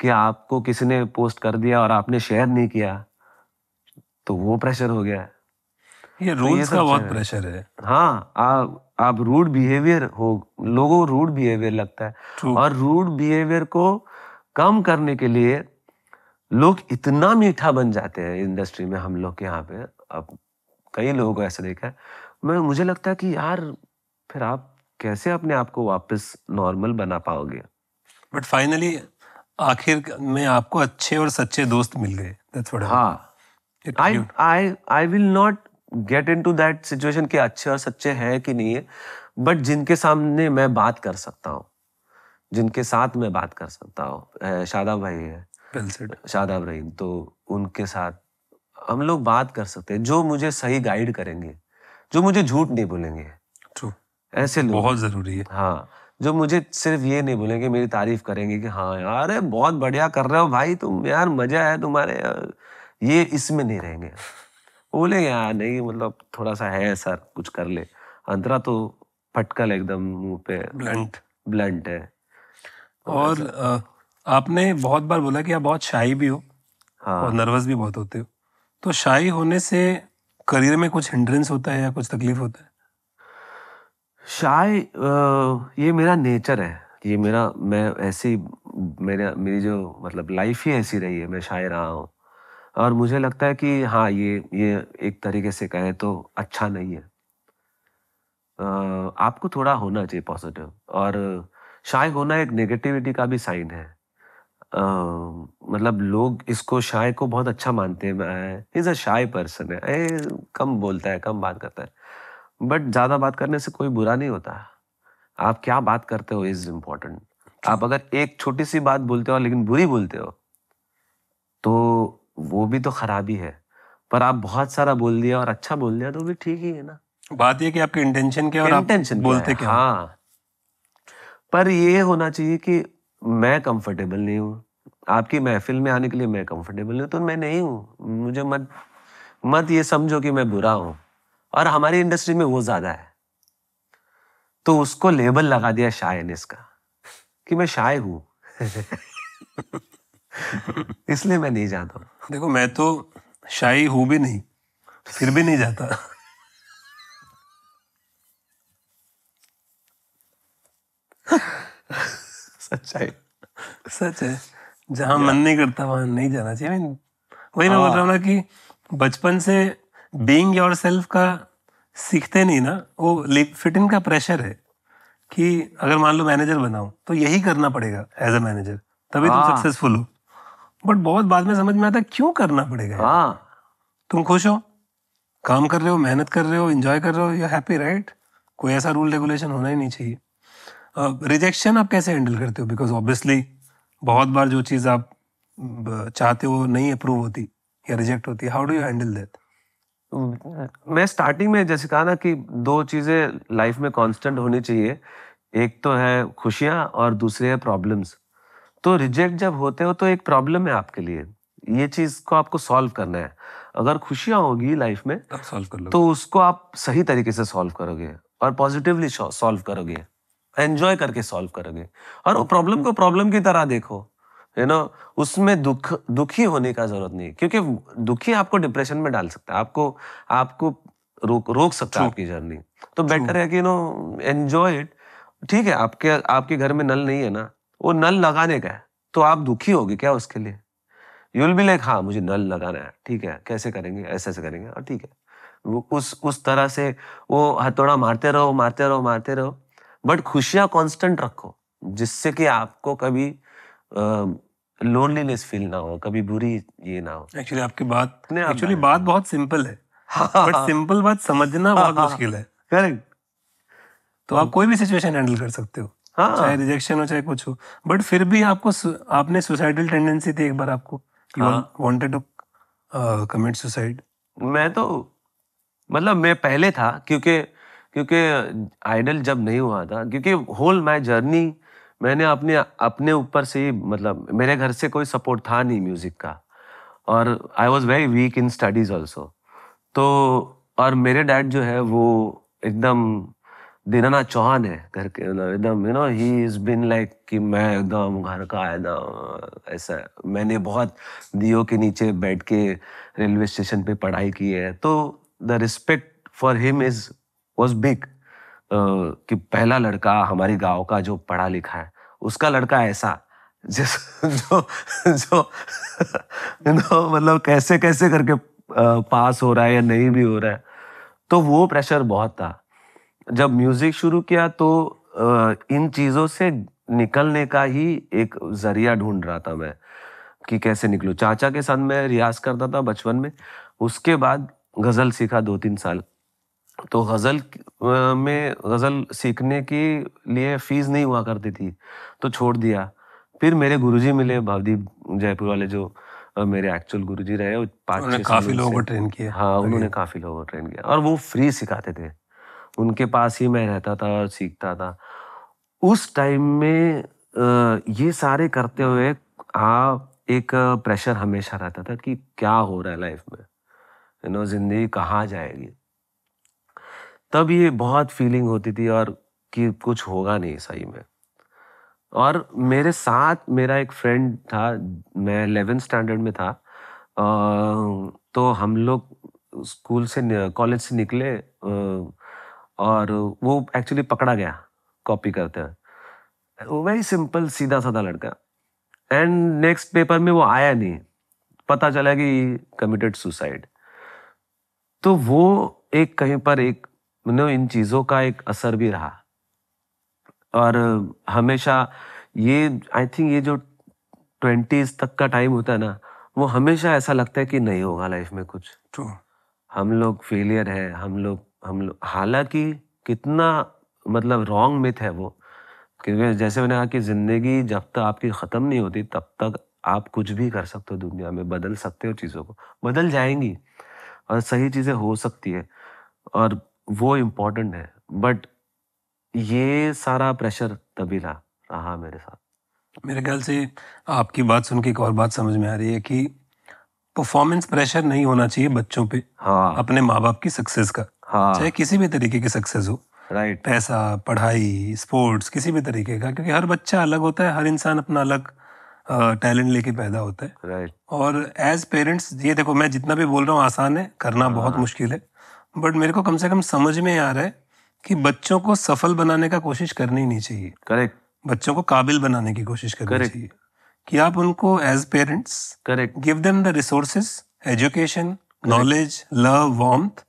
कि आपको किसी ने पोस्ट कर दिया और आपने शेयर नहीं किया तो वो प्रेशर हो गया ये रूल्स तो का बहुत प्रेशर है हाँ आ, आप रूड बिहेवियर हो लोगों को रूड बिहेवियर लगता है और रूड बिहेवियर को कम करने के लिए लोग इतना मीठा बन जाते हैं इंडस्ट्री में हम लोग के यहाँ पे अब कई लोगों को ऐसा देखा है मैं मुझे लगता है कि यार फिर आप कैसे अपने आप को वापस नॉर्मल बना पाओगे बट फाइनली आखिर में आपको अच्छे और सच्चे दोस्त मिल गए हाँ I I I will not get into that situation के अच्छे और सच्चे हैं कि नहीं है बट जिनके सामने मैं बात कर सकता हूँ जिनके साथ मैं बात कर सकता हूँ शादाब भाई है शादाब रहीम तो उनके साथ हम लोग बात कर सकते हैं जो मुझे सही गाइड करेंगे जो मुझे झूठ नहीं बोलेंगे ऐसे लोग बहुत जरूरी है हाँ जो मुझे सिर्फ ये नहीं बोलेंगे मेरी तारीफ करेंगे कि हाँ यार बहुत बढ़िया कर रहे हो भाई तुम यार मजा है तुम्हारे यार, ये इसमें नहीं रहेंगे बोले यार हाँ, नहीं मतलब थोड़ा सा है सर कुछ कर ले अंतरा तो फटकल एकदम मुंह पे ब्लंट ब्लंट है तो और आपने बहुत बार बोला कि आप बहुत शाही भी हो हाँ। और नर्वस भी बहुत होते हो तो शाही होने से करियर में कुछ हिंड्रेंस होता है या कुछ तकलीफ होता है शाय ये मेरा नेचर है ये मेरा मैं ऐसी मेरा मेरी जो मतलब लाइफ ही ऐसी रही है मैं शायर रहा हूँ और मुझे लगता है कि हाँ ये ये एक तरीके से कहें तो अच्छा नहीं है आपको थोड़ा होना चाहिए पॉजिटिव और शायद होना एक नेगेटिविटी का भी साइन है आ, मतलब लोग इसको शाय को बहुत अच्छा मानते हैं इज अ शाय पर्सन है ए, कम बोलता है कम बात करता है बट ज़्यादा बात करने से कोई बुरा नहीं होता आप क्या बात करते हो इज इम्पोर्टेंट आप अगर एक छोटी सी बात बोलते हो लेकिन बुरी बोलते हो तो वो भी तो खराबी है पर आप बहुत सारा बोल दिया और अच्छा बोल दिया तो भी ठीक ही है ना बात ये कि आपके इंटेंशन क्या और इंटेंशन बोलते क्या हाँ पर ये होना चाहिए कि मैं कंफर्टेबल नहीं हूँ आपकी महफिल में आने के लिए मैं कंफर्टेबल हूँ तो मैं नहीं हूँ मुझे मत मत ये समझो कि मैं बुरा हूँ और हमारी इंडस्ट्री में वो ज्यादा है तो उसको लेबल लगा दिया शाय ने इसका कि मैं शाय हूँ *laughs* *laughs* इसलिए मैं नहीं जाता देखो मैं तो शाही हूं भी नहीं फिर भी नहीं जाता सच्चाई सच है जहां मन नहीं करता वहां नहीं जाना चाहिए वही मैं बोल रहा हूँ ना कि बचपन से बींग योर सेल्फ का सीखते नहीं ना वो फिट इन का प्रेशर है कि अगर मान लो मैनेजर बनाऊ तो यही करना पड़ेगा एज अ मैनेजर तभी तुम सक्सेसफुल हाँ। हो बट बहुत बाद में समझ में आता है क्यों करना पड़ेगा हाँ तुम खुश हो काम कर रहे हो मेहनत कर रहे हो इंजॉय कर रहे हो यू हैप्पी राइट कोई ऐसा रूल रेगुलेशन होना ही नहीं चाहिए रिजेक्शन uh, आप कैसे हैंडल करते हो बिकॉज ऑब्वियसली बहुत बार जो चीज़ आप चाहते हो नहीं अप्रूव होती या रिजेक्ट होती how do you handle that मैं स्टार्टिंग में जैसे कहा ना कि दो चीज़ें लाइफ में कांस्टेंट होनी चाहिए एक तो है खुशियाँ और दूसरे है प्रॉब्लम्स तो रिजेक्ट जब होते हो तो एक प्रॉब्लम है आपके लिए ये चीज को आपको सॉल्व करना है अगर खुशियां होगी लाइफ में सॉल्व कर लो तो उसको आप सही तरीके से सॉल्व करोगे और पॉजिटिवली सॉल्व करोगे एंजॉय करके सॉल्व करोगे और वो प्रॉब्लम को प्रॉब्लम की तरह देखो यू नो उसमें दुख दुखी होने का जरूरत नहीं क्योंकि दुखी आपको डिप्रेशन में डाल सकता है आपको आपको रोक रोक सकता है आपकी जर्नी तो बेटर है कि यू नो एंजॉय इट ठीक है आपके आपके घर में नल नहीं है ना वो नल लगाने का है तो आप दुखी होगी क्या उसके लिए यूल भी लाइक हाँ मुझे नल लगाना है ठीक है कैसे करेंगे ऐसे ऐसे करेंगे और ठीक है वो उस उस तरह से वो हथौड़ा मारते रहो मारते रहो मारते रहो बट खुशियाँ कॉन्स्टेंट रखो जिससे कि आपको कभी लोनलीनेस फील ना हो कभी बुरी ये ना हो एक्चुअली आपकी बात एक्चुअली बात बहुत सिंपल है बट सिंपल *laughs* बात समझना बहुत *laughs* मुश्किल है करेक्ट तो आप कोई भी सिचुएशन हैंडल कर सकते हो हाँ चाहे रिजेक्शन हो चाहे कुछ हो बट फिर भी आपको आपने सुसाइडल टेंडेंसी थी एक बार आपको वांटेड टू कमिट सुसाइड मैं तो मतलब मैं पहले था क्योंकि क्योंकि आइडल जब नहीं हुआ था क्योंकि होल माय जर्नी मैंने अपने अपने ऊपर से ही मतलब मेरे घर से कोई सपोर्ट था नहीं म्यूज़िक का और I was very weak in studies also तो और मेरे डैड जो है वो एकदम दीनानाथ चौहान है घर के एकदम you know he is been like कि मैं एकदम घर का एकदम ऐसा मैंने बहुत दियो के नीचे बैठ के रेलवे स्टेशन पे पढ़ाई की है तो the respect for him is was big कि पहला लड़का हमारे गांव का जो पढ़ा लिखा है उसका लड़का ऐसा जिस जो जो यू नो मतलब कैसे कैसे करके पास हो रहा है या नहीं भी हो रहा है तो वो प्रेशर बहुत था जब म्यूजिक शुरू किया तो इन चीज़ों से निकलने का ही एक जरिया ढूंढ रहा था मैं कि कैसे निकलू चाचा के साथ मैं रियाज करता था बचपन में उसके बाद गज़ल सीखा दो तीन साल तो गज़ल में गज़ल सीखने के लिए फीस नहीं हुआ करती थी तो छोड़ दिया फिर मेरे गुरुजी मिले भावदीप जयपुर वाले जो मेरे एक्चुअल गुरुजी रहे पांच काफ़ी लोगों को ट्रेन किया हाँ उन्होंने काफ़ी लोगों को ट्रेन किया और वो फ्री सिखाते थे उनके पास ही मैं रहता था और सीखता था उस टाइम में ये सारे करते हुए हाँ एक प्रेशर हमेशा रहता था कि क्या हो रहा है लाइफ में यू नो जिंदगी कहाँ जाएगी तब ये बहुत फीलिंग होती थी और कि कुछ होगा नहीं सही में और मेरे साथ मेरा एक फ्रेंड था मैं एलेवेंथ स्टैंडर्ड में था तो हम लोग स्कूल से कॉलेज से निकले और वो एक्चुअली पकड़ा गया कॉपी करते हुए वेरी सिंपल सीधा साधा लड़का एंड नेक्स्ट पेपर में वो आया नहीं पता चला कि कमिटेड सुसाइड तो वो एक कहीं पर एक मैंने इन चीज़ों का एक असर भी रहा और हमेशा ये आई थिंक ये जो ट्वेंटीज तक का टाइम होता है ना वो हमेशा ऐसा लगता है कि नहीं होगा लाइफ में कुछ True. हम लोग फेलियर है हम लोग हम लोग हालांकि कितना मतलब रॉन्ग मिथ है वो क्योंकि जैसे मैंने कहा कि ज़िंदगी जब तक आपकी ख़त्म नहीं होती तब तक आप कुछ भी कर सकते हो दुनिया में बदल सकते हो चीज़ों को बदल जाएंगी और सही चीज़ें हो सकती है और वो इम्पोर्टेंट है बट ये सारा प्रेशर तभी रहा रहा मेरे साथ मेरे ख्याल से आपकी बात सुन के एक और बात समझ में आ रही है कि परफॉर्मेंस प्रेशर नहीं होना चाहिए बच्चों पे हाँ अपने माँ बाप की सक्सेस का हाँ चाहे किसी भी तरीके की सक्सेस हो राइट पैसा पढ़ाई स्पोर्ट्स किसी भी तरीके का क्योंकि हर बच्चा अलग होता है हर इंसान अपना अलग टैलेंट लेके पैदा होता है राइट और एज पेरेंट्स ये देखो मैं जितना भी बोल रहा हूँ आसान है करना हाँ। बहुत मुश्किल है बट मेरे को कम से कम समझ में आ रहा है कि बच्चों को सफल बनाने का कोशिश करनी नहीं चाहिए करेक्ट बच्चों को काबिल बनाने की कोशिश करनी Correct. चाहिए कि आप उनको as parents correct give them the resources education knowledge love warmth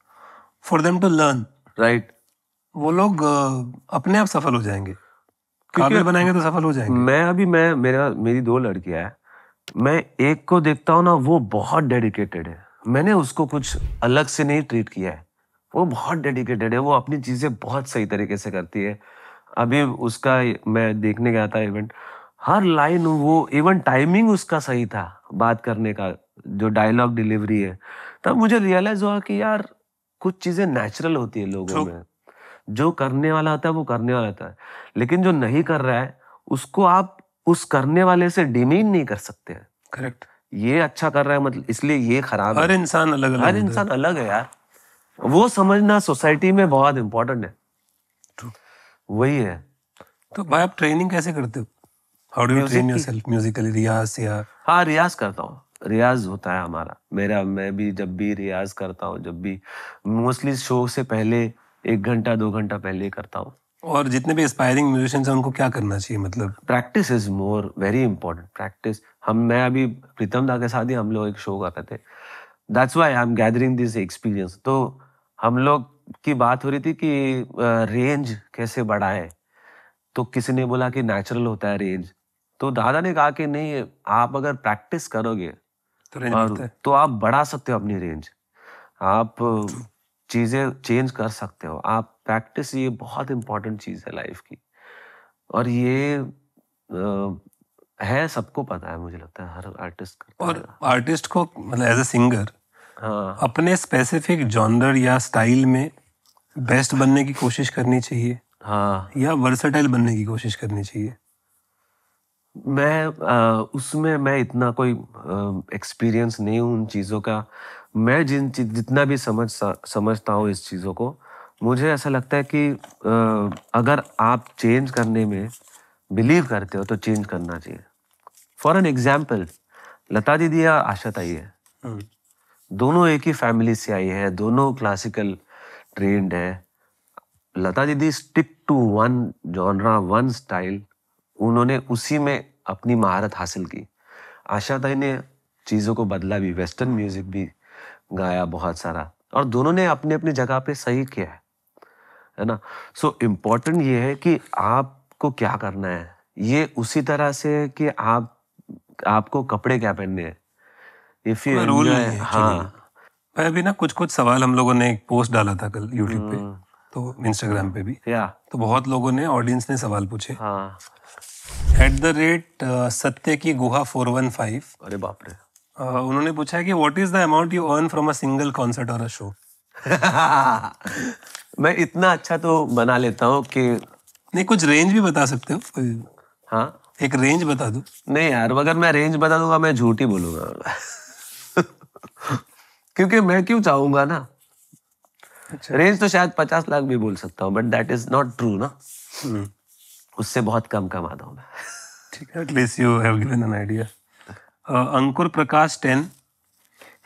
for them to learn right वो लोग अपने आप सफल हो जाएंगे काबिल बनाएंगे तो सफल हो जाएंगे मैं अभी मैं मेरा मेरी दो लड़कियां हैं मैं एक को देखता हूँ ना वो बहुत डेडिकेटेड है मैंने उसको कुछ अलग से नहीं ट्रीट किया है वो बहुत डेडिकेटेड है वो अपनी चीज़ें बहुत सही तरीके से करती है अभी उसका मैं देखने गया था इवेंट हर लाइन वो इवन टाइमिंग उसका सही था बात करने का जो डायलॉग डिलीवरी है तब मुझे रियलाइज हुआ कि यार कुछ चीजें नेचुरल होती है लोगों में जो करने वाला होता है वो करने वाला होता है लेकिन जो नहीं कर रहा है उसको आप उस करने वाले से डिमीन नहीं कर सकते हैं करेक्ट ये अच्छा कर रहा है मतलब इसलिए ये खराब हर इंसान अलग हर इंसान अलग है यार वो समझना सोसाइटी में बहुत इंपॉर्टेंट है वही है तो भाई आप ट्रेनिंग कैसे करते हो how do you train yourself musically रियाज या हाँ रियाज करता हूँ रियाज होता है हमारा मेरा मैं भी जब भी रियाज करता हूँ जब भी मोस्टली शो से पहले एक घंटा दो घंटा पहले करता हूँ और जितने भी इंस्पायरिंग म्यूजिशियंस हैं उनको क्या करना चाहिए मतलब practice is more very important practice हम मैं अभी प्रीतम दा के साथ ही हम लोग एक शो कर रहे थे that's why I am gathering this experience तो हम लोग की बात हो रही थी कि रेंज कैसे बढ़ाए तो किसी ने बोला कि नेचुरल होता है रेंज तो दादा ने कहा कि नहीं आप अगर प्रैक्टिस करोगे तो, आप बढ़ा सकते हो अपनी रेंज आप तो चीज़ें चेंज कर सकते हो आप प्रैक्टिस ये बहुत इंपॉर्टेंट चीज़ है लाइफ की और ये आ, है सबको पता है मुझे लगता है हर आर्टिस्ट का और आर्टिस्ट को मतलब एज ए सिंगर हाँ अपने स्पेसिफिक जॉनर या स्टाइल में बेस्ट बनने की कोशिश करनी चाहिए हाँ या वर्सेटाइल बनने की कोशिश करनी चाहिए मैं उसमें मैं इतना कोई एक्सपीरियंस नहीं हूँ उन चीज़ों का मैं जिन जितना भी समझ समझता हूँ इस चीज़ों को मुझे ऐसा लगता है कि अगर आप चेंज करने में बिलीव करते हो तो चेंज करना चाहिए फॉर एन एग्जाम्पल लता दीदी या आशा ताई है हम्म। दोनों एक ही फैमिली से आई है दोनों क्लासिकल ट्रेंड है Lata didi stick to one genre one style उन्होंने उसी में अपनी महारत हासिल की आशाताई ने चीज़ों को बदला भी वेस्टर्न म्यूजिक भी गाया बहुत सारा और दोनों ने अपने अपनी जगह पे सही किया है है ना सो so, इम्पोर्टेंट ये है कि आपको क्या करना है ये उसी तरह से कि आप आपको कपड़े क्या पहनने हैं इफ यू रूल हाँ भाई अभी ना कुछ कुछ सवाल हम लोगों ने एक पोस्ट डाला था कल यूट्यूब पे हम्म। तो इंस्टाग्राम पे भी या तो बहुत लोगों ने ऑडियंस ने सवाल पूछे हाँ एट द रेट सत्य की गुहा फोर वन फाइव अरे बाप रे uh, उन्होंने पूछा है कि what is the amount you earn from a single concert और अ शो मैं इतना अच्छा तो बना लेता हूँ कि नहीं कुछ रेंज भी बता सकते हो हाँ एक रेंज बता दू नहीं यार अगर मैं रेंज बता दूंगा मैं झूठ ही बोलूंगा *laughs* क्योंकि मैं क्यों चाहूंगा ना अच्छा। रेंज तो शायद पचास लाख भी बोल सकता हूँ but that is not true ना हम्म। उससे बहुत कम कमाता हूँ मैं ठीक है at least you have given an idea Ankur Prakash ten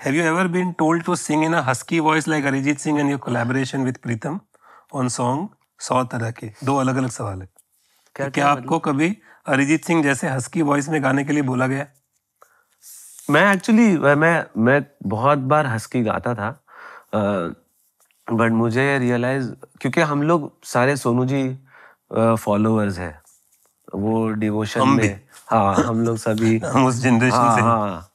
have you ever been told to sing in a husky voice like Arijit Singh and your collaboration with Pritam on song सौ तरह के दो अलग अलग सवाल है क्या, क्या मतलब? आपको कभी अरिजीत सिंह जैसे हस्की वॉइस में गाने के लिए बोला गया मैं एक्चुअली मैं मैं बहुत बार हस्की गाता था बट uh, मुझे रियलाइज क्योंकि हम लोग सारे सोनू जी फॉलोअर्स है वो डिवोशन हम में हाँ हम लोग सभी *laughs* हम उस जनरेशन हाँ, से हाँ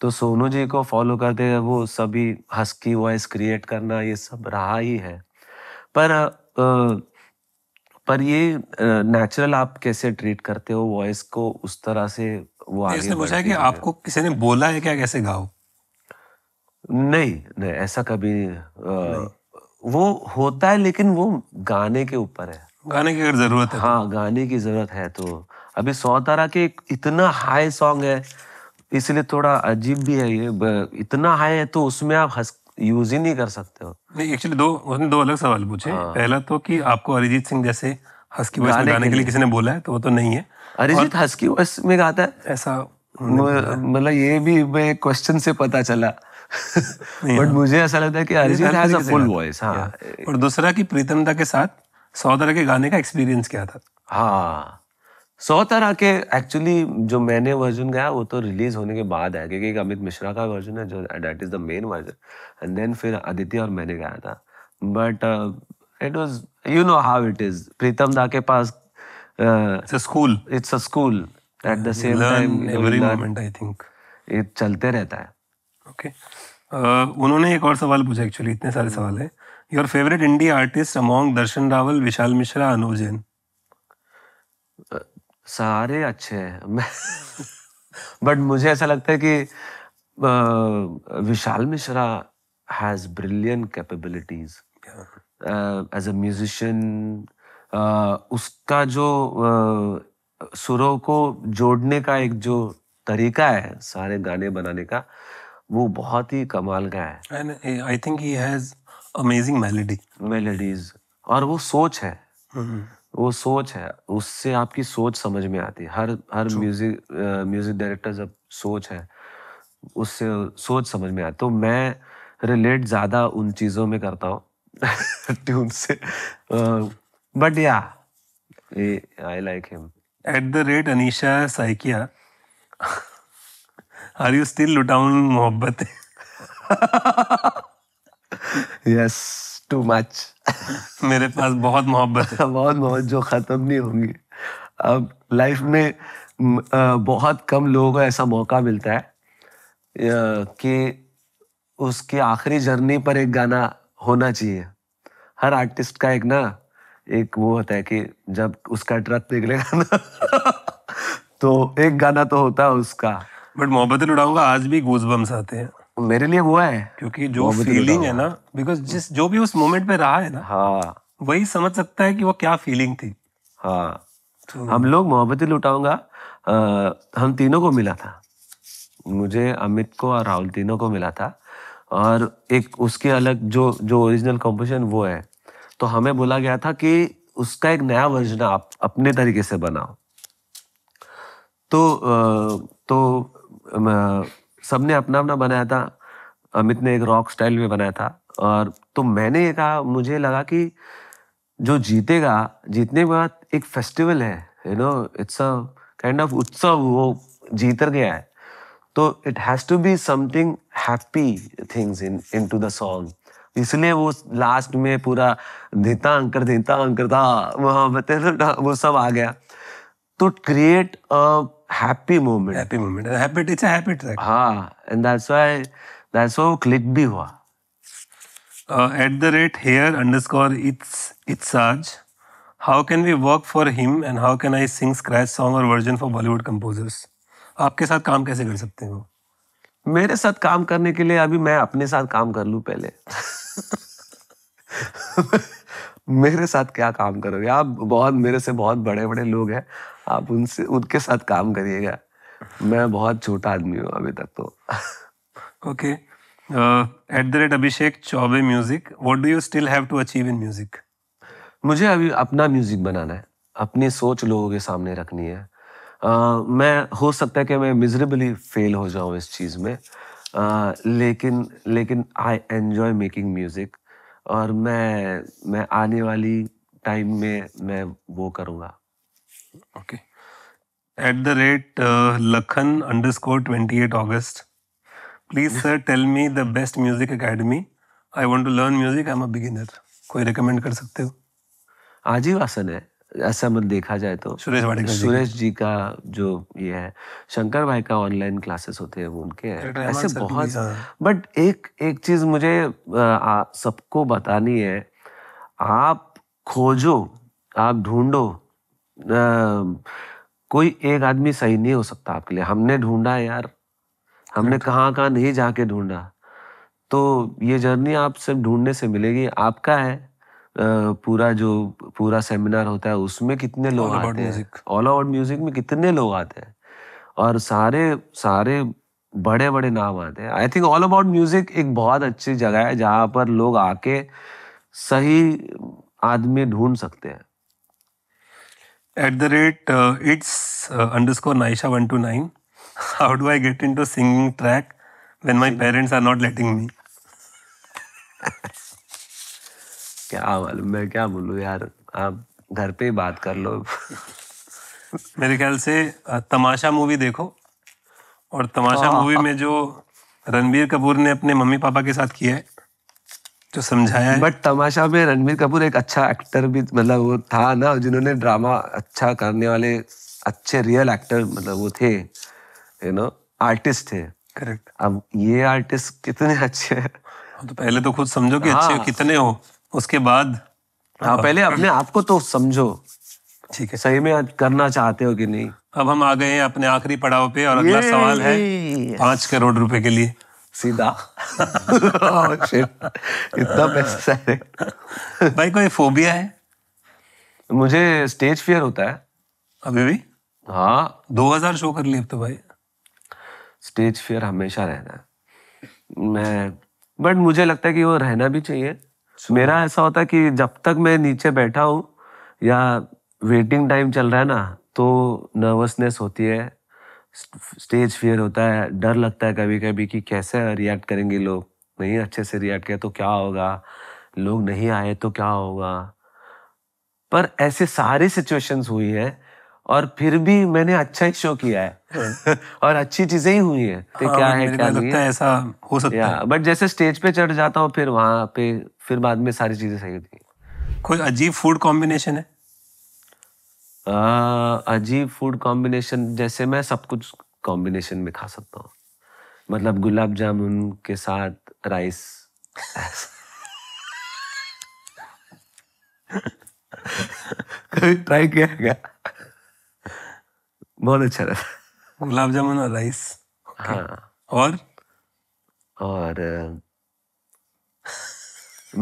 तो सोनू जी को फॉलो करते हैं वो सभी हस्की वॉइस क्रिएट करना ये सब रहा ही है पर आ, पर ये नेचुरल आप कैसे ट्रीट करते हो वॉइस को उस तरह से वो आगे पूछा है कि आपको किसी ने बोला है क्या कैसे गाओ नहीं नहीं ऐसा कभी आ, नहीं। वो होता है लेकिन वो गाने के ऊपर है गाने की अगर जरूरत है तो। हाँ गाने की जरूरत है तो अभी सौतारा के इतना हाई सॉन्ग है इसलिए थोड़ा अजीब भी है ये इतना हाई है तो उसमें आप हंस यूज ही नहीं कर सकते हो नहीं एक्चुअली दो उसने दो अलग सवाल पूछे हाँ। पहला तो कि आपको अरिजीत सिंह जैसे हस्की वॉइस गाने के लिए किसी ने बोला है तो वो तो नहीं है अरिजीत हस्की वॉइस में गाता है ऐसा मतलब ये भी क्वेश्चन से पता चला बट हाँ। मुझे ऐसा लगता है कि Arijit has a full voice हां और दूसरा कि दा के साथ सौ तरह के गाने का एक्सपीरियंस क्या था हाँ सौ तरह के एक्चुअली जो मैंने वर्जन गाया वो तो रिलीज होने के बाद है क्योंकि अमित मिश्रा का वर्जन है जो that is the main version and then फिर आदित्य और मैंने गाया था but it was you know how it is Pritam da के पास school it's a school at the same time every moment I think ये चलते रहता है ओके okay. uh, उन्होंने एक और सवाल पूछा एक्चुअली इतने सारे hmm. सवाल है Your favorite indie artist among Darshan Rawal, Vishal Mishra, Anuj Jain? सारे अच्छे हैं बट *laughs* मुझे ऐसा लगता है कि Vishal Mishra has brilliant capabilities as a musician उसका जो uh, सुरों को जोड़ने का एक जो तरीका है सारे गाने बनाने का वो बहुत ही कमाल का है I think he has amazing melody melodies और वो सोच है हम्म। वो सोच है उससे आपकी सोच समझ में आती है हर हर म्यूजिक म्यूजिक डायरेक्टर जब सोच है उससे सोच समझ में आती तो मैं रिलेट ज़्यादा उन चीज़ों में करता हूँ ट्यून *laughs* से बट या I like him at the rate Anisha Saikia are you still लुटाउन मोहब्बत *laughs* यस टू मच मेरे पास बहुत मोहब्बत है *laughs* बहुत मोहब्बत जो ख़त्म नहीं होगी अब लाइफ में बहुत कम लोगों को ऐसा मौका मिलता है कि उसके आखिरी जर्नी पर एक गाना होना चाहिए हर आर्टिस्ट का एक ना एक वो होता है कि जब उसका ट्रक निकलेगा ना *laughs* तो एक गाना तो होता है उसका बट मोहब्बत लुटाऊंगा आज भी गूजबम्स आते हैं मेरे लिए हुआ है क्योंकि जो फीलिंग तो है ना बिकॉज जिस जो भी उस मोमेंट पे रहा है ना हाँ वही समझ सकता है कि वो क्या फीलिंग थी हाँ तो हम लोग मोहब्बत लुटाऊंगा हम तीनों को मिला था मुझे अमित को और राहुल तीनों को मिला था और एक उसके अलग जो जो ओरिजिनल कॉम्पोजिशन वो है तो हमें बोला गया था कि उसका एक नया वर्जन आप अपने तरीके से बनाओ तो तो सबने अपना अपना बनाया था अमित ने एक रॉक स्टाइल में बनाया था और तो मैंने ये कहा मुझे लगा कि जो जीतेगा जीतने के बाद एक फेस्टिवल है you know it's a kind of उत्सव वो जीत गया है तो it has to be something happy things in in to the song इसलिए वो लास्ट में पूरा देता अंकर देता अंकर था वहाँ वो सब आ गया तो create happy moment happy moment habit it's a habit track हाँ and that's why that's why click भी हुआ at the rate hair underscore it's it's आज how can we work for him and how can I sing scratch song और वर्जन फॉर बॉलीवुड कंपोजर्स आपके साथ काम कैसे कर सकते हो मेरे साथ काम करने के लिए अभी मैं अपने साथ काम कर लू पहले *laughs* मेरे साथ क्या काम करोगे आप बहुत मेरे से बहुत बड़े बड़े लोग हैं आप उनसे उनके साथ काम करिएगा मैं बहुत छोटा आदमी हूँ अभी तक तो okay at the rate Abhishek Chaubey music what do you still have to achieve in music मुझे अभी अपना म्यूजिक बनाना है अपनी सोच लोगों के सामने रखनी है uh, मैं हो सकता है कि मैं मिजरेबली फेल हो जाऊँ इस चीज़ में uh, लेकिन लेकिन आई एन्जॉय मेकिंग म्यूज़िक और मैं मैं आने वाली टाइम में मैं वो करूँगा okay at the rate Lakhan underscore twenty eight August please sir tell me the best music academy I want to learn music I am a कोई रिकमेंड कर सकते हो आज ही है ऐसा मत देखा जाए तो सुरेश वाडेकर सुरेश जी का जो ये है शंकर भाई का ऑनलाइन क्लासेस होते हैं उनके है ऐसे बहुत बट हाँ। एक एक चीज मुझे सबको बतानी है आप खोजो आप ढूंढो कोई एक आदमी सही नहीं हो सकता आपके लिए हमने ढूंढा यार हमने अच्छा। कहाँ कहाँ नहीं जाके ढूंढा तो ये जर्नी आप सिर्फ ढूंढने से मिलेगी आपका है पूरा जो पूरा सेमिनार होता है उसमें कितने लोग आते हैं ऑल ओवर म्यूजिक में कितने लोग आते हैं और सारे सारे बड़े बड़े नाम आते हैं I think all about music एक बहुत अच्छी जगह है जहाँ पर लोग आके सही आदमी ढूंढ सकते हैं at the rate uh, it's uh, underscore Naisha one two nine. How do I get into singing track when my parents are not letting me? क्या मालूम मैं क्या बोलूँ यार आप घर पे ही बात कर लो मेरे ख्याल से तमाशा मूवी देखो और तमाशा मूवी में जो रणबीर कपूर ने अपने मम्मी पापा के साथ किया है तो समझाया बट तमाशा में रणबीर कपूर एक अच्छा एक्टर भी मतलब वो था ना जिन्होंने ड्रामा अच्छा करने वाले अच्छे रियल एक्टर मतलब वो थे यू नो आर्टिस्ट थे करेक्ट अब ये आर्टिस्ट कितने अच्छे हैं तो पहले तो खुद समझो कि हाँ, अच्छे कितने हो उसके बाद हाँ पहले अपने आप को तो समझो ठीक है सही में करना चाहते हो कि नहीं अब हम आ गए हैं अपने आखिरी पड़ाव पे और अगला सवाल है पांच करोड़ रुपए के लिए सीधा *laughs* इतना पैसा है भाई कोई फोबिया है मुझे स्टेज फियर होता है अभी भी हाँ दो हजार शो कर लिए तो भाई स्टेज फियर हमेशा रहना है मैं बट मुझे लगता है कि वो रहना भी चाहिए अच्छा। मेरा ऐसा होता है कि जब तक मैं नीचे बैठा हूँ या वेटिंग टाइम चल रहा है ना तो नर्वसनेस होती है स्टेज फियर होता है डर लगता है कभी कभी कि कैसे रिएक्ट करेंगे लोग नहीं अच्छे से रिएक्ट किया तो क्या होगा लोग नहीं आए तो क्या होगा पर ऐसे सारे सिचुएशंस हुई है और फिर भी मैंने अच्छा ही शो किया है हाँ। *laughs* और अच्छी चीजें ही हुई है तो हाँ, क्या है क्या नहीं है ऐसा हो सकता है बट जैसे स्टेज पे चढ़ जाता हूँ फिर वहां पे फिर बाद में सारी चीजें सही होती है कोई अजीब फूड कॉम्बिनेशन है अजीब फूड कॉम्बिनेशन जैसे मैं सब कुछ कॉम्बिनेशन में खा सकता हूँ मतलब गुलाब जामुन के साथ राइस कभी ट्राई किया गया बहुत अच्छा रहता गुलाब जामुन और राइस हाँ और और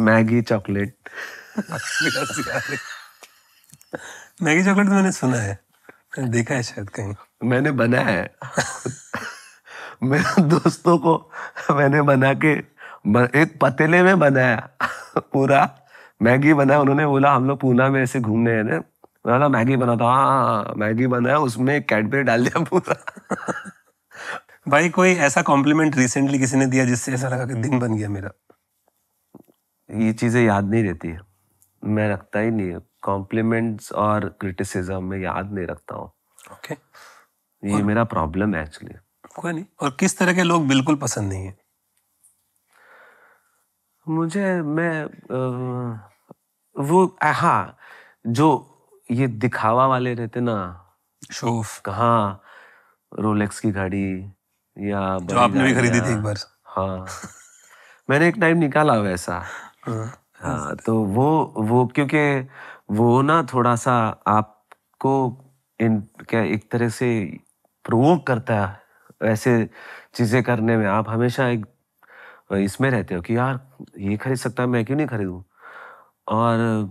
मैगी चॉकलेट *laughs* मैगी चॉकलेट तो मैंने सुना है देखा है शायद कहीं मैंने बनाया है मेरे दोस्तों को मैंने बना के एक पतीले में बनाया पूरा मैगी बनाया उन्होंने बोला हम लोग पूना में ऐसे घूमने हैं ना मैगी बना था हाँ, हाँ, हाँ मैगी बनाया उसमें कैडबेरी डाल दिया पूरा भाई कोई ऐसा कॉम्प्लीमेंट रिसेंटली किसी ने दिया जिससे ऐसा लगा कि दिन बन गया मेरा ये चीज़ें याद नहीं रहती है मैं रखता ही नहीं कॉम्प्लीमेंट्स और क्रिटिसिज्म में याद नहीं रखता हूँ ओके okay. ये और, मेरा प्रॉब्लम है एक्चुअली कोई नहीं और किस तरह के लोग बिल्कुल पसंद नहीं है मुझे मैं वो हाँ जो ये दिखावा वाले रहते ना शोफ कहाँ रोलेक्स की घड़ी या जो आपने भी खरीदी थी एक बार हाँ मैंने एक टाइम निकाला वैसा हाँ, हाँ तो वो वो क्योंकि वो ना थोड़ा सा आपको इन क्या एक तरह से प्रोवोक करता है ऐसे चीज़ें करने में आप हमेशा एक इसमें रहते हो कि यार ये खरीद सकता मैं क्यों नहीं खरीदूं और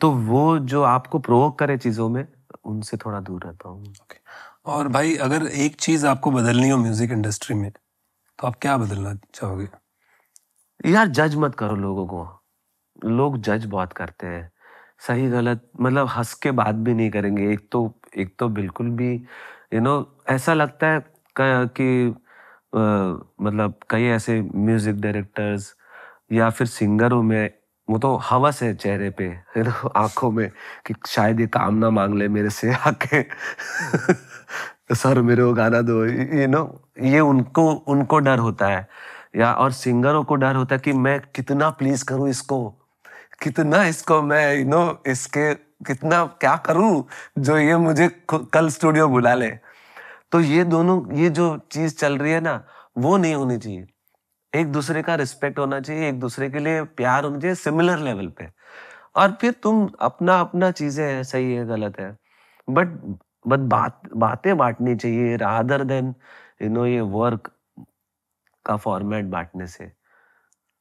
तो वो जो आपको प्रोवोक करे चीज़ों में उनसे थोड़ा दूर रहता हूँ और भाई अगर एक चीज़ आपको बदलनी हो म्यूज़िक इंडस्ट्री में तो आप क्या बदलना चाहोगे यार जज मत करो लोगों को लोग जज बहुत करते हैं सही गलत मतलब हंस के बात भी नहीं करेंगे एक तो एक तो बिल्कुल भी यू नो ऐसा लगता है कि आ, मतलब कई ऐसे म्यूजिक डायरेक्टर्स या फिर सिंगरों में वो तो हवस है चेहरे पे है ना *laughs* आंखों में कि शायद ये काम ना मांग ले मेरे से आके *laughs* सर मेरे को गाना दो यू नो ये उनको उनको डर होता है या और सिंगरों को डर होता है कि मैं कितना प्लीज करूँ इसको कितना इसको मैं यू नो इसके कितना क्या करूं जो ये मुझे कल स्टूडियो बुला ले तो ये दोनों ये जो चीज चल रही है ना वो नहीं होनी चाहिए एक दूसरे का रिस्पेक्ट होना चाहिए एक दूसरे के लिए प्यार होना चाहिए सिमिलर लेवल पे और फिर तुम अपना अपना चीजें है सही है गलत है बट बट बात बातें बांटनी चाहिए रादर देन यू नो ये वर्क का फॉर्मेट बांटने से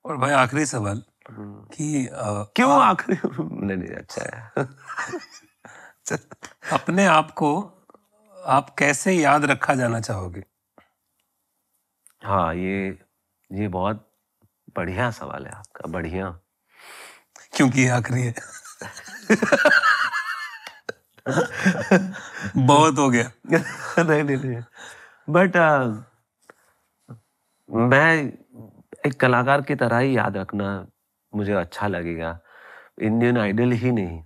और भाई आखिरी सवाल कि क्यों आखिरी नहीं नहीं अच्छा है अच्छा, अपने आप को आप कैसे याद रखा जाना चाहोगे हाँ ये ये बहुत बढ़िया सवाल है आपका बढ़िया क्योंकि आखिरी है बहुत हो गया नहीं नहीं नहीं बट uh, मैं एक कलाकार की तरह ही याद रखना मुझे अच्छा लगेगा इंडियन आइडल ही नहीं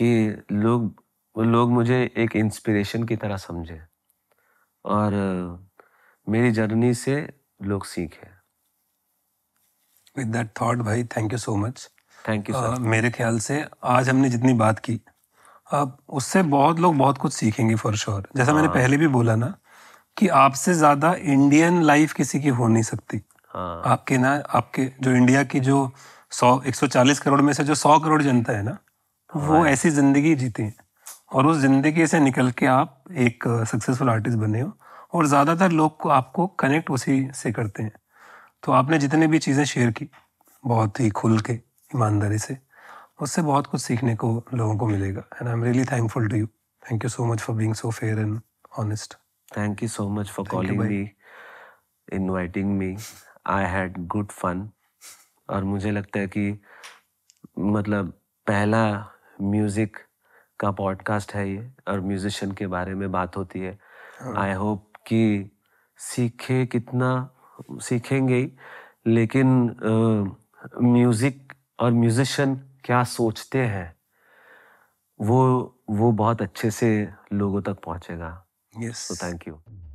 कि लोग लोग मुझे एक इंस्पिरेशन की तरह समझे और मेरी जर्नी से लोग सीखें विद दैट थॉट भाई thank you so much thank you मेरे ख्याल से आज हमने जितनी बात की अब उससे बहुत लोग बहुत कुछ सीखेंगे फॉर श्योर sure. जैसा मैंने हाँ। पहले भी बोला ना कि आपसे ज़्यादा इंडियन लाइफ किसी की हो नहीं सकती हाँ। आपके ना आपके जो इंडिया की जो सौ एक सौ चालीस करोड़ में से जो सौ करोड़ जनता है ना तो वो ऐसी जिंदगी जीते हैं और उस जिंदगी से निकल के आप एक सक्सेसफुल आर्टिस्ट बने हो और ज़्यादातर लोग को आपको कनेक्ट उसी से करते हैं तो आपने जितने भी चीज़ें शेयर की बहुत ही खुल के ईमानदारी से उससे बहुत कुछ सीखने को लोगों को मिलेगा and I am really thankful to you thank you so much for being so fair and honest thank you so much for calling me inviting me I had good fun और मुझे लगता है कि मतलब पहला म्यूज़िक का पॉडकास्ट है ये और म्यूजिशियन के बारे में बात होती है आई हाँ। होप कि सीखे कितना सीखेंगे ही लेकिन म्यूज़िक और म्यूजिशियन क्या सोचते हैं वो वो बहुत अच्छे से लोगों तक पहुंचेगा यस थैंक यू